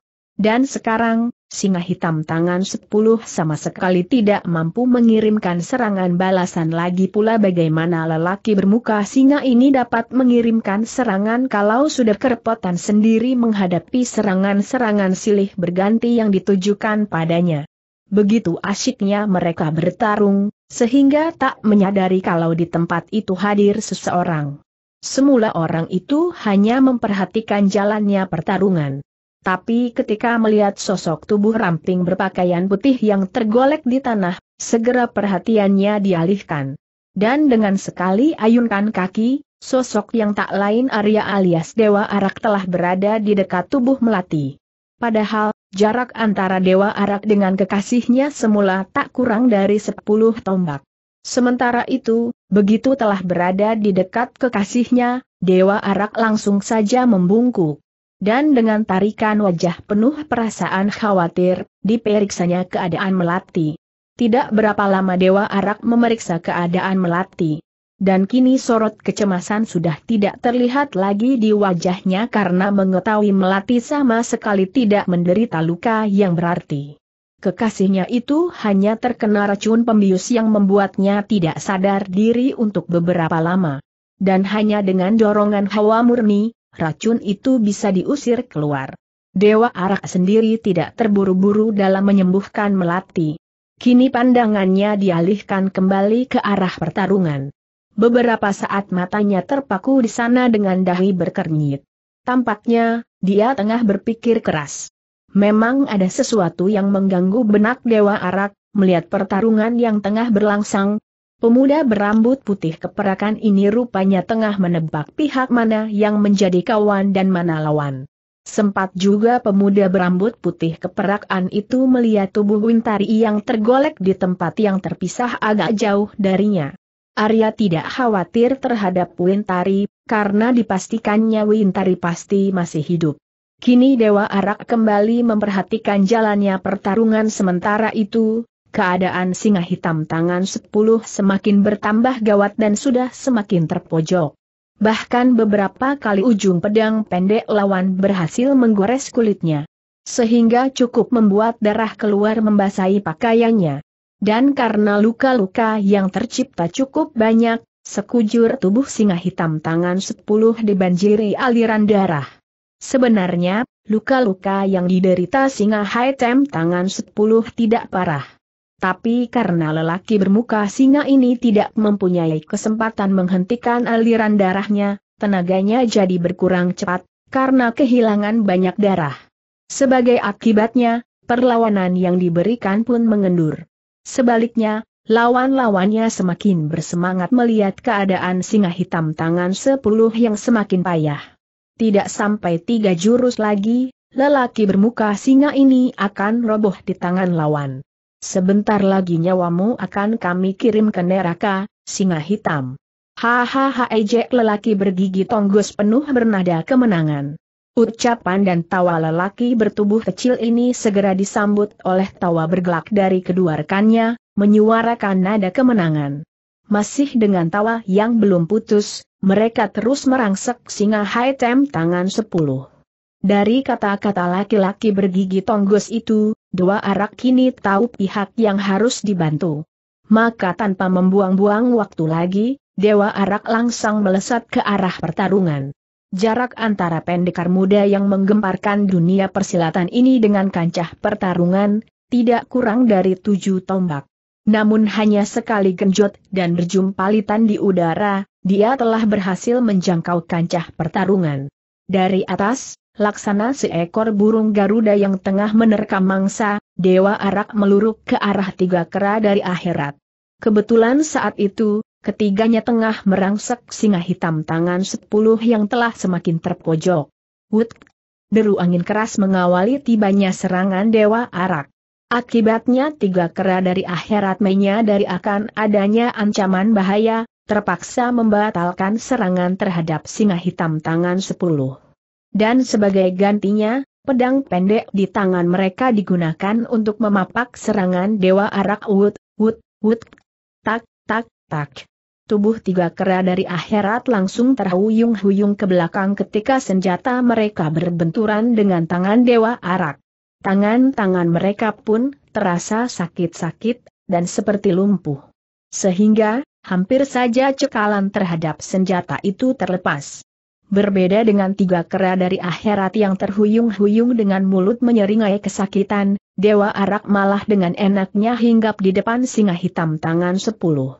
Dan sekarang, singa hitam tangan sepuluh sama sekali tidak mampu mengirimkan serangan balasan lagi pula bagaimana lelaki bermuka singa ini dapat mengirimkan serangan kalau sudah kerepotan sendiri menghadapi serangan-serangan silih berganti yang ditujukan padanya. Begitu asyiknya mereka bertarung, sehingga tak menyadari kalau di tempat itu hadir seseorang. Semula orang itu hanya memperhatikan jalannya pertarungan. Tapi ketika melihat sosok tubuh ramping berpakaian putih yang tergolek di tanah, segera perhatiannya dialihkan. Dan dengan sekali ayunkan kaki, sosok yang tak lain Arya alias Dewa Arak telah berada di dekat tubuh Melati. Padahal, jarak antara Dewa Arak dengan kekasihnya semula tak kurang dari sepuluh tombak. Sementara itu, begitu telah berada di dekat kekasihnya, Dewa Arak langsung saja membungkuk dan dengan tarikan wajah penuh perasaan khawatir, diperiksanya keadaan Melati. Tidak berapa lama Dewa Arak memeriksa keadaan Melati. Dan kini sorot kecemasan sudah tidak terlihat lagi di wajahnya karena mengetahui Melati sama sekali tidak menderita luka yang berarti. Kekasihnya itu hanya terkena racun pembius yang membuatnya tidak sadar diri untuk beberapa lama. Dan hanya dengan dorongan hawa murni, racun itu bisa diusir keluar. Dewa Arak sendiri tidak terburu-buru dalam menyembuhkan Melati. Kini pandangannya dialihkan kembali ke arah pertarungan. Beberapa saat matanya terpaku di sana dengan dahi berkernyit. Tampaknya, dia tengah berpikir keras. Memang ada sesuatu yang mengganggu benak Dewa Arak, melihat pertarungan yang tengah berlangsung, Pemuda berambut putih keperakan ini rupanya tengah menebak pihak mana yang menjadi kawan dan mana lawan. Sempat juga pemuda berambut putih keperakan itu melihat tubuh Wintari yang tergolek di tempat yang terpisah agak jauh darinya. Arya tidak khawatir terhadap Wintari, karena dipastikannya Wintari pasti masih hidup. Kini Dewa Arak kembali memperhatikan jalannya pertarungan sementara itu, Keadaan singa hitam tangan sepuluh semakin bertambah gawat dan sudah semakin terpojok. Bahkan beberapa kali ujung pedang pendek lawan berhasil menggores kulitnya. Sehingga cukup membuat darah keluar membasahi pakaiannya. Dan karena luka-luka yang tercipta cukup banyak, sekujur tubuh singa hitam tangan sepuluh dibanjiri aliran darah. Sebenarnya, luka-luka yang diderita singa hitam tangan sepuluh tidak parah. Tapi karena lelaki bermuka singa ini tidak mempunyai kesempatan menghentikan aliran darahnya, tenaganya jadi berkurang cepat, karena kehilangan banyak darah. Sebagai akibatnya, perlawanan yang diberikan pun mengendur. Sebaliknya, lawan-lawannya semakin bersemangat melihat keadaan singa hitam tangan sepuluh yang semakin payah. Tidak sampai tiga jurus lagi, lelaki bermuka singa ini akan roboh di tangan lawan. Sebentar lagi nyawamu akan kami kirim ke neraka, singa hitam. Hahaha ejek lelaki bergigi tonggos penuh bernada kemenangan. Ucapan dan tawa lelaki bertubuh kecil ini segera disambut oleh tawa bergelak dari kedua rekannya, menyuarakan nada kemenangan. Masih dengan tawa yang belum putus, mereka terus merangsek singa hitam tangan sepuluh. Dari kata-kata laki-laki bergigi tonggos itu, dua arak kini tahu pihak yang harus dibantu. Maka tanpa membuang-buang waktu lagi, Dewa Arak langsung melesat ke arah pertarungan. Jarak antara pendekar muda yang menggemparkan dunia persilatan ini dengan kancah pertarungan, tidak kurang dari tujuh tombak. Namun hanya sekali genjot dan berjumpalitan di udara, dia telah berhasil menjangkau kancah pertarungan. Dari atas, laksana seekor burung Garuda yang tengah menerkam mangsa, Dewa Arak meluruk ke arah tiga kera dari akhirat. Kebetulan saat itu, ketiganya tengah merangsek singa hitam tangan sepuluh yang telah semakin terpojok. Wut! Deru angin keras mengawali tibanya serangan Dewa Arak. Akibatnya tiga kera dari akhirat menyadari akan adanya ancaman bahaya, terpaksa membatalkan serangan terhadap singa hitam tangan sepuluh. Dan sebagai gantinya, pedang pendek di tangan mereka digunakan untuk memapak serangan Dewa Arak Wut, Wut, Wut, Tak, Tak, Tak. Tubuh tiga kera dari akhirat langsung terhuyung-huyung ke belakang ketika senjata mereka berbenturan dengan tangan Dewa Arak. Tangan-tangan mereka pun terasa sakit-sakit, dan seperti lumpuh. Sehingga, hampir saja cekalan terhadap senjata itu terlepas. Berbeda dengan tiga kera dari akhirat yang terhuyung-huyung dengan mulut menyeringai kesakitan, Dewa Arak malah dengan enaknya hinggap di depan singa hitam tangan sepuluh.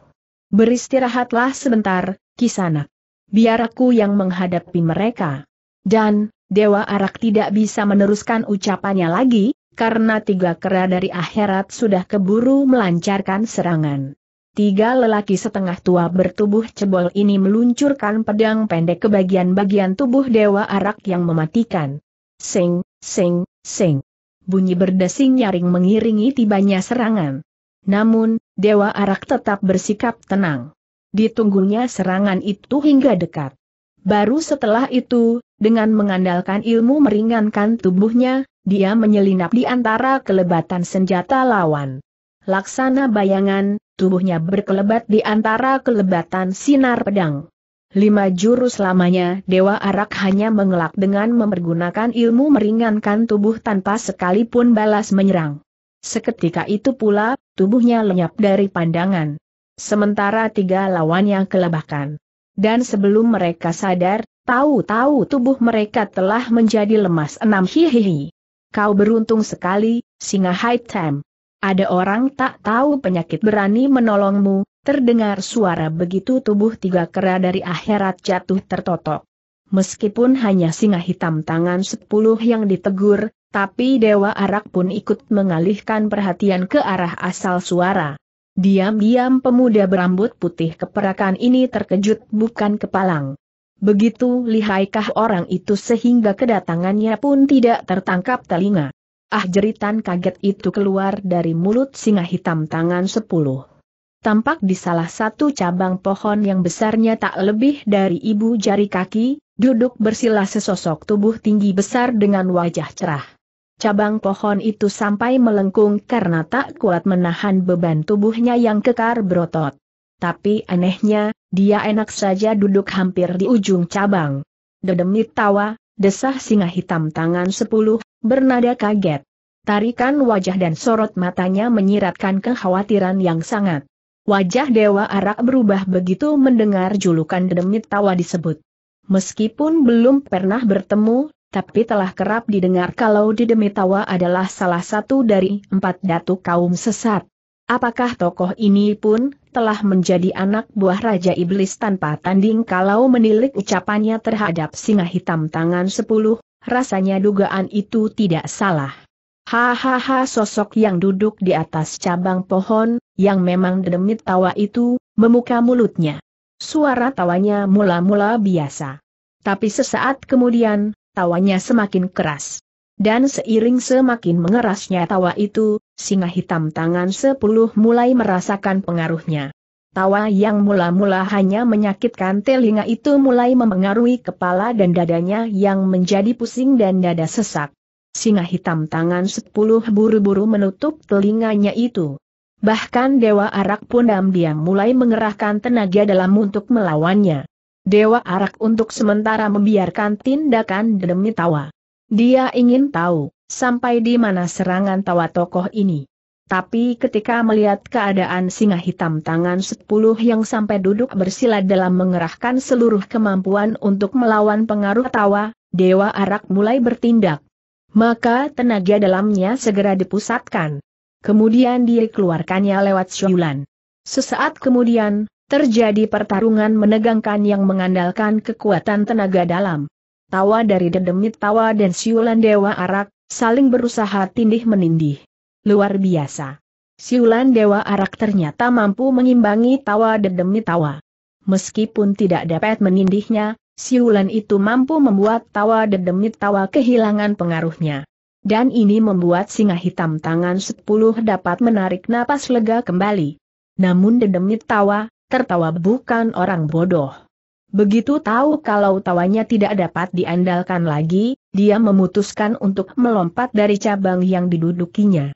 Beristirahatlah sebentar, kisanak. Biar aku yang menghadapi mereka. Dan, Dewa Arak tidak bisa meneruskan ucapannya lagi, karena tiga kera dari akhirat sudah keburu melancarkan serangan. Tiga lelaki setengah tua bertubuh cebol ini meluncurkan pedang pendek ke bagian-bagian tubuh Dewa Arak yang mematikan. Sing, sing, sing. Bunyi berdesing nyaring mengiringi tibanya serangan. Namun, Dewa Arak tetap bersikap tenang. Ditunggunya serangan itu hingga dekat. Baru setelah itu, dengan mengandalkan ilmu meringankan tubuhnya, dia menyelinap di antara kelebatan senjata lawan. Laksana bayangan, tubuhnya berkelebat di antara kelebatan sinar pedang. Lima jurus lamanya Dewa Arak hanya mengelak dengan mempergunakan ilmu meringankan tubuh tanpa sekalipun balas menyerang. Seketika itu pula, tubuhnya lenyap dari pandangan. Sementara tiga lawan yang kelebakan. Dan sebelum mereka sadar, tahu-tahu tubuh mereka telah menjadi lemas enam hihihi. Kau beruntung sekali, singa high time. Ada orang tak tahu penyakit berani menolongmu, terdengar suara begitu tubuh tiga kera dari akhirat jatuh tertotok. Meskipun hanya singa hitam tangan sepuluh yang ditegur, tapi Dewa Arak pun ikut mengalihkan perhatian ke arah asal suara. Diam-diam pemuda berambut putih keperakan ini terkejut bukan kepalang. Begitu lihaikah orang itu sehingga kedatangannya pun tidak tertangkap telinga. Ah jeritan kaget itu keluar dari mulut singa hitam tangan sepuluh. Tampak di salah satu cabang pohon yang besarnya tak lebih dari ibu jari kaki, duduk bersila sesosok tubuh tinggi besar dengan wajah cerah. Cabang pohon itu sampai melengkung karena tak kuat menahan beban tubuhnya yang kekar berotot. Tapi anehnya, dia enak saja duduk hampir di ujung cabang. Dedemit tawa, desah singa hitam tangan sepuluh Bernada kaget. Tarikan wajah dan sorot matanya menyiratkan kekhawatiran yang sangat. Wajah Dewa Arak berubah begitu mendengar julukan demit tawa disebut. Meskipun belum pernah bertemu, tapi telah kerap didengar kalau Demit Tawa adalah salah satu dari empat datu kaum sesat. Apakah tokoh ini pun telah menjadi anak buah Raja Iblis tanpa tanding kalau menilik ucapannya terhadap singa hitam tangan sepuluh Rasanya dugaan itu tidak salah. Hahaha sosok yang duduk di atas cabang pohon, yang memang demit tawa itu, memuka mulutnya. Suara tawanya mula-mula biasa. Tapi sesaat kemudian, tawanya semakin keras. Dan seiring semakin mengerasnya tawa itu, singa hitam tangan sepuluh mulai merasakan pengaruhnya. Tawa yang mula-mula hanya menyakitkan telinga itu mulai memengaruhi kepala dan dadanya yang menjadi pusing dan dada sesak. Singa hitam tangan sepuluh buru-buru menutup telinganya itu. Bahkan Dewa Arak pun diam-diam mulai mengerahkan tenaga dalam untuk melawannya. Dewa Arak untuk sementara membiarkan tindakan demi tawa. Dia ingin tahu, sampai di mana serangan tawa tokoh ini. Tapi ketika melihat keadaan singa hitam tangan sepuluh yang sampai duduk bersila dalam mengerahkan seluruh kemampuan untuk melawan pengaruh tawa, Dewa Arak mulai bertindak. Maka tenaga dalamnya segera dipusatkan. Kemudian dikeluarkannya lewat syulan. Sesaat kemudian, terjadi pertarungan menegangkan yang mengandalkan kekuatan tenaga dalam. Tawa dari dedemit tawa dan siulan Dewa Arak, saling berusaha tindih menindih. Luar biasa. Siulan Dewa Arak ternyata mampu mengimbangi tawa demi tawa. Meskipun tidak dapat menindihnya, siulan itu mampu membuat tawa demi tawa kehilangan pengaruhnya. Dan ini membuat singa hitam tangan sepuluh dapat menarik napas lega kembali. Namun Dedemit tawa, tertawa bukan orang bodoh. Begitu tahu kalau tawanya tidak dapat diandalkan lagi, dia memutuskan untuk melompat dari cabang yang didudukinya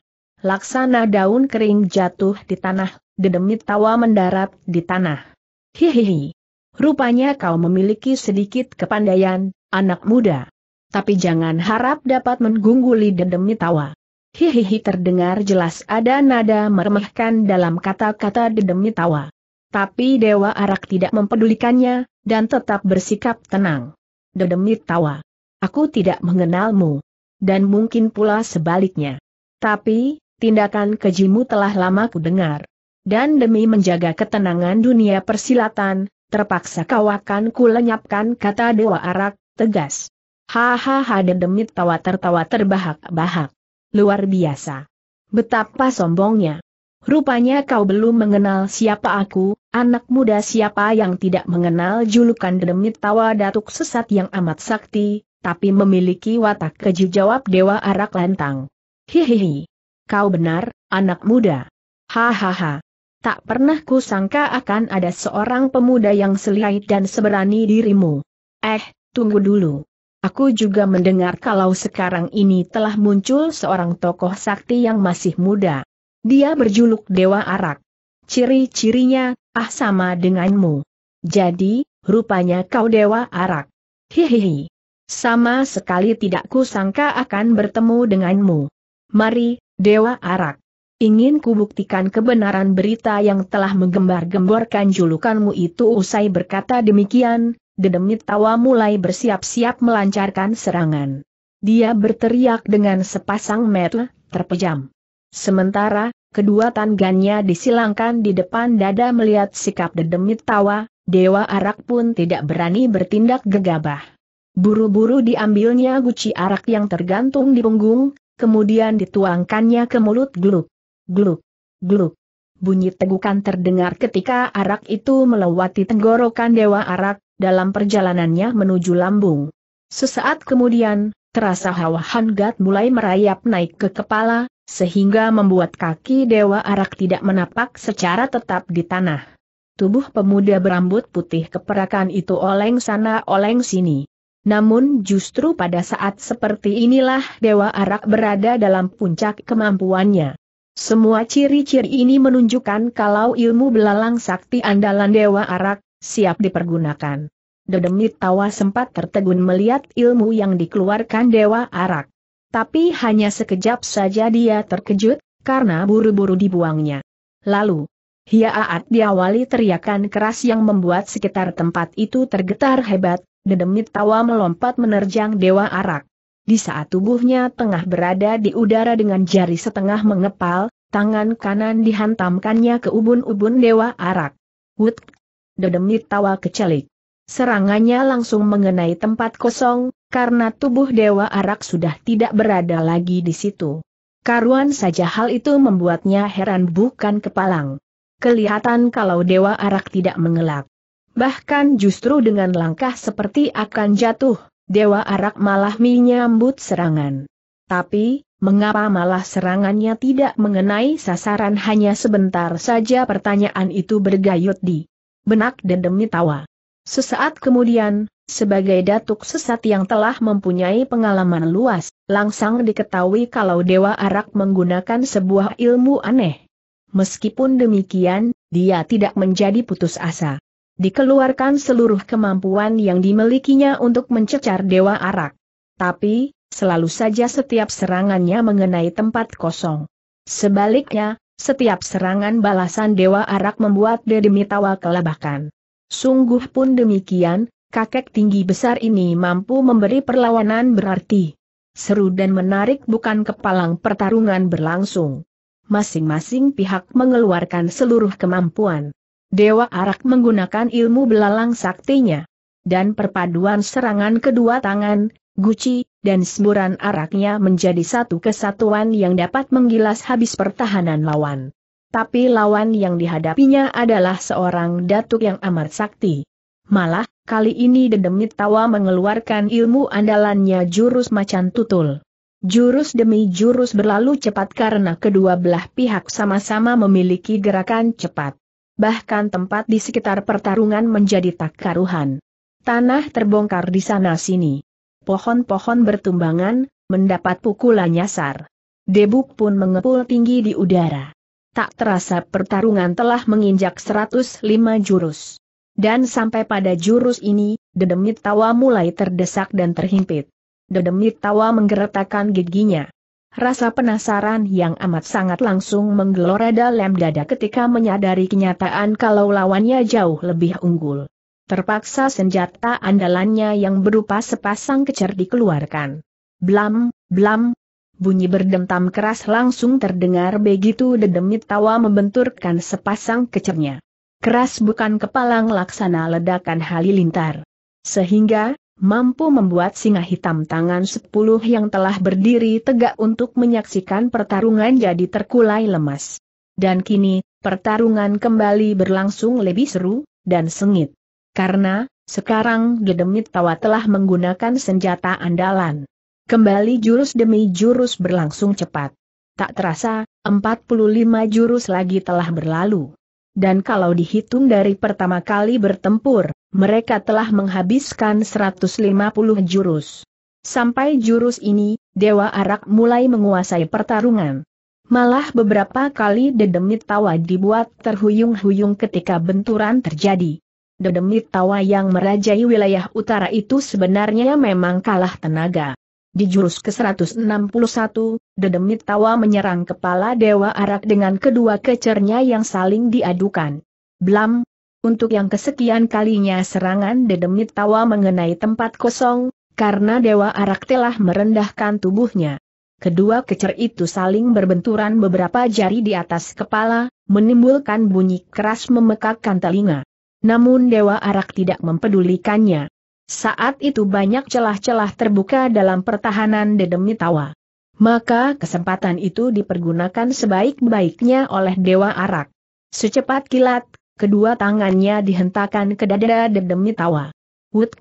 laksana daun kering jatuh di tanah, dedemit tawa mendarat di tanah. Hihihi. Rupanya kau memiliki sedikit kepandaian, anak muda. Tapi jangan harap dapat menggungguli dedemit tawa. Hihihi terdengar jelas ada nada meremehkan dalam kata-kata dedemit tawa. Tapi Dewa Arak tidak mempedulikannya, dan tetap bersikap tenang. Dedemit tawa. Aku tidak mengenalmu. Dan mungkin pula sebaliknya. Tapi, tindakan kejimu telah lama ku dengar. Dan demi menjaga ketenangan dunia persilatan, terpaksa kau akan ku lenyapkan kata Dewa Arak, tegas. Hahaha dedemit tawa tertawa terbahak-bahak. Luar biasa. Betapa sombongnya. Rupanya kau belum mengenal siapa aku, anak muda siapa yang tidak mengenal julukan demit tawa datuk sesat yang amat sakti, tapi memiliki watak keji jawab Dewa Arak Lantang. Hihihi. Kau benar, anak muda. Hahaha. Tak pernah ku sangka akan ada seorang pemuda yang selihai dan seberani dirimu. Eh, tunggu dulu. Aku juga mendengar kalau sekarang ini telah muncul seorang tokoh sakti yang masih muda. Dia berjuluk Dewa Arak. Ciri-cirinya, ah sama denganmu. Jadi, rupanya kau Dewa Arak. Hihihi. Sama sekali tidak ku sangka akan bertemu denganmu. Mari, Dewa Arak. Ingin kubuktikan kebenaran berita yang telah menggembar-gemborkan julukanmu itu usai berkata demikian, dedemit tawa mulai bersiap-siap melancarkan serangan. Dia berteriak dengan sepasang mata, terpejam. Sementara, kedua tangannya disilangkan di depan dada melihat sikap dedemit tawa, Dewa Arak pun tidak berani bertindak gegabah. Buru-buru diambilnya guci arak yang tergantung di punggung, kemudian dituangkannya ke mulut gluk. Gluk. Gluk. Bunyi tegukan terdengar ketika arak itu melewati tenggorokan dewa arak, dalam perjalanannya menuju lambung. Sesaat kemudian, terasa hawa hangat mulai merayap naik ke kepala, sehingga membuat kaki dewa arak tidak menapak secara tetap di tanah. Tubuh pemuda berambut putih keperakan itu oleng sana oleng sini. Namun justru pada saat seperti inilah Dewa Arak berada dalam puncak kemampuannya. Semua ciri-ciri ini menunjukkan kalau ilmu belalang sakti andalan Dewa Arak siap dipergunakan. Dedemit tawa sempat tertegun melihat ilmu yang dikeluarkan Dewa Arak. Tapi hanya sekejap saja dia terkejut, karena buru-buru dibuangnya. Lalu, hiaat diawali teriakan keras yang membuat sekitar tempat itu tergetar hebat, Dedemit tawa melompat menerjang Dewa Arak. Di saat tubuhnya tengah berada di udara dengan jari setengah mengepal, tangan kanan dihantamkannya ke ubun-ubun Dewa Arak. Wut! Dedemit tawa kecelik. Serangannya langsung mengenai tempat kosong, karena tubuh Dewa Arak sudah tidak berada lagi di situ. Karuan saja hal itu membuatnya heran bukan kepalang. Kelihatan kalau Dewa Arak tidak mengelak bahkan justru dengan langkah seperti akan jatuh, Dewa Arak malah menyambut serangan. Tapi, mengapa malah serangannya tidak mengenai sasaran hanya sebentar saja pertanyaan itu bergayut di benak demi tawa. Sesaat kemudian, sebagai datuk sesat yang telah mempunyai pengalaman luas, langsung diketahui kalau Dewa Arak menggunakan sebuah ilmu aneh. Meskipun demikian, dia tidak menjadi putus asa dikeluarkan seluruh kemampuan yang dimilikinya untuk mencecar Dewa Arak. Tapi, selalu saja setiap serangannya mengenai tempat kosong. Sebaliknya, setiap serangan balasan Dewa Arak membuat Dedemi tawa kelabakan. Sungguh pun demikian, kakek tinggi besar ini mampu memberi perlawanan berarti. Seru dan menarik bukan kepalang pertarungan berlangsung. Masing-masing pihak mengeluarkan seluruh kemampuan. Dewa Arak menggunakan ilmu belalang saktinya. Dan perpaduan serangan kedua tangan, guci, dan semburan araknya menjadi satu kesatuan yang dapat menggilas habis pertahanan lawan. Tapi lawan yang dihadapinya adalah seorang datuk yang amat sakti. Malah, kali ini dedemit tawa mengeluarkan ilmu andalannya jurus macan tutul. Jurus demi jurus berlalu cepat karena kedua belah pihak sama-sama memiliki gerakan cepat bahkan tempat di sekitar pertarungan menjadi tak karuhan. Tanah terbongkar di sana-sini. Pohon-pohon bertumbangan, mendapat pukulan nyasar. Debu pun mengepul tinggi di udara. Tak terasa pertarungan telah menginjak 105 jurus. Dan sampai pada jurus ini, dedemit tawa mulai terdesak dan terhimpit. Dedemit tawa menggeretakkan giginya. Rasa penasaran yang amat sangat langsung menggelora dalam dada ketika menyadari kenyataan kalau lawannya jauh lebih unggul. Terpaksa senjata andalannya yang berupa sepasang kecer dikeluarkan. Blam, blam, Bunyi berdentam keras langsung terdengar begitu dedemit tawa membenturkan sepasang kecernya. Keras bukan kepalang laksana ledakan halilintar. Sehingga, mampu membuat singa hitam tangan sepuluh yang telah berdiri tegak untuk menyaksikan pertarungan jadi terkulai lemas. Dan kini, pertarungan kembali berlangsung lebih seru, dan sengit. Karena, sekarang Dedemit Tawa telah menggunakan senjata andalan. Kembali jurus demi jurus berlangsung cepat. Tak terasa, 45 jurus lagi telah berlalu. Dan kalau dihitung dari pertama kali bertempur, mereka telah menghabiskan 150 jurus. Sampai jurus ini, Dewa Arak mulai menguasai pertarungan. Malah beberapa kali dedemit tawa dibuat terhuyung-huyung ketika benturan terjadi. Dedemit tawa yang merajai wilayah utara itu sebenarnya memang kalah tenaga. Di jurus ke-161, dedemit tawa menyerang kepala Dewa Arak dengan kedua kecernya yang saling diadukan. Blam, untuk yang kesekian kalinya serangan dedemit tawa mengenai tempat kosong, karena Dewa Arak telah merendahkan tubuhnya. Kedua kecer itu saling berbenturan beberapa jari di atas kepala, menimbulkan bunyi keras memekakkan telinga. Namun Dewa Arak tidak mempedulikannya. Saat itu banyak celah-celah terbuka dalam pertahanan dedemit Tawa. Maka kesempatan itu dipergunakan sebaik-baiknya oleh Dewa Arak. Secepat kilat, kedua tangannya dihentakkan ke dada demi tawa. Wut!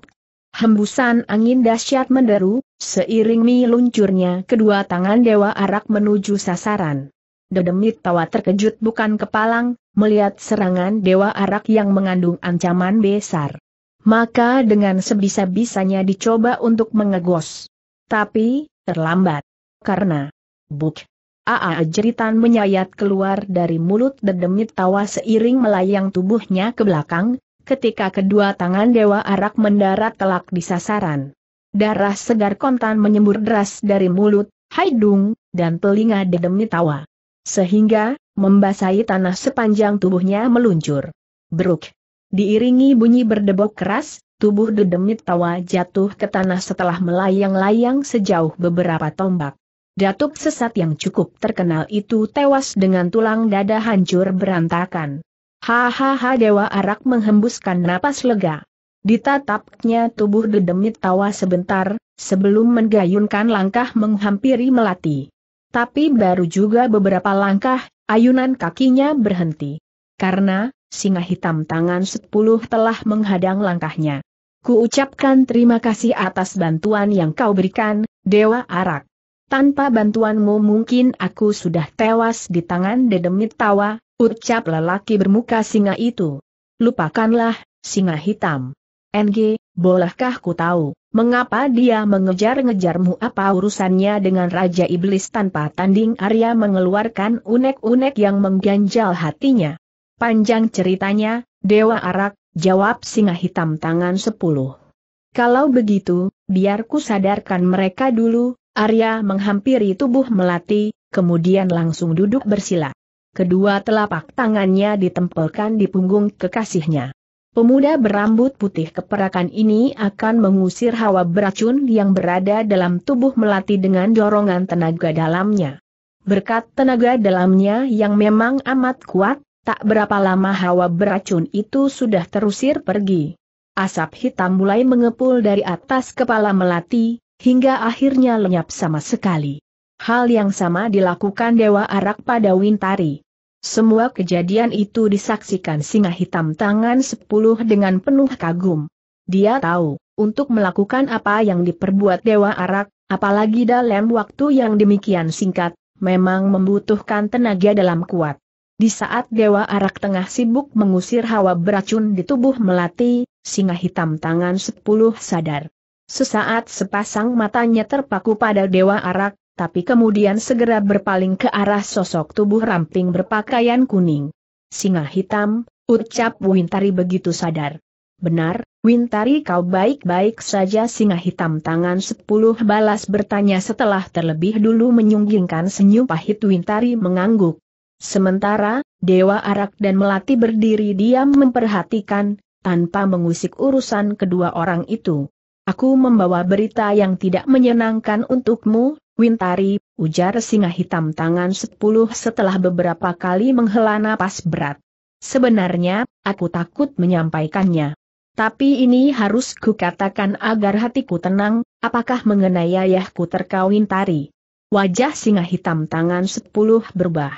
Hembusan angin dahsyat menderu, seiring mi luncurnya kedua tangan Dewa Arak menuju sasaran. Dedemit tawa terkejut bukan kepalang, melihat serangan Dewa Arak yang mengandung ancaman besar. Maka dengan sebisa-bisanya dicoba untuk mengegos. Tapi, terlambat. Karena, buk, Aa jeritan menyayat keluar dari mulut dedemit tawa seiring melayang tubuhnya ke belakang, ketika kedua tangan Dewa Arak mendarat telak di sasaran. Darah segar kontan menyembur deras dari mulut, hidung, dan telinga dedemit tawa. Sehingga, membasahi tanah sepanjang tubuhnya meluncur. Beruk. Diiringi bunyi berdebok keras, tubuh dedemit tawa jatuh ke tanah setelah melayang-layang sejauh beberapa tombak. Datuk sesat yang cukup terkenal itu tewas dengan tulang dada hancur berantakan. Hahaha Dewa Arak menghembuskan napas lega. Ditatapnya tubuh dedemit tawa sebentar, sebelum menggayunkan langkah menghampiri melati. Tapi baru juga beberapa langkah, ayunan kakinya berhenti. Karena, singa hitam tangan sepuluh telah menghadang langkahnya. Kuucapkan terima kasih atas bantuan yang kau berikan, Dewa Arak tanpa bantuanmu mungkin aku sudah tewas di tangan dedemit tawa, ucap lelaki bermuka singa itu. Lupakanlah, singa hitam. NG, bolehkah ku tahu, mengapa dia mengejar-ngejarmu apa urusannya dengan Raja Iblis tanpa tanding Arya mengeluarkan unek-unek yang mengganjal hatinya. Panjang ceritanya, Dewa Arak, jawab singa hitam tangan sepuluh. Kalau begitu, biar ku sadarkan mereka dulu, Arya menghampiri tubuh Melati, kemudian langsung duduk bersila. Kedua telapak tangannya ditempelkan di punggung kekasihnya. Pemuda berambut putih keperakan ini akan mengusir hawa beracun yang berada dalam tubuh Melati dengan dorongan tenaga dalamnya. Berkat tenaga dalamnya yang memang amat kuat, tak berapa lama hawa beracun itu sudah terusir pergi. Asap hitam mulai mengepul dari atas kepala Melati, hingga akhirnya lenyap sama sekali. Hal yang sama dilakukan Dewa Arak pada Wintari. Semua kejadian itu disaksikan singa hitam tangan sepuluh dengan penuh kagum. Dia tahu, untuk melakukan apa yang diperbuat Dewa Arak, apalagi dalam waktu yang demikian singkat, memang membutuhkan tenaga dalam kuat. Di saat Dewa Arak tengah sibuk mengusir hawa beracun di tubuh Melati, singa hitam tangan sepuluh sadar. Sesaat sepasang matanya terpaku pada Dewa Arak, tapi kemudian segera berpaling ke arah sosok tubuh ramping berpakaian kuning. Singa hitam, ucap Wintari begitu sadar. Benar, Wintari kau baik-baik saja singa hitam tangan sepuluh balas bertanya setelah terlebih dulu menyunggingkan senyum pahit Wintari mengangguk. Sementara, Dewa Arak dan Melati berdiri diam memperhatikan, tanpa mengusik urusan kedua orang itu. Aku membawa berita yang tidak menyenangkan untukmu, Wintari, ujar singa hitam tangan sepuluh setelah beberapa kali menghela napas berat. Sebenarnya, aku takut menyampaikannya. Tapi ini harus kukatakan agar hatiku tenang, apakah mengenai ayahku terkawin tari. Wajah singa hitam tangan sepuluh berubah.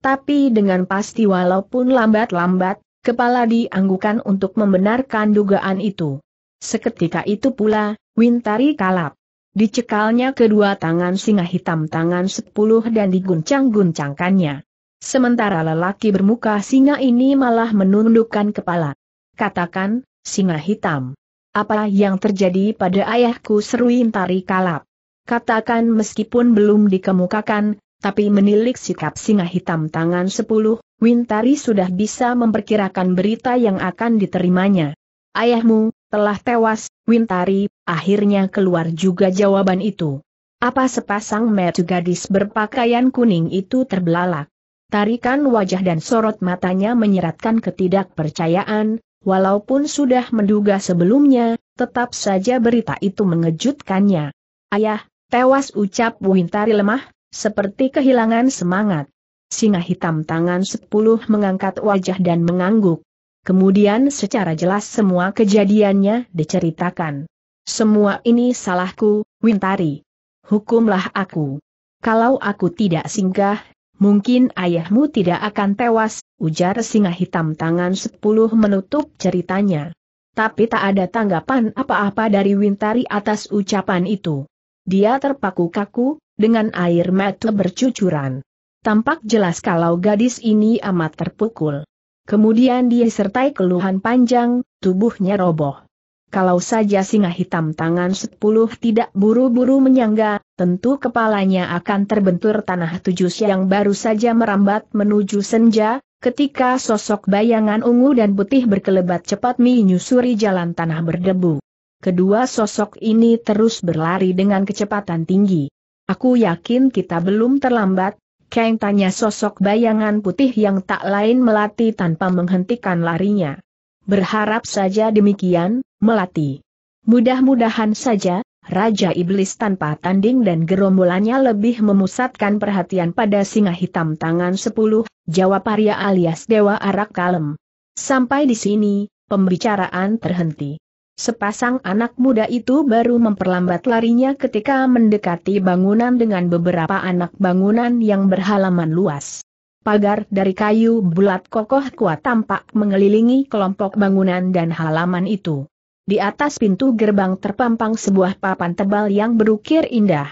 Tapi dengan pasti walaupun lambat-lambat, kepala dianggukan untuk membenarkan dugaan itu. Seketika itu pula, Wintari kalap. Dicekalnya kedua tangan singa hitam tangan sepuluh dan diguncang-guncangkannya. Sementara lelaki bermuka singa ini malah menundukkan kepala. Katakan, singa hitam. Apa yang terjadi pada ayahku seru Wintari kalap. Katakan meskipun belum dikemukakan, tapi menilik sikap singa hitam tangan sepuluh, Wintari sudah bisa memperkirakan berita yang akan diterimanya. Ayahmu, telah tewas, Wintari, akhirnya keluar juga jawaban itu. Apa sepasang metu gadis berpakaian kuning itu terbelalak. Tarikan wajah dan sorot matanya menyeratkan ketidakpercayaan, walaupun sudah menduga sebelumnya, tetap saja berita itu mengejutkannya. Ayah, tewas ucap Wintari lemah, seperti kehilangan semangat. Singa hitam tangan sepuluh mengangkat wajah dan mengangguk. Kemudian secara jelas semua kejadiannya diceritakan. Semua ini salahku, Wintari. Hukumlah aku. Kalau aku tidak singgah, mungkin ayahmu tidak akan tewas, ujar singa hitam tangan sepuluh menutup ceritanya. Tapi tak ada tanggapan apa-apa dari Wintari atas ucapan itu. Dia terpaku kaku, dengan air mata bercucuran. Tampak jelas kalau gadis ini amat terpukul. Kemudian dia disertai keluhan panjang, tubuhnya roboh. Kalau saja singa hitam tangan sepuluh tidak buru-buru menyangga, tentu kepalanya akan terbentur tanah tujuh yang baru saja merambat menuju senja, ketika sosok bayangan ungu dan putih berkelebat cepat menyusuri jalan tanah berdebu. Kedua sosok ini terus berlari dengan kecepatan tinggi. Aku yakin kita belum terlambat, yang tanya sosok bayangan putih yang tak lain melati tanpa menghentikan larinya. Berharap saja demikian, melati. Mudah-mudahan saja, Raja Iblis tanpa tanding dan gerombolannya lebih memusatkan perhatian pada singa hitam tangan sepuluh, jawab Arya alias Dewa Arak Kalem. Sampai di sini, pembicaraan terhenti. Sepasang anak muda itu baru memperlambat larinya ketika mendekati bangunan dengan beberapa anak bangunan yang berhalaman luas. Pagar dari kayu bulat kokoh kuat tampak mengelilingi kelompok bangunan dan halaman itu. Di atas pintu gerbang terpampang sebuah papan tebal yang berukir indah.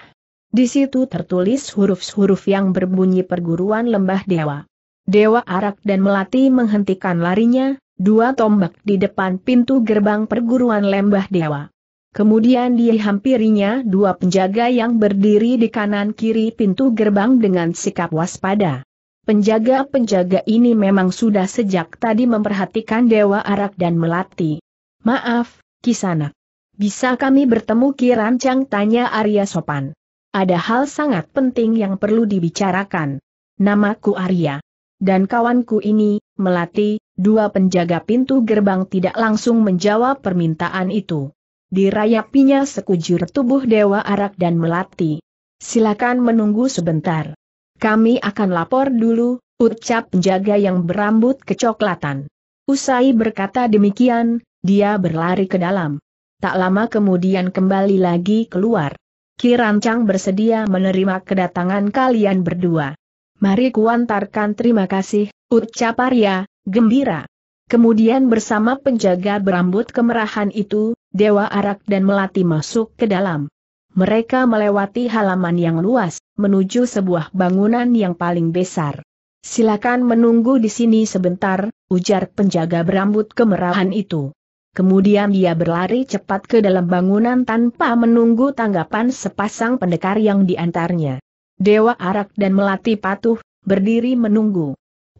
Di situ tertulis huruf-huruf yang berbunyi perguruan lembah dewa. Dewa Arak dan Melati menghentikan larinya, dua tombak di depan pintu gerbang perguruan lembah dewa. Kemudian dihampirinya dua penjaga yang berdiri di kanan kiri pintu gerbang dengan sikap waspada. Penjaga-penjaga ini memang sudah sejak tadi memperhatikan Dewa Arak dan Melati. Maaf, Kisanak. Bisa kami bertemu Kirancang? tanya Arya Sopan. Ada hal sangat penting yang perlu dibicarakan. Namaku Arya. Dan kawanku ini, Melati, Dua penjaga pintu gerbang tidak langsung menjawab permintaan itu. Dirayapinya sekujur tubuh Dewa Arak dan Melati. Silakan menunggu sebentar. Kami akan lapor dulu, ucap penjaga yang berambut kecoklatan. Usai berkata demikian, dia berlari ke dalam. Tak lama kemudian kembali lagi keluar. Kirancang bersedia menerima kedatangan kalian berdua. Mari kuantarkan terima kasih, ucap Arya, gembira. Kemudian bersama penjaga berambut kemerahan itu, Dewa Arak dan Melati masuk ke dalam. Mereka melewati halaman yang luas, menuju sebuah bangunan yang paling besar. Silakan menunggu di sini sebentar, ujar penjaga berambut kemerahan itu. Kemudian dia berlari cepat ke dalam bangunan tanpa menunggu tanggapan sepasang pendekar yang diantarnya. Dewa Arak dan Melati patuh, berdiri menunggu.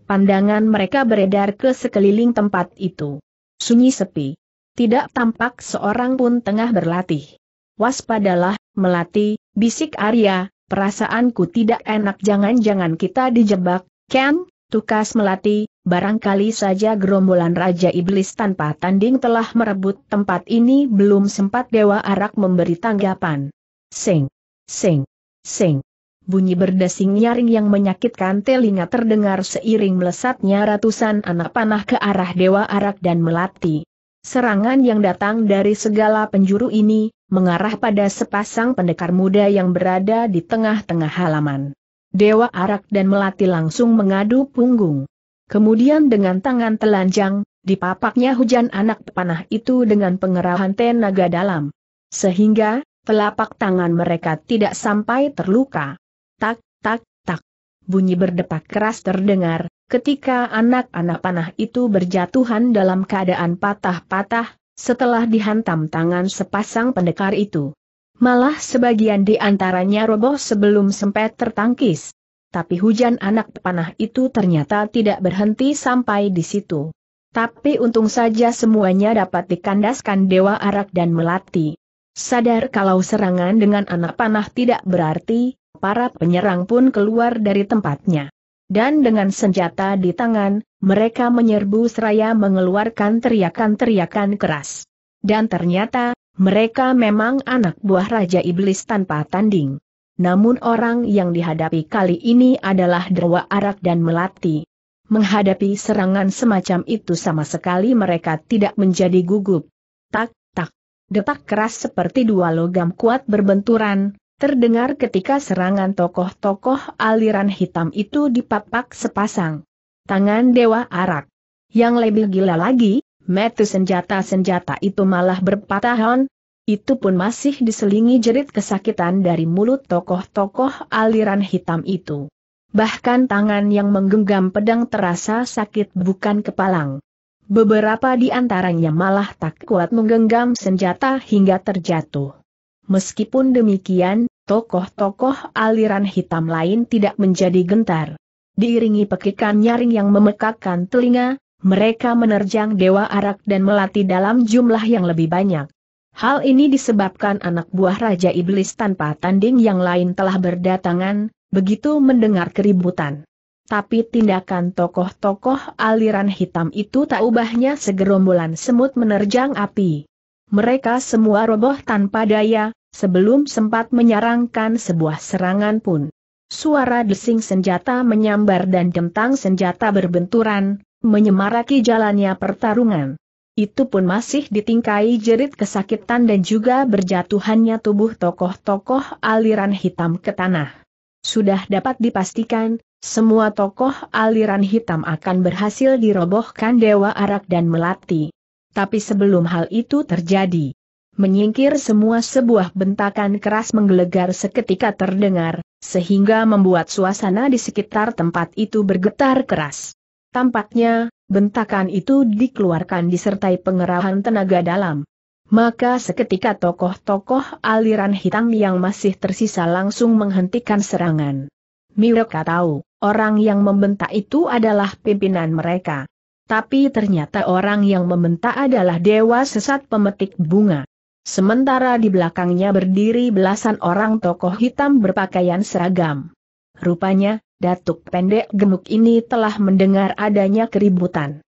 Pandangan mereka beredar ke sekeliling tempat itu. Sunyi sepi. Tidak tampak seorang pun tengah berlatih. Waspadalah, melati, bisik Arya, perasaanku tidak enak jangan-jangan kita dijebak, Ken, tukas melati, barangkali saja gerombolan Raja Iblis tanpa tanding telah merebut tempat ini belum sempat Dewa Arak memberi tanggapan. Sing, sing, sing. Bunyi berdesing nyaring yang menyakitkan telinga terdengar seiring melesatnya ratusan anak panah ke arah Dewa Arak dan Melati. Serangan yang datang dari segala penjuru ini, mengarah pada sepasang pendekar muda yang berada di tengah-tengah halaman. Dewa Arak dan Melati langsung mengadu punggung. Kemudian dengan tangan telanjang, dipapaknya hujan anak panah itu dengan pengerahan tenaga dalam. Sehingga, telapak tangan mereka tidak sampai terluka tak, tak, tak. Bunyi berdepak keras terdengar, ketika anak-anak panah itu berjatuhan dalam keadaan patah-patah, setelah dihantam tangan sepasang pendekar itu. Malah sebagian di antaranya roboh sebelum sempat tertangkis. Tapi hujan anak panah itu ternyata tidak berhenti sampai di situ. Tapi untung saja semuanya dapat dikandaskan Dewa Arak dan Melati. Sadar kalau serangan dengan anak panah tidak berarti, para penyerang pun keluar dari tempatnya. Dan dengan senjata di tangan, mereka menyerbu seraya mengeluarkan teriakan-teriakan keras. Dan ternyata, mereka memang anak buah Raja Iblis tanpa tanding. Namun orang yang dihadapi kali ini adalah Dewa Arak dan Melati. Menghadapi serangan semacam itu sama sekali mereka tidak menjadi gugup. Tak, tak. Detak keras seperti dua logam kuat berbenturan, terdengar ketika serangan tokoh-tokoh aliran hitam itu dipapak sepasang. Tangan Dewa Arak. Yang lebih gila lagi, metu senjata-senjata itu malah berpatahan, itu pun masih diselingi jerit kesakitan dari mulut tokoh-tokoh aliran hitam itu. Bahkan tangan yang menggenggam pedang terasa sakit bukan kepalang. Beberapa di antaranya malah tak kuat menggenggam senjata hingga terjatuh. Meskipun demikian, tokoh-tokoh aliran hitam lain tidak menjadi gentar. Diiringi pekikan nyaring yang memekakkan telinga, mereka menerjang Dewa Arak dan melatih dalam jumlah yang lebih banyak. Hal ini disebabkan anak buah Raja Iblis tanpa tanding yang lain telah berdatangan, begitu mendengar keributan. Tapi tindakan tokoh-tokoh aliran hitam itu tak ubahnya segerombolan semut menerjang api. Mereka semua roboh tanpa daya, sebelum sempat menyarankan sebuah serangan pun. Suara desing senjata menyambar dan dentang senjata berbenturan, menyemaraki jalannya pertarungan. Itu pun masih ditingkai jerit kesakitan dan juga berjatuhannya tubuh tokoh-tokoh aliran hitam ke tanah. Sudah dapat dipastikan, semua tokoh aliran hitam akan berhasil dirobohkan Dewa Arak dan Melati. Tapi sebelum hal itu terjadi, menyingkir semua sebuah bentakan keras menggelegar seketika terdengar, sehingga membuat suasana di sekitar tempat itu bergetar keras. Tampaknya, bentakan itu dikeluarkan disertai pengerahan tenaga dalam. Maka seketika tokoh-tokoh aliran hitam yang masih tersisa langsung menghentikan serangan. Mereka tahu, orang yang membentak itu adalah pimpinan mereka. Tapi ternyata orang yang membentak adalah dewa sesat pemetik bunga. Sementara di belakangnya berdiri belasan orang tokoh hitam berpakaian seragam. Rupanya, Datuk Pendek Gemuk ini telah mendengar adanya keributan.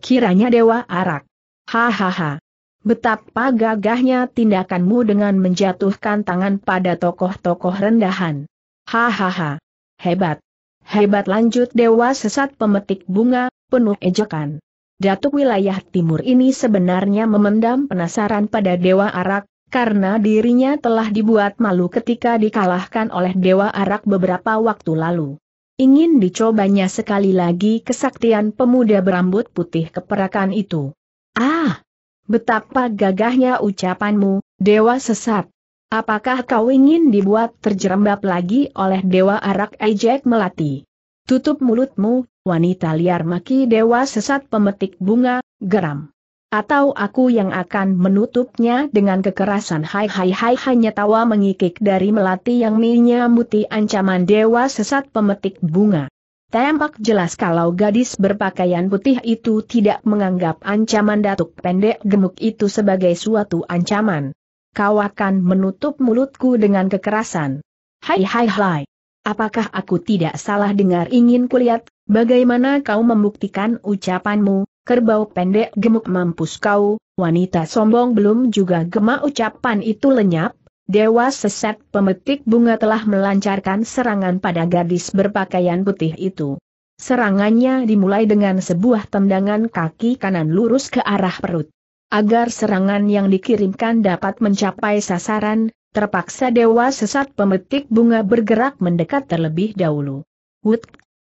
Kiranya Dewa Arak. Hahaha. Betapa gagahnya tindakanmu dengan menjatuhkan tangan pada tokoh-tokoh rendahan. Hahaha. Hebat. Hebat lanjut Dewa Sesat Pemetik Bunga, penuh ejekan. Datuk wilayah timur ini sebenarnya memendam penasaran pada Dewa Arak, karena dirinya telah dibuat malu ketika dikalahkan oleh Dewa Arak beberapa waktu lalu. Ingin dicobanya sekali lagi kesaktian pemuda berambut putih keperakan itu. Ah! Betapa gagahnya ucapanmu, Dewa Sesat. Apakah kau ingin dibuat terjerembab lagi oleh Dewa Arak Ejek Melati? Tutup mulutmu, wanita liar maki dewa sesat pemetik bunga, geram. Atau aku yang akan menutupnya dengan kekerasan hai hai hai hanya tawa mengikik dari melati yang menyambuti ancaman dewa sesat pemetik bunga. Tampak jelas kalau gadis berpakaian putih itu tidak menganggap ancaman datuk pendek gemuk itu sebagai suatu ancaman. Kau akan menutup mulutku dengan kekerasan. Hai hai hai apakah aku tidak salah dengar ingin kulihat, bagaimana kau membuktikan ucapanmu, kerbau pendek gemuk mampus kau, wanita sombong belum juga gemak ucapan itu lenyap, Dewa seset pemetik bunga telah melancarkan serangan pada gadis berpakaian putih itu. Serangannya dimulai dengan sebuah tendangan kaki kanan lurus ke arah perut. Agar serangan yang dikirimkan dapat mencapai sasaran, Terpaksa dewa sesat pemetik bunga bergerak mendekat terlebih dahulu. Wut!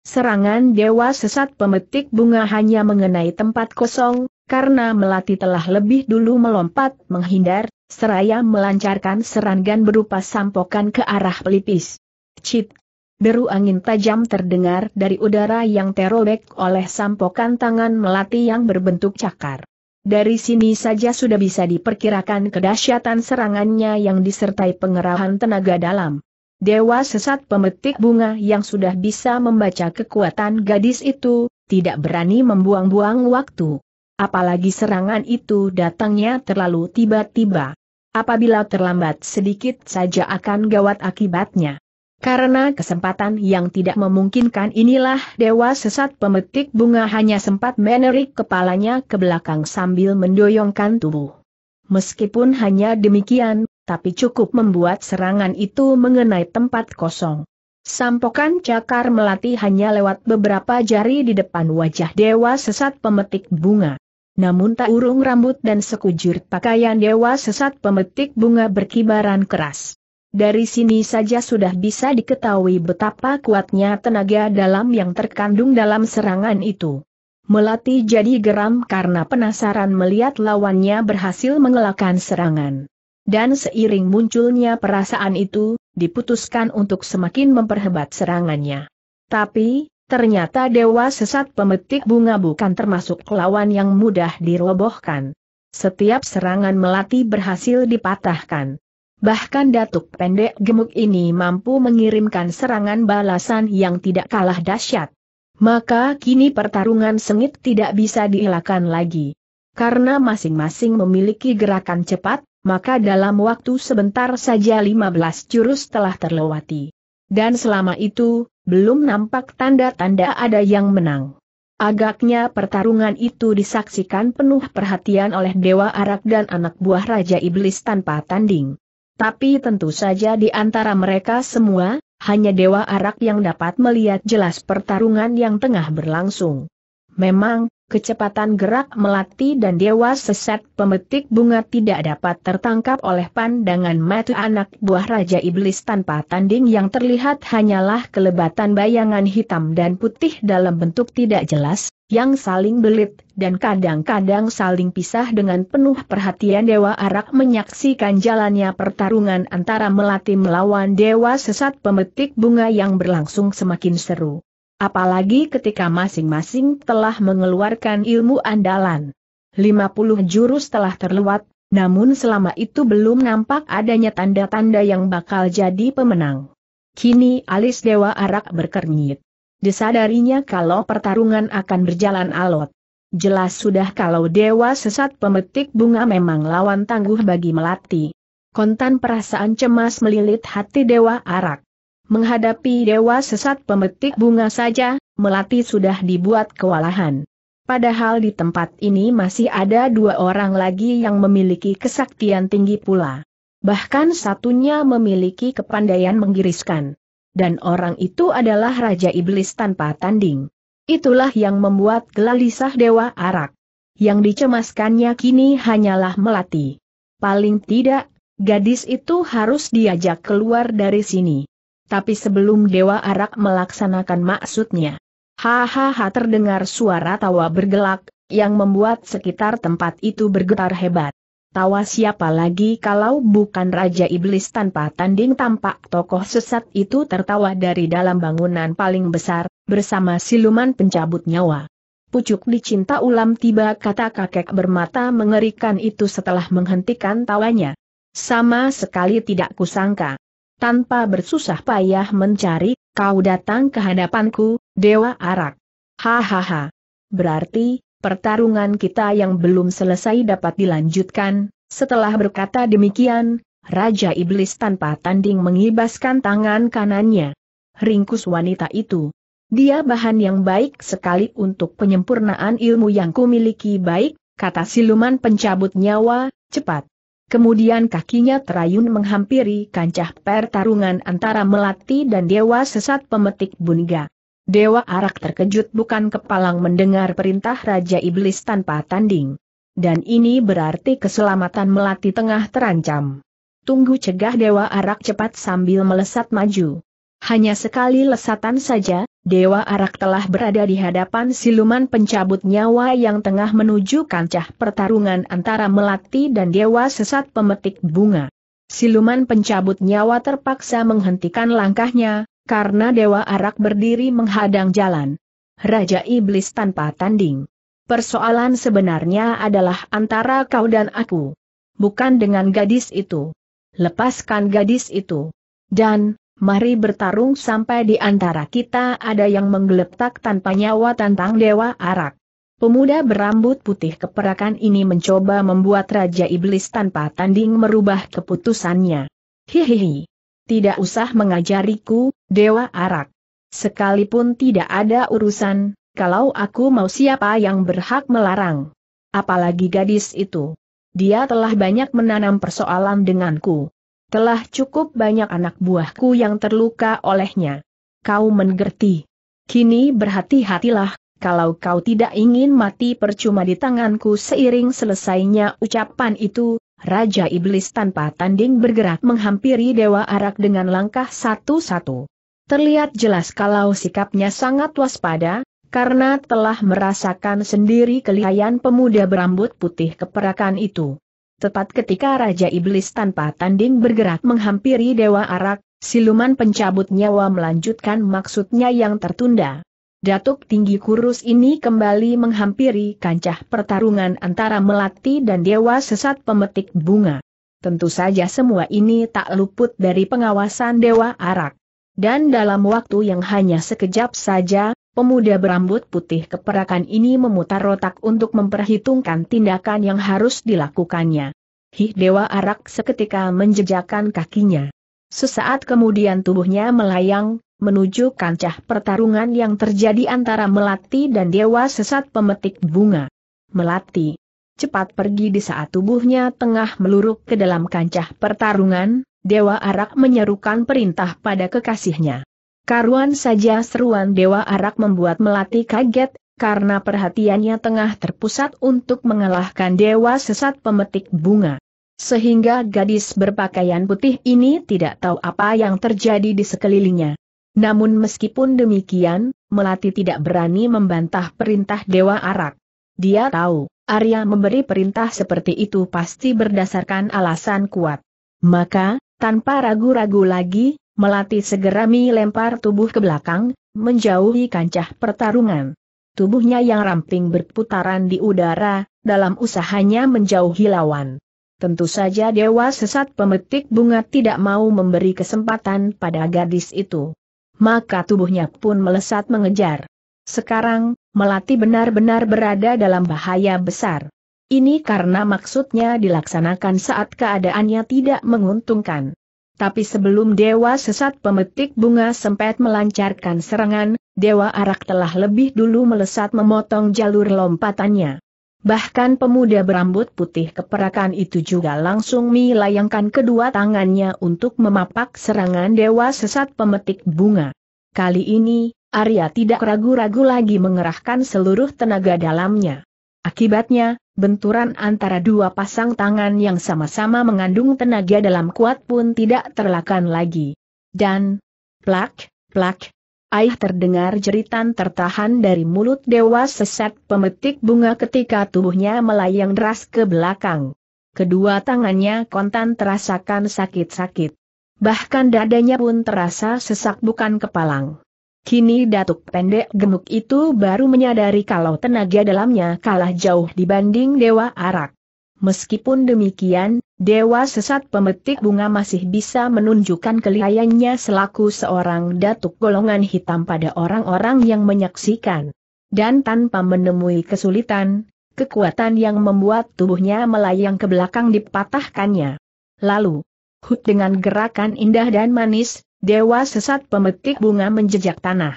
Serangan dewa sesat pemetik bunga hanya mengenai tempat kosong, karena Melati telah lebih dulu melompat menghindar, seraya melancarkan serangan berupa sampokan ke arah pelipis. Cit! Deru angin tajam terdengar dari udara yang terobek oleh sampokan tangan melati yang berbentuk cakar. Dari sini saja sudah bisa diperkirakan kedahsyatan serangannya yang disertai pengerahan tenaga dalam. Dewa sesat pemetik bunga yang sudah bisa membaca kekuatan gadis itu, tidak berani membuang-buang waktu. Apalagi serangan itu datangnya terlalu tiba-tiba. Apabila terlambat sedikit saja akan gawat akibatnya. Karena kesempatan yang tidak memungkinkan inilah dewa sesat pemetik bunga hanya sempat menerik kepalanya ke belakang sambil mendoyongkan tubuh. Meskipun hanya demikian, tapi cukup membuat serangan itu mengenai tempat kosong. Sampokan cakar melati hanya lewat beberapa jari di depan wajah dewa sesat pemetik bunga. Namun tak urung rambut dan sekujur pakaian dewa sesat pemetik bunga berkibaran keras. Dari sini saja sudah bisa diketahui betapa kuatnya tenaga dalam yang terkandung dalam serangan itu. Melati jadi geram karena penasaran melihat lawannya berhasil mengelakkan serangan. Dan seiring munculnya perasaan itu, diputuskan untuk semakin memperhebat serangannya. Tapi, ternyata dewa sesat pemetik bunga bukan termasuk lawan yang mudah dirobohkan. Setiap serangan melati berhasil dipatahkan. Bahkan Datuk Pendek Gemuk ini mampu mengirimkan serangan balasan yang tidak kalah dahsyat. Maka kini pertarungan sengit tidak bisa dielakkan lagi. Karena masing-masing memiliki gerakan cepat, maka dalam waktu sebentar saja 15 jurus telah terlewati. Dan selama itu, belum nampak tanda-tanda ada yang menang. Agaknya pertarungan itu disaksikan penuh perhatian oleh Dewa Arak dan anak buah Raja Iblis tanpa tanding. Tapi tentu saja di antara mereka semua, hanya Dewa Arak yang dapat melihat jelas pertarungan yang tengah berlangsung. Memang, kecepatan gerak melati dan dewa sesat pemetik bunga tidak dapat tertangkap oleh pandangan mata anak buah Raja Iblis tanpa tanding yang terlihat hanyalah kelebatan bayangan hitam dan putih dalam bentuk tidak jelas, yang saling belit, dan kadang-kadang saling pisah dengan penuh perhatian Dewa Arak menyaksikan jalannya pertarungan antara melati melawan Dewa Sesat Pemetik Bunga yang berlangsung semakin seru. Apalagi ketika masing-masing telah mengeluarkan ilmu andalan. 50 jurus telah terlewat, namun selama itu belum nampak adanya tanda-tanda yang bakal jadi pemenang. Kini alis Dewa Arak berkernyit. Disadarinya kalau pertarungan akan berjalan alot. Jelas sudah kalau dewa sesat pemetik bunga memang lawan tangguh bagi Melati. Kontan perasaan cemas melilit hati dewa arak. Menghadapi dewa sesat pemetik bunga saja, Melati sudah dibuat kewalahan. Padahal di tempat ini masih ada dua orang lagi yang memiliki kesaktian tinggi pula. Bahkan satunya memiliki kepandaian menggiriskan. Dan orang itu adalah Raja Iblis tanpa tanding. Itulah yang membuat gelalisah Dewa Arak. Yang dicemaskannya kini hanyalah Melati. Paling tidak, gadis itu harus diajak keluar dari sini tapi sebelum Dewa Arak melaksanakan maksudnya. Hahaha terdengar suara tawa bergelak, yang membuat sekitar tempat itu bergetar hebat. Tawa siapa lagi kalau bukan Raja Iblis tanpa tanding tampak tokoh sesat itu tertawa dari dalam bangunan paling besar, bersama siluman pencabut nyawa. Pucuk dicinta ulam tiba kata kakek bermata mengerikan itu setelah menghentikan tawanya. Sama sekali tidak kusangka tanpa bersusah payah mencari, kau datang ke hadapanku, Dewa Arak. Hahaha. Berarti, pertarungan kita yang belum selesai dapat dilanjutkan, setelah berkata demikian, Raja Iblis tanpa tanding mengibaskan tangan kanannya. Ringkus wanita itu. Dia bahan yang baik sekali untuk penyempurnaan ilmu yang kumiliki baik, kata siluman pencabut nyawa, cepat. Kemudian kakinya terayun menghampiri kancah pertarungan antara Melati dan Dewa Sesat Pemetik Bunga. Dewa Arak terkejut bukan kepalang mendengar perintah Raja Iblis tanpa tanding. Dan ini berarti keselamatan Melati tengah terancam. Tunggu cegah Dewa Arak cepat sambil melesat maju. Hanya sekali lesatan saja, Dewa Arak telah berada di hadapan siluman pencabut nyawa yang tengah menuju kancah pertarungan antara Melati dan Dewa Sesat Pemetik Bunga. Siluman pencabut nyawa terpaksa menghentikan langkahnya, karena Dewa Arak berdiri menghadang jalan. Raja Iblis tanpa tanding. Persoalan sebenarnya adalah antara kau dan aku. Bukan dengan gadis itu. Lepaskan gadis itu. Dan, Mari bertarung sampai di antara kita ada yang menggeletak tanpa nyawa tentang Dewa Arak. Pemuda berambut putih keperakan ini mencoba membuat Raja Iblis tanpa tanding merubah keputusannya. Hihihi. Tidak usah mengajariku, Dewa Arak. Sekalipun tidak ada urusan, kalau aku mau siapa yang berhak melarang. Apalagi gadis itu. Dia telah banyak menanam persoalan denganku. Telah cukup banyak anak buahku yang terluka olehnya. Kau mengerti. Kini berhati-hatilah, kalau kau tidak ingin mati percuma di tanganku seiring selesainya ucapan itu, Raja Iblis tanpa tanding bergerak menghampiri Dewa Arak dengan langkah satu-satu. Terlihat jelas kalau sikapnya sangat waspada, karena telah merasakan sendiri kelihayan pemuda berambut putih keperakan itu. Tepat ketika Raja Iblis tanpa tanding bergerak menghampiri Dewa Arak, siluman pencabut nyawa melanjutkan maksudnya yang tertunda. Datuk tinggi kurus ini kembali menghampiri kancah pertarungan antara Melati dan Dewa Sesat Pemetik Bunga. Tentu saja semua ini tak luput dari pengawasan Dewa Arak. Dan dalam waktu yang hanya sekejap saja, Pemuda berambut putih keperakan ini memutar otak untuk memperhitungkan tindakan yang harus dilakukannya. Hih Dewa Arak seketika menjejakkan kakinya. Sesaat kemudian tubuhnya melayang, menuju kancah pertarungan yang terjadi antara Melati dan Dewa Sesat Pemetik Bunga. Melati cepat pergi di saat tubuhnya tengah meluruk ke dalam kancah pertarungan, Dewa Arak menyerukan perintah pada kekasihnya. Karuan saja seruan Dewa Arak membuat Melati kaget, karena perhatiannya tengah terpusat untuk mengalahkan Dewa Sesat Pemetik Bunga. Sehingga gadis berpakaian putih ini tidak tahu apa yang terjadi di sekelilingnya. Namun meskipun demikian, Melati tidak berani membantah perintah Dewa Arak. Dia tahu, Arya memberi perintah seperti itu pasti berdasarkan alasan kuat. Maka, tanpa ragu-ragu lagi, Melati segera melempar tubuh ke belakang, menjauhi kancah pertarungan. Tubuhnya yang ramping berputaran di udara, dalam usahanya menjauhi lawan. Tentu saja dewa sesat pemetik bunga tidak mau memberi kesempatan pada gadis itu. Maka tubuhnya pun melesat mengejar. Sekarang, Melati benar-benar berada dalam bahaya besar. Ini karena maksudnya dilaksanakan saat keadaannya tidak menguntungkan. Tapi sebelum Dewa Sesat Pemetik Bunga sempat melancarkan serangan, Dewa Arak telah lebih dulu melesat memotong jalur lompatannya. Bahkan pemuda berambut putih keperakan itu juga langsung melayangkan kedua tangannya untuk memapak serangan Dewa Sesat Pemetik Bunga. Kali ini, Arya tidak ragu-ragu lagi mengerahkan seluruh tenaga dalamnya. Akibatnya, benturan antara dua pasang tangan yang sama-sama mengandung tenaga dalam kuat pun tidak terlakan lagi. Dan, plak, plak, aih terdengar jeritan tertahan dari mulut dewa sesat pemetik bunga ketika tubuhnya melayang deras ke belakang. Kedua tangannya kontan terasakan sakit-sakit. Bahkan dadanya pun terasa sesak bukan kepalang. Kini Datuk Pendek Gemuk itu baru menyadari kalau tenaga dalamnya kalah jauh dibanding Dewa Arak. Meskipun demikian, Dewa Sesat Pemetik Bunga masih bisa menunjukkan kelihayannya selaku seorang datuk golongan hitam pada orang-orang yang menyaksikan. Dan tanpa menemui kesulitan, kekuatan yang membuat tubuhnya melayang ke belakang dipatahkannya. Lalu, Hut dengan gerakan indah dan manis, Dewa sesat pemetik bunga menjejak tanah.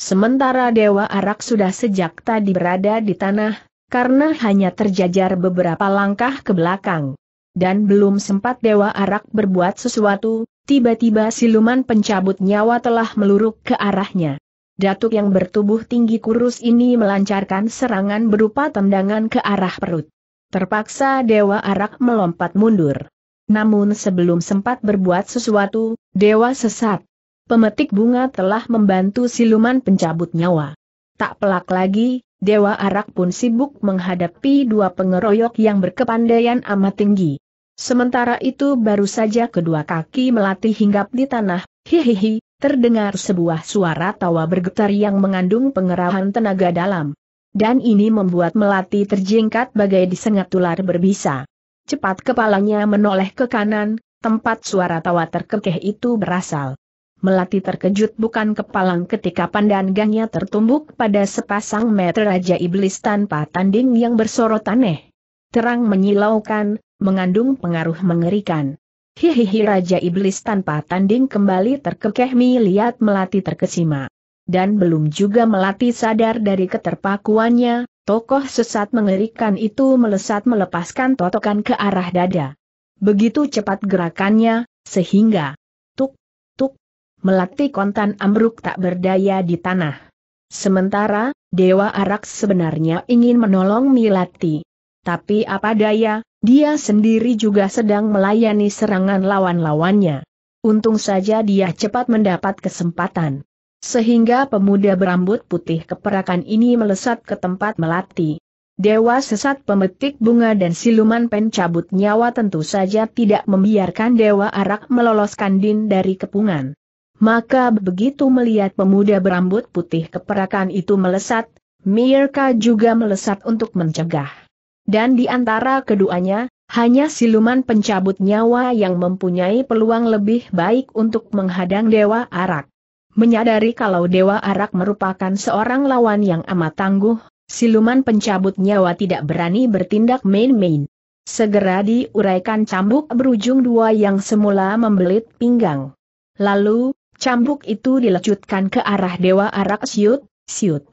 Sementara Dewa Arak sudah sejak tadi berada di tanah, karena hanya terjajar beberapa langkah ke belakang. Dan belum sempat Dewa Arak berbuat sesuatu, tiba-tiba siluman pencabut nyawa telah meluruk ke arahnya. Datuk yang bertubuh tinggi kurus ini melancarkan serangan berupa tendangan ke arah perut. Terpaksa Dewa Arak melompat mundur. Namun sebelum sempat berbuat sesuatu, dewa sesat. Pemetik bunga telah membantu siluman pencabut nyawa. Tak pelak lagi, Dewa Arak pun sibuk menghadapi dua pengeroyok yang berkepandaian amat tinggi. Sementara itu baru saja kedua kaki melatih hinggap di tanah, hihihi, terdengar sebuah suara tawa bergetar yang mengandung pengerahan tenaga dalam. Dan ini membuat melati terjingkat bagai disengat ular berbisa. Cepat kepalanya menoleh ke kanan, tempat suara tawa terkekeh itu berasal. Melati terkejut bukan kepalang ketika pandangannya tertumbuk pada sepasang meter Raja Iblis tanpa tanding yang bersorot aneh. Terang menyilaukan, mengandung pengaruh mengerikan. Hihihi Raja Iblis tanpa tanding kembali terkekeh melihat Melati terkesima. Dan belum juga Melati sadar dari keterpakuannya, Tokoh sesat mengerikan itu melesat melepaskan totokan ke arah dada. Begitu cepat gerakannya, sehingga tuk, tuk, melati kontan ambruk tak berdaya di tanah. Sementara, Dewa Arak sebenarnya ingin menolong Milati. Tapi apa daya, dia sendiri juga sedang melayani serangan lawan-lawannya. Untung saja dia cepat mendapat kesempatan. Sehingga pemuda berambut putih keperakan ini melesat ke tempat melati. Dewa sesat pemetik bunga dan siluman pencabut nyawa tentu saja tidak membiarkan Dewa Arak meloloskan Din dari kepungan. Maka begitu melihat pemuda berambut putih keperakan itu melesat, Mirka juga melesat untuk mencegah. Dan di antara keduanya, hanya siluman pencabut nyawa yang mempunyai peluang lebih baik untuk menghadang Dewa Arak menyadari kalau Dewa Arak merupakan seorang lawan yang amat tangguh, siluman pencabut nyawa tidak berani bertindak main-main. Segera diuraikan cambuk berujung dua yang semula membelit pinggang. Lalu, cambuk itu dilecutkan ke arah Dewa Arak siut, siut.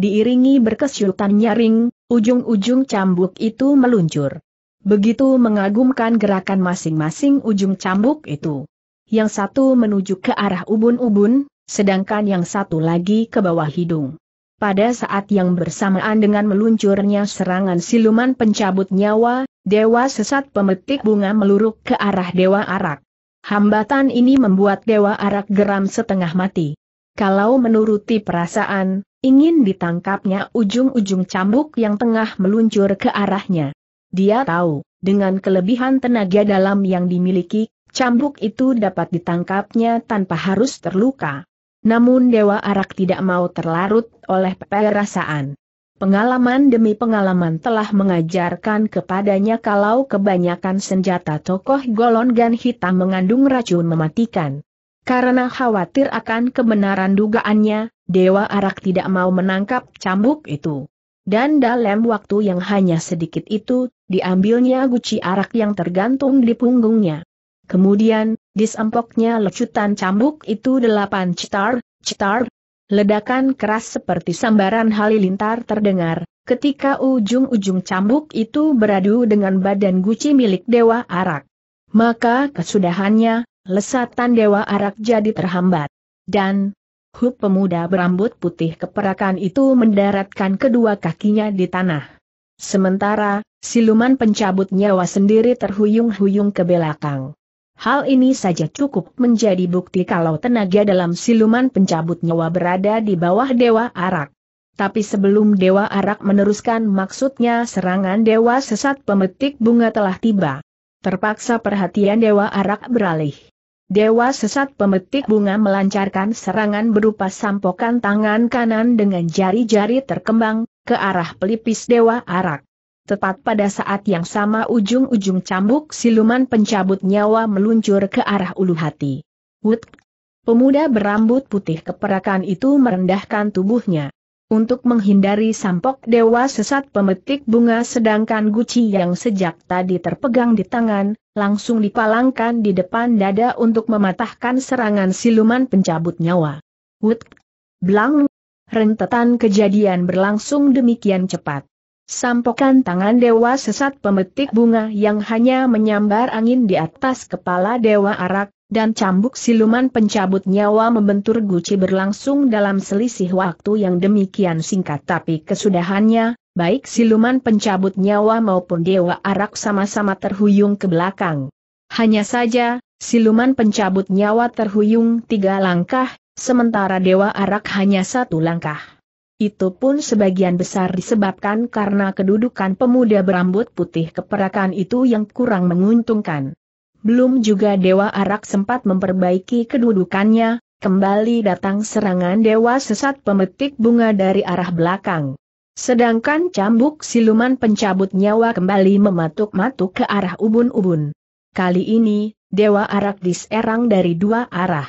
Diiringi berkesyutan nyaring, ujung-ujung cambuk itu meluncur. Begitu mengagumkan gerakan masing-masing ujung cambuk itu. Yang satu menuju ke arah ubun-ubun, sedangkan yang satu lagi ke bawah hidung. Pada saat yang bersamaan dengan meluncurnya serangan siluman pencabut nyawa, Dewa Sesat Pemetik Bunga meluruk ke arah Dewa Arak. Hambatan ini membuat Dewa Arak geram setengah mati. Kalau menuruti perasaan, ingin ditangkapnya ujung-ujung cambuk yang tengah meluncur ke arahnya. Dia tahu, dengan kelebihan tenaga dalam yang dimiliki, cambuk itu dapat ditangkapnya tanpa harus terluka. Namun Dewa Arak tidak mau terlarut oleh perasaan. Pengalaman demi pengalaman telah mengajarkan kepadanya kalau kebanyakan senjata tokoh golongan hitam mengandung racun mematikan. Karena khawatir akan kebenaran dugaannya, Dewa Arak tidak mau menangkap cambuk itu. Dan dalam waktu yang hanya sedikit itu, diambilnya guci arak yang tergantung di punggungnya. Kemudian, disempoknya lecutan cambuk itu delapan cetar, cetar. Ledakan keras seperti sambaran halilintar terdengar, ketika ujung-ujung cambuk itu beradu dengan badan guci milik Dewa Arak. Maka kesudahannya, lesatan Dewa Arak jadi terhambat. Dan, hub pemuda berambut putih keperakan itu mendaratkan kedua kakinya di tanah. Sementara, siluman pencabut nyawa sendiri terhuyung-huyung ke belakang. Hal ini saja cukup menjadi bukti kalau tenaga dalam siluman pencabut nyawa berada di bawah Dewa Arak. Tapi sebelum Dewa Arak meneruskan maksudnya serangan Dewa Sesat Pemetik Bunga telah tiba. Terpaksa perhatian Dewa Arak beralih. Dewa Sesat Pemetik Bunga melancarkan serangan berupa sampokan tangan kanan dengan jari-jari terkembang, ke arah pelipis Dewa Arak. Tepat pada saat yang sama ujung-ujung cambuk siluman pencabut nyawa meluncur ke arah ulu hati. Wut! Pemuda berambut putih keperakan itu merendahkan tubuhnya. Untuk menghindari sampok dewa sesat pemetik bunga sedangkan guci yang sejak tadi terpegang di tangan, langsung dipalangkan di depan dada untuk mematahkan serangan siluman pencabut nyawa. Wut! Blang! Rentetan kejadian berlangsung demikian cepat. Sampokan tangan dewa sesat pemetik bunga yang hanya menyambar angin di atas kepala dewa arak, dan cambuk siluman pencabut nyawa membentur guci berlangsung dalam selisih waktu yang demikian singkat tapi kesudahannya, baik siluman pencabut nyawa maupun dewa arak sama-sama terhuyung ke belakang. Hanya saja, siluman pencabut nyawa terhuyung tiga langkah, sementara dewa arak hanya satu langkah. Itu pun sebagian besar disebabkan karena kedudukan pemuda berambut putih keperakan itu yang kurang menguntungkan. Belum juga Dewa Arak sempat memperbaiki kedudukannya, kembali datang serangan Dewa Sesat pemetik bunga dari arah belakang. Sedangkan cambuk siluman pencabut nyawa kembali mematuk-matuk ke arah ubun-ubun. Kali ini, Dewa Arak diserang dari dua arah.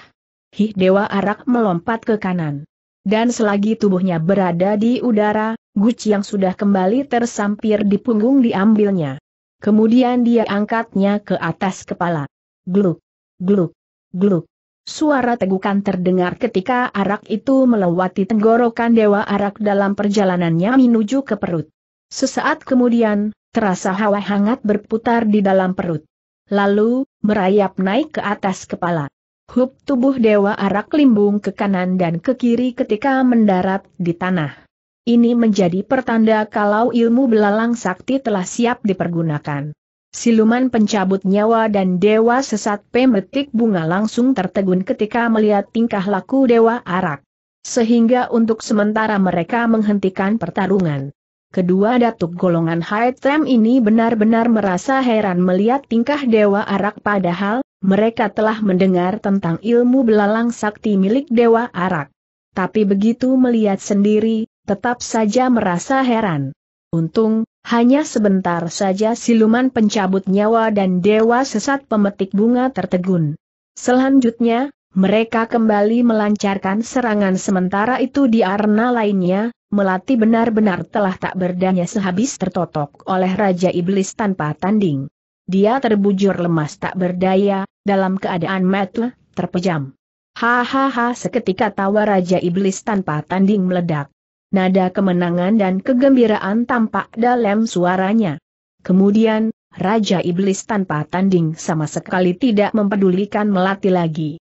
Hih Dewa Arak melompat ke kanan dan selagi tubuhnya berada di udara, guci yang sudah kembali tersampir di punggung diambilnya. Kemudian dia angkatnya ke atas kepala. Gluk, gluk, gluk. Suara tegukan terdengar ketika arak itu melewati tenggorokan dewa arak dalam perjalanannya menuju ke perut. Sesaat kemudian, terasa hawa hangat berputar di dalam perut. Lalu, merayap naik ke atas kepala. Hub tubuh Dewa Arak limbung ke kanan dan ke kiri ketika mendarat di tanah. Ini menjadi pertanda kalau ilmu belalang sakti telah siap dipergunakan. Siluman pencabut nyawa dan dewa sesat pemetik bunga langsung tertegun ketika melihat tingkah laku dewa arak. Sehingga untuk sementara mereka menghentikan pertarungan. Kedua datuk golongan High Tem ini benar-benar merasa heran melihat tingkah dewa arak padahal, mereka telah mendengar tentang ilmu belalang sakti milik Dewa Arak. Tapi begitu melihat sendiri, tetap saja merasa heran. Untung, hanya sebentar saja siluman pencabut nyawa dan dewa sesat pemetik bunga tertegun. Selanjutnya, mereka kembali melancarkan serangan sementara itu di arena lainnya, Melati benar-benar telah tak berdaya sehabis tertotok oleh Raja Iblis tanpa tanding. Dia terbujur lemas tak berdaya, dalam keadaan mati, terpejam. Hahaha seketika tawa Raja Iblis tanpa tanding meledak. Nada kemenangan dan kegembiraan tampak dalam suaranya. Kemudian, Raja Iblis tanpa tanding sama sekali tidak mempedulikan melati lagi.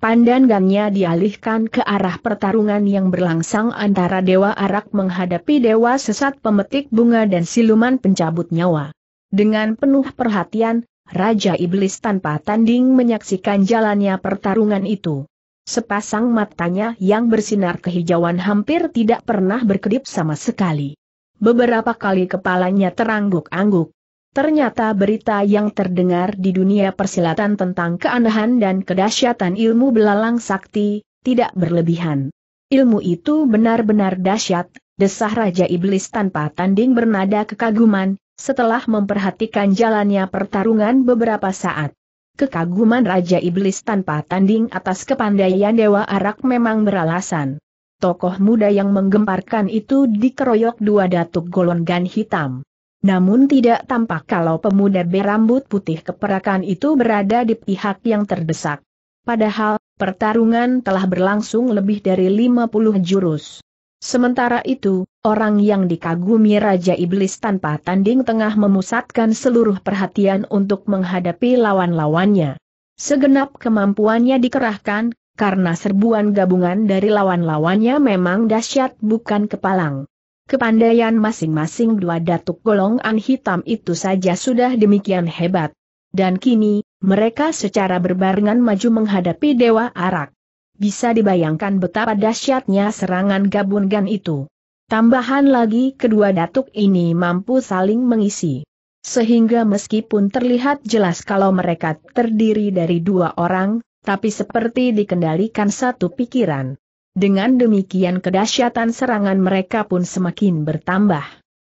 Pandangannya dialihkan ke arah pertarungan yang berlangsung antara Dewa Arak menghadapi Dewa Sesat Pemetik Bunga dan Siluman Pencabut Nyawa. Dengan penuh perhatian, Raja Iblis tanpa tanding menyaksikan jalannya pertarungan itu. Sepasang matanya yang bersinar kehijauan hampir tidak pernah berkedip sama sekali. Beberapa kali kepalanya terangguk-angguk. Ternyata berita yang terdengar di dunia persilatan tentang keanehan dan kedahsyatan ilmu belalang sakti, tidak berlebihan. Ilmu itu benar-benar dahsyat, desah Raja Iblis tanpa tanding bernada kekaguman, setelah memperhatikan jalannya pertarungan beberapa saat, kekaguman Raja Iblis tanpa tanding atas kepandaian Dewa Arak memang beralasan. Tokoh muda yang menggemparkan itu dikeroyok dua datuk golongan hitam. Namun tidak tampak kalau pemuda berambut putih keperakan itu berada di pihak yang terdesak. Padahal, pertarungan telah berlangsung lebih dari 50 jurus. Sementara itu, Orang yang dikagumi Raja Iblis tanpa tanding tengah memusatkan seluruh perhatian untuk menghadapi lawan-lawannya. Segenap kemampuannya dikerahkan, karena serbuan gabungan dari lawan-lawannya memang dahsyat bukan kepalang. Kepandaian masing-masing dua datuk golongan hitam itu saja sudah demikian hebat. Dan kini, mereka secara berbarengan maju menghadapi Dewa Arak. Bisa dibayangkan betapa dahsyatnya serangan gabungan itu. Tambahan lagi kedua datuk ini mampu saling mengisi. Sehingga meskipun terlihat jelas kalau mereka terdiri dari dua orang, tapi seperti dikendalikan satu pikiran. Dengan demikian kedahsyatan serangan mereka pun semakin bertambah.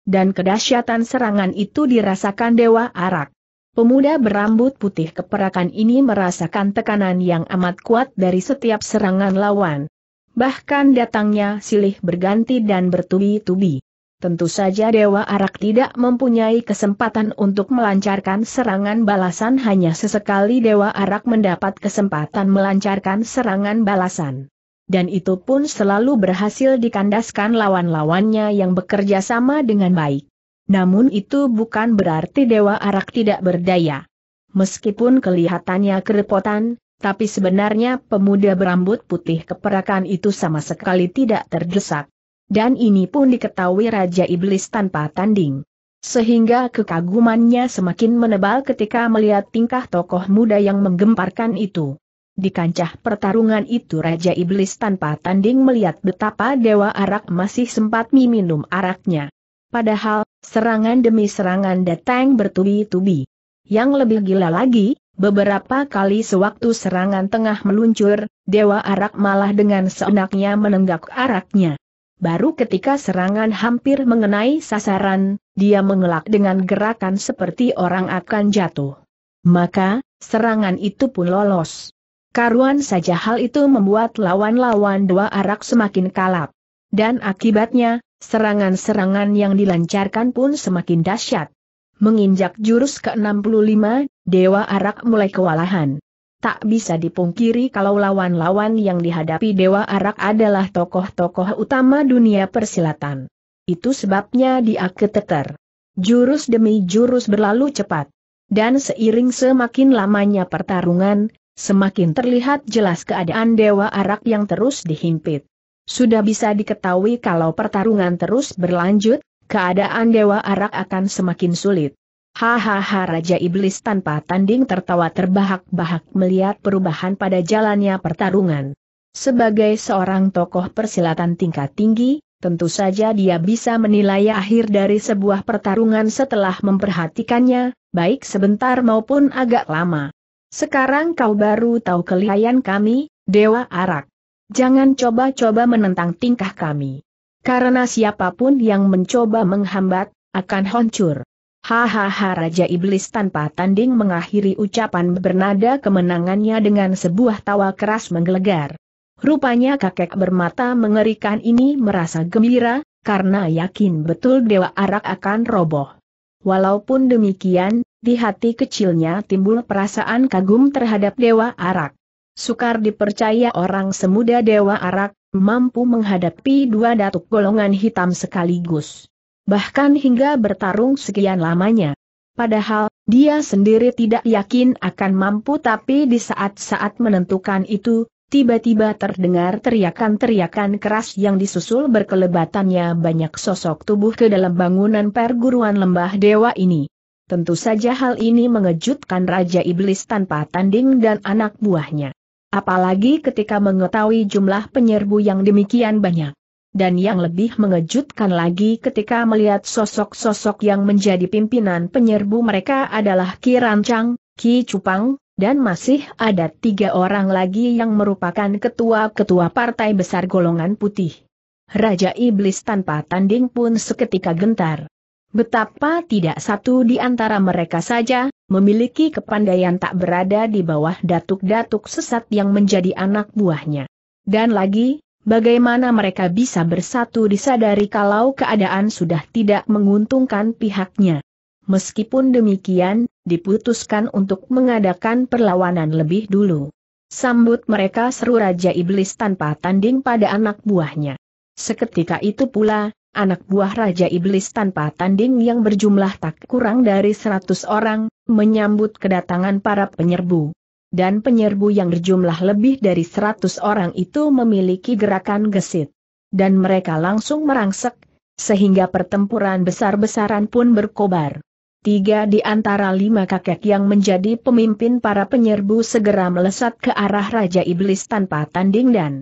Dan kedahsyatan serangan itu dirasakan Dewa Arak. Pemuda berambut putih keperakan ini merasakan tekanan yang amat kuat dari setiap serangan lawan bahkan datangnya silih berganti dan bertubi-tubi. Tentu saja Dewa Arak tidak mempunyai kesempatan untuk melancarkan serangan balasan hanya sesekali Dewa Arak mendapat kesempatan melancarkan serangan balasan. Dan itu pun selalu berhasil dikandaskan lawan-lawannya yang bekerja sama dengan baik. Namun itu bukan berarti Dewa Arak tidak berdaya. Meskipun kelihatannya kerepotan, tapi sebenarnya pemuda berambut putih keperakan itu sama sekali tidak terdesak. Dan ini pun diketahui Raja Iblis tanpa tanding. Sehingga kekagumannya semakin menebal ketika melihat tingkah tokoh muda yang menggemparkan itu. Di kancah pertarungan itu Raja Iblis tanpa tanding melihat betapa Dewa Arak masih sempat meminum araknya. Padahal, serangan demi serangan datang bertubi-tubi. Yang lebih gila lagi, Beberapa kali sewaktu serangan tengah meluncur, Dewa Arak malah dengan seenaknya menenggak araknya. Baru ketika serangan hampir mengenai sasaran, dia mengelak dengan gerakan seperti orang akan jatuh. Maka, serangan itu pun lolos. Karuan saja hal itu membuat lawan-lawan Dewa Arak semakin kalap. Dan akibatnya, serangan-serangan yang dilancarkan pun semakin dahsyat. Menginjak jurus ke-65, Dewa Arak mulai kewalahan. Tak bisa dipungkiri kalau lawan-lawan yang dihadapi Dewa Arak adalah tokoh-tokoh utama dunia persilatan. Itu sebabnya dia keteter. Jurus demi jurus berlalu cepat. Dan seiring semakin lamanya pertarungan, semakin terlihat jelas keadaan Dewa Arak yang terus dihimpit. Sudah bisa diketahui kalau pertarungan terus berlanjut, keadaan Dewa Arak akan semakin sulit. Hahaha Raja Iblis tanpa tanding tertawa terbahak-bahak melihat perubahan pada jalannya pertarungan. Sebagai seorang tokoh persilatan tingkat tinggi, tentu saja dia bisa menilai akhir dari sebuah pertarungan setelah memperhatikannya, baik sebentar maupun agak lama. Sekarang kau baru tahu kelihayan kami, Dewa Arak. Jangan coba-coba menentang tingkah kami. Karena siapapun yang mencoba menghambat, akan hancur. Hahaha Raja Iblis tanpa tanding mengakhiri ucapan bernada kemenangannya dengan sebuah tawa keras menggelegar. Rupanya kakek bermata mengerikan ini merasa gembira, karena yakin betul Dewa Arak akan roboh. Walaupun demikian, di hati kecilnya timbul perasaan kagum terhadap Dewa Arak. Sukar dipercaya orang semuda Dewa Arak, mampu menghadapi dua datuk golongan hitam sekaligus bahkan hingga bertarung sekian lamanya. Padahal, dia sendiri tidak yakin akan mampu tapi di saat-saat menentukan itu, tiba-tiba terdengar teriakan-teriakan keras yang disusul berkelebatannya banyak sosok tubuh ke dalam bangunan perguruan lembah dewa ini. Tentu saja hal ini mengejutkan Raja Iblis tanpa tanding dan anak buahnya. Apalagi ketika mengetahui jumlah penyerbu yang demikian banyak. Dan yang lebih mengejutkan lagi ketika melihat sosok-sosok yang menjadi pimpinan penyerbu mereka adalah Ki Rancang, Ki Cupang, dan masih ada tiga orang lagi yang merupakan ketua-ketua partai besar golongan putih. Raja Iblis tanpa tanding pun seketika gentar. Betapa tidak satu di antara mereka saja, memiliki kepandaian tak berada di bawah datuk-datuk sesat yang menjadi anak buahnya. Dan lagi, bagaimana mereka bisa bersatu disadari kalau keadaan sudah tidak menguntungkan pihaknya. Meskipun demikian, diputuskan untuk mengadakan perlawanan lebih dulu. Sambut mereka seru Raja Iblis tanpa tanding pada anak buahnya. Seketika itu pula, anak buah Raja Iblis tanpa tanding yang berjumlah tak kurang dari 100 orang, menyambut kedatangan para penyerbu dan penyerbu yang berjumlah lebih dari 100 orang itu memiliki gerakan gesit. Dan mereka langsung merangsek, sehingga pertempuran besar-besaran pun berkobar. Tiga di antara lima kakek yang menjadi pemimpin para penyerbu segera melesat ke arah Raja Iblis tanpa tanding dan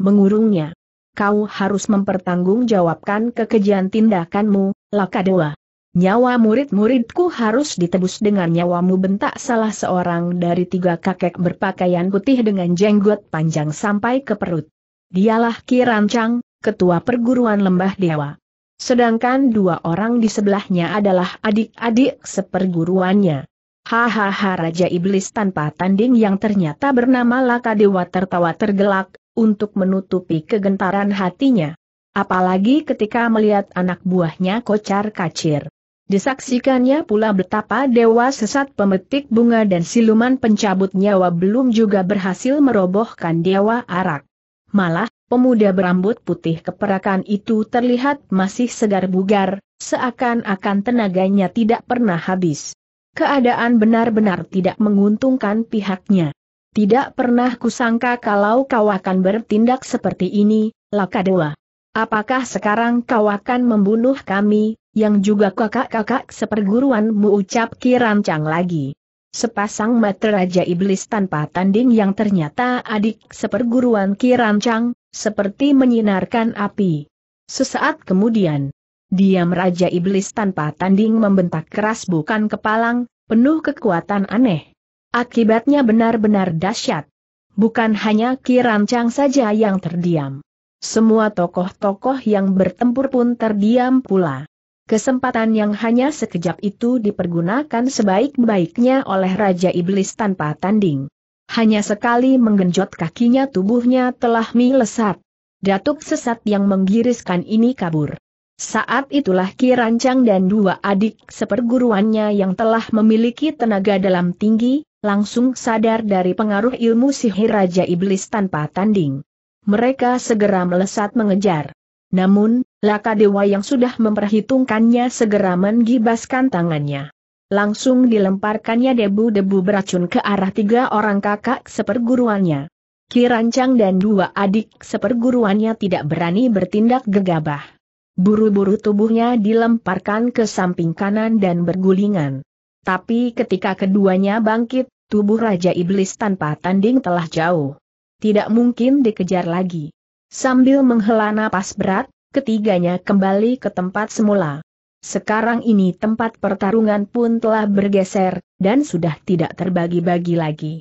mengurungnya. Kau harus mempertanggungjawabkan kekejian tindakanmu, Lakadewa. Nyawa murid-muridku harus ditebus dengan nyawamu bentak salah seorang dari tiga kakek berpakaian putih dengan jenggot panjang sampai ke perut. Dialah Kirancang, ketua perguruan lembah dewa. Sedangkan dua orang di sebelahnya adalah adik-adik seperguruannya. Hahaha Raja Iblis tanpa tanding yang ternyata bernama Laka Dewa tertawa tergelak, untuk menutupi kegentaran hatinya. Apalagi ketika melihat anak buahnya kocar kacir. Disaksikannya pula betapa dewa sesat pemetik bunga dan siluman pencabut nyawa belum juga berhasil merobohkan dewa arak. Malah, pemuda berambut putih keperakan itu terlihat masih segar bugar, seakan-akan tenaganya tidak pernah habis. Keadaan benar-benar tidak menguntungkan pihaknya. Tidak pernah kusangka kalau kau akan bertindak seperti ini, laka dewa. Apakah sekarang kau akan membunuh kami, yang juga kakak-kakak seperguruanmu ucap Kirancang lagi. Sepasang mata Raja Iblis tanpa tanding yang ternyata adik seperguruan Kirancang, seperti menyinarkan api. Sesaat kemudian, diam Raja Iblis tanpa tanding membentak keras bukan kepalang, penuh kekuatan aneh. Akibatnya benar-benar dahsyat. Bukan hanya Kirancang saja yang terdiam. Semua tokoh-tokoh yang bertempur pun terdiam pula. Kesempatan yang hanya sekejap itu dipergunakan sebaik-baiknya oleh Raja Iblis tanpa tanding. Hanya sekali menggenjot kakinya tubuhnya telah melesat. Datuk sesat yang menggiriskan ini kabur. Saat itulah Ki Rancang dan dua adik seperguruannya yang telah memiliki tenaga dalam tinggi, langsung sadar dari pengaruh ilmu sihir Raja Iblis tanpa tanding. Mereka segera melesat mengejar. Namun, Laka Dewa yang sudah memperhitungkannya segera menggibaskan tangannya. Langsung dilemparkannya debu-debu beracun ke arah tiga orang kakak seperguruannya. Kirancang dan dua adik seperguruannya tidak berani bertindak gegabah. Buru-buru tubuhnya dilemparkan ke samping kanan dan bergulingan. Tapi ketika keduanya bangkit, tubuh Raja Iblis tanpa tanding telah jauh. Tidak mungkin dikejar lagi. Sambil menghela napas berat, ketiganya kembali ke tempat semula. Sekarang ini tempat pertarungan pun telah bergeser, dan sudah tidak terbagi-bagi lagi.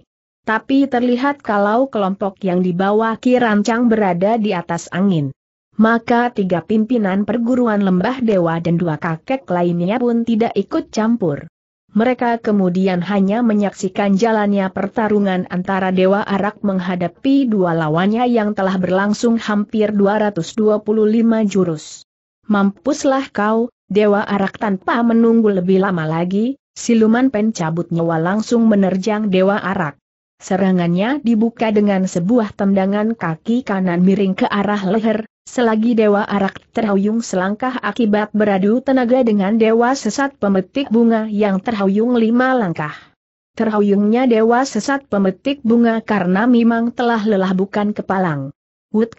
Tapi terlihat kalau kelompok yang dibawa Kirancang berada di atas angin. Maka tiga pimpinan perguruan lembah dewa dan dua kakek lainnya pun tidak ikut campur mereka kemudian hanya menyaksikan jalannya pertarungan antara Dewa Arak menghadapi dua lawannya yang telah berlangsung hampir 225 jurus. Mampuslah kau, Dewa Arak tanpa menunggu lebih lama lagi, siluman pencabut nyawa langsung menerjang Dewa Arak. Serangannya dibuka dengan sebuah tendangan kaki kanan miring ke arah leher, Selagi Dewa Arak terhuyung selangkah akibat beradu tenaga dengan Dewa Sesat Pemetik Bunga yang terhuyung lima langkah. Terhuyungnya Dewa Sesat Pemetik Bunga karena memang telah lelah bukan kepalang. Wut.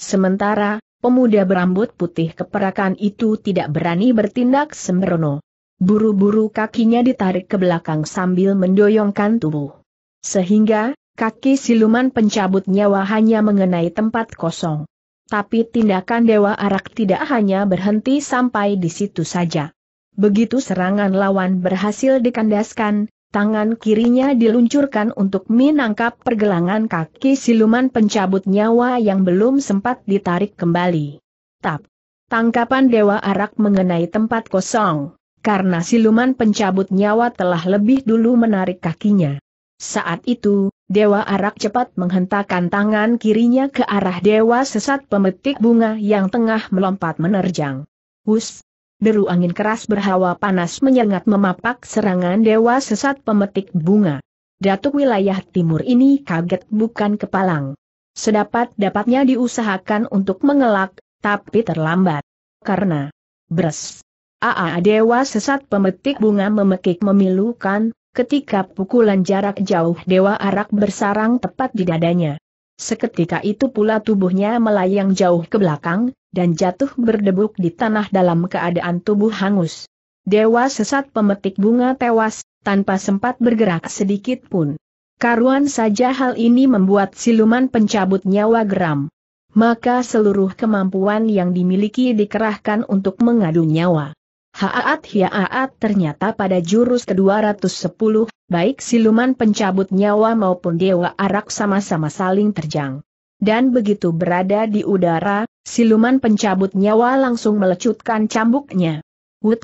Sementara, pemuda berambut putih keperakan itu tidak berani bertindak sembrono. Buru-buru kakinya ditarik ke belakang sambil mendoyongkan tubuh. Sehingga, kaki siluman pencabut nyawa hanya mengenai tempat kosong. Tapi tindakan Dewa Arak tidak hanya berhenti sampai di situ saja. Begitu serangan lawan berhasil dikandaskan, tangan kirinya diluncurkan untuk menangkap pergelangan kaki siluman pencabut nyawa yang belum sempat ditarik kembali. Tap! Tangkapan Dewa Arak mengenai tempat kosong, karena siluman pencabut nyawa telah lebih dulu menarik kakinya. Saat itu, Dewa Arak cepat menghentakkan tangan kirinya ke arah Dewa Sesat Pemetik Bunga yang tengah melompat menerjang. Hus! Deru angin keras berhawa panas menyengat memapak serangan Dewa Sesat Pemetik Bunga. Datuk wilayah timur ini kaget bukan kepalang. Sedapat-dapatnya diusahakan untuk mengelak, tapi terlambat. Karena... Bres! Aa Dewa Sesat Pemetik Bunga memekik memilukan, Ketika pukulan jarak jauh Dewa Arak bersarang tepat di dadanya. Seketika itu pula tubuhnya melayang jauh ke belakang, dan jatuh berdebuk di tanah dalam keadaan tubuh hangus. Dewa sesat pemetik bunga tewas, tanpa sempat bergerak sedikit pun. Karuan saja hal ini membuat siluman pencabut nyawa geram. Maka seluruh kemampuan yang dimiliki dikerahkan untuk mengadu nyawa. Haat ya hiaat ternyata pada jurus ke-210, baik siluman pencabut nyawa maupun dewa arak sama-sama saling terjang. Dan begitu berada di udara, siluman pencabut nyawa langsung melecutkan cambuknya. Wut!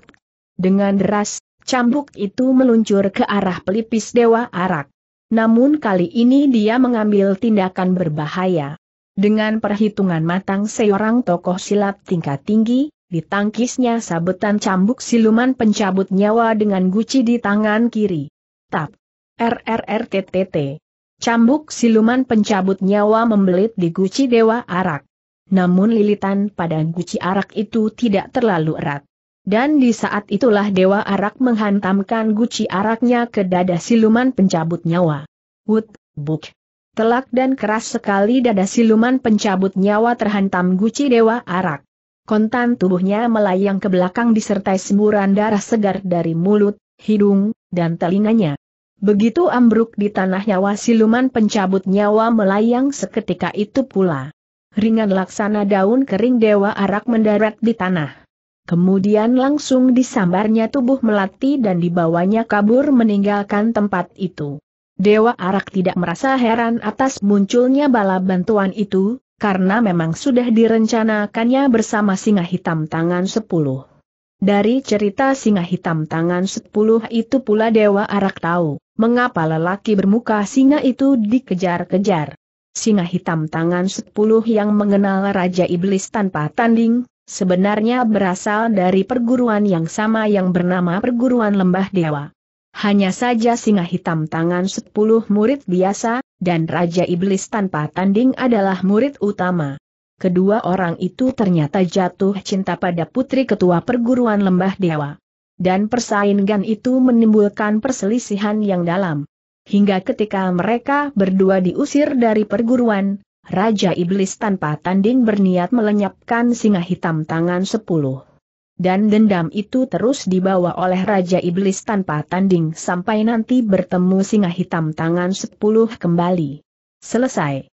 Dengan deras, cambuk itu meluncur ke arah pelipis dewa arak. Namun kali ini dia mengambil tindakan berbahaya. Dengan perhitungan matang seorang tokoh silat tingkat tinggi, ditangkisnya sabetan cambuk siluman pencabut nyawa dengan guci di tangan kiri. Tap. RRRTTT. Cambuk siluman pencabut nyawa membelit di guci dewa arak. Namun lilitan pada guci arak itu tidak terlalu erat. Dan di saat itulah Dewa Arak menghantamkan guci araknya ke dada siluman pencabut nyawa. Wut, buk. Telak dan keras sekali dada siluman pencabut nyawa terhantam guci Dewa Arak. Kontan tubuhnya melayang ke belakang disertai semburan darah segar dari mulut, hidung, dan telinganya. Begitu ambruk di tanah nyawa siluman pencabut nyawa melayang seketika itu pula. Ringan laksana daun kering dewa arak mendarat di tanah. Kemudian langsung disambarnya tubuh melati dan dibawanya kabur meninggalkan tempat itu. Dewa Arak tidak merasa heran atas munculnya bala bantuan itu, karena memang sudah direncanakannya bersama singa hitam tangan sepuluh. Dari cerita singa hitam tangan sepuluh itu pula Dewa Arak tahu, mengapa lelaki bermuka singa itu dikejar-kejar. Singa hitam tangan sepuluh yang mengenal Raja Iblis tanpa tanding, sebenarnya berasal dari perguruan yang sama yang bernama perguruan lembah dewa. Hanya saja singa hitam tangan sepuluh murid biasa, dan Raja Iblis tanpa tanding adalah murid utama. Kedua orang itu ternyata jatuh cinta pada putri ketua perguruan lembah dewa. Dan persaingan itu menimbulkan perselisihan yang dalam. Hingga ketika mereka berdua diusir dari perguruan, Raja Iblis tanpa tanding berniat melenyapkan singa hitam tangan sepuluh. Dan dendam itu terus dibawa oleh Raja Iblis tanpa tanding sampai nanti bertemu singa hitam tangan sepuluh kembali. Selesai.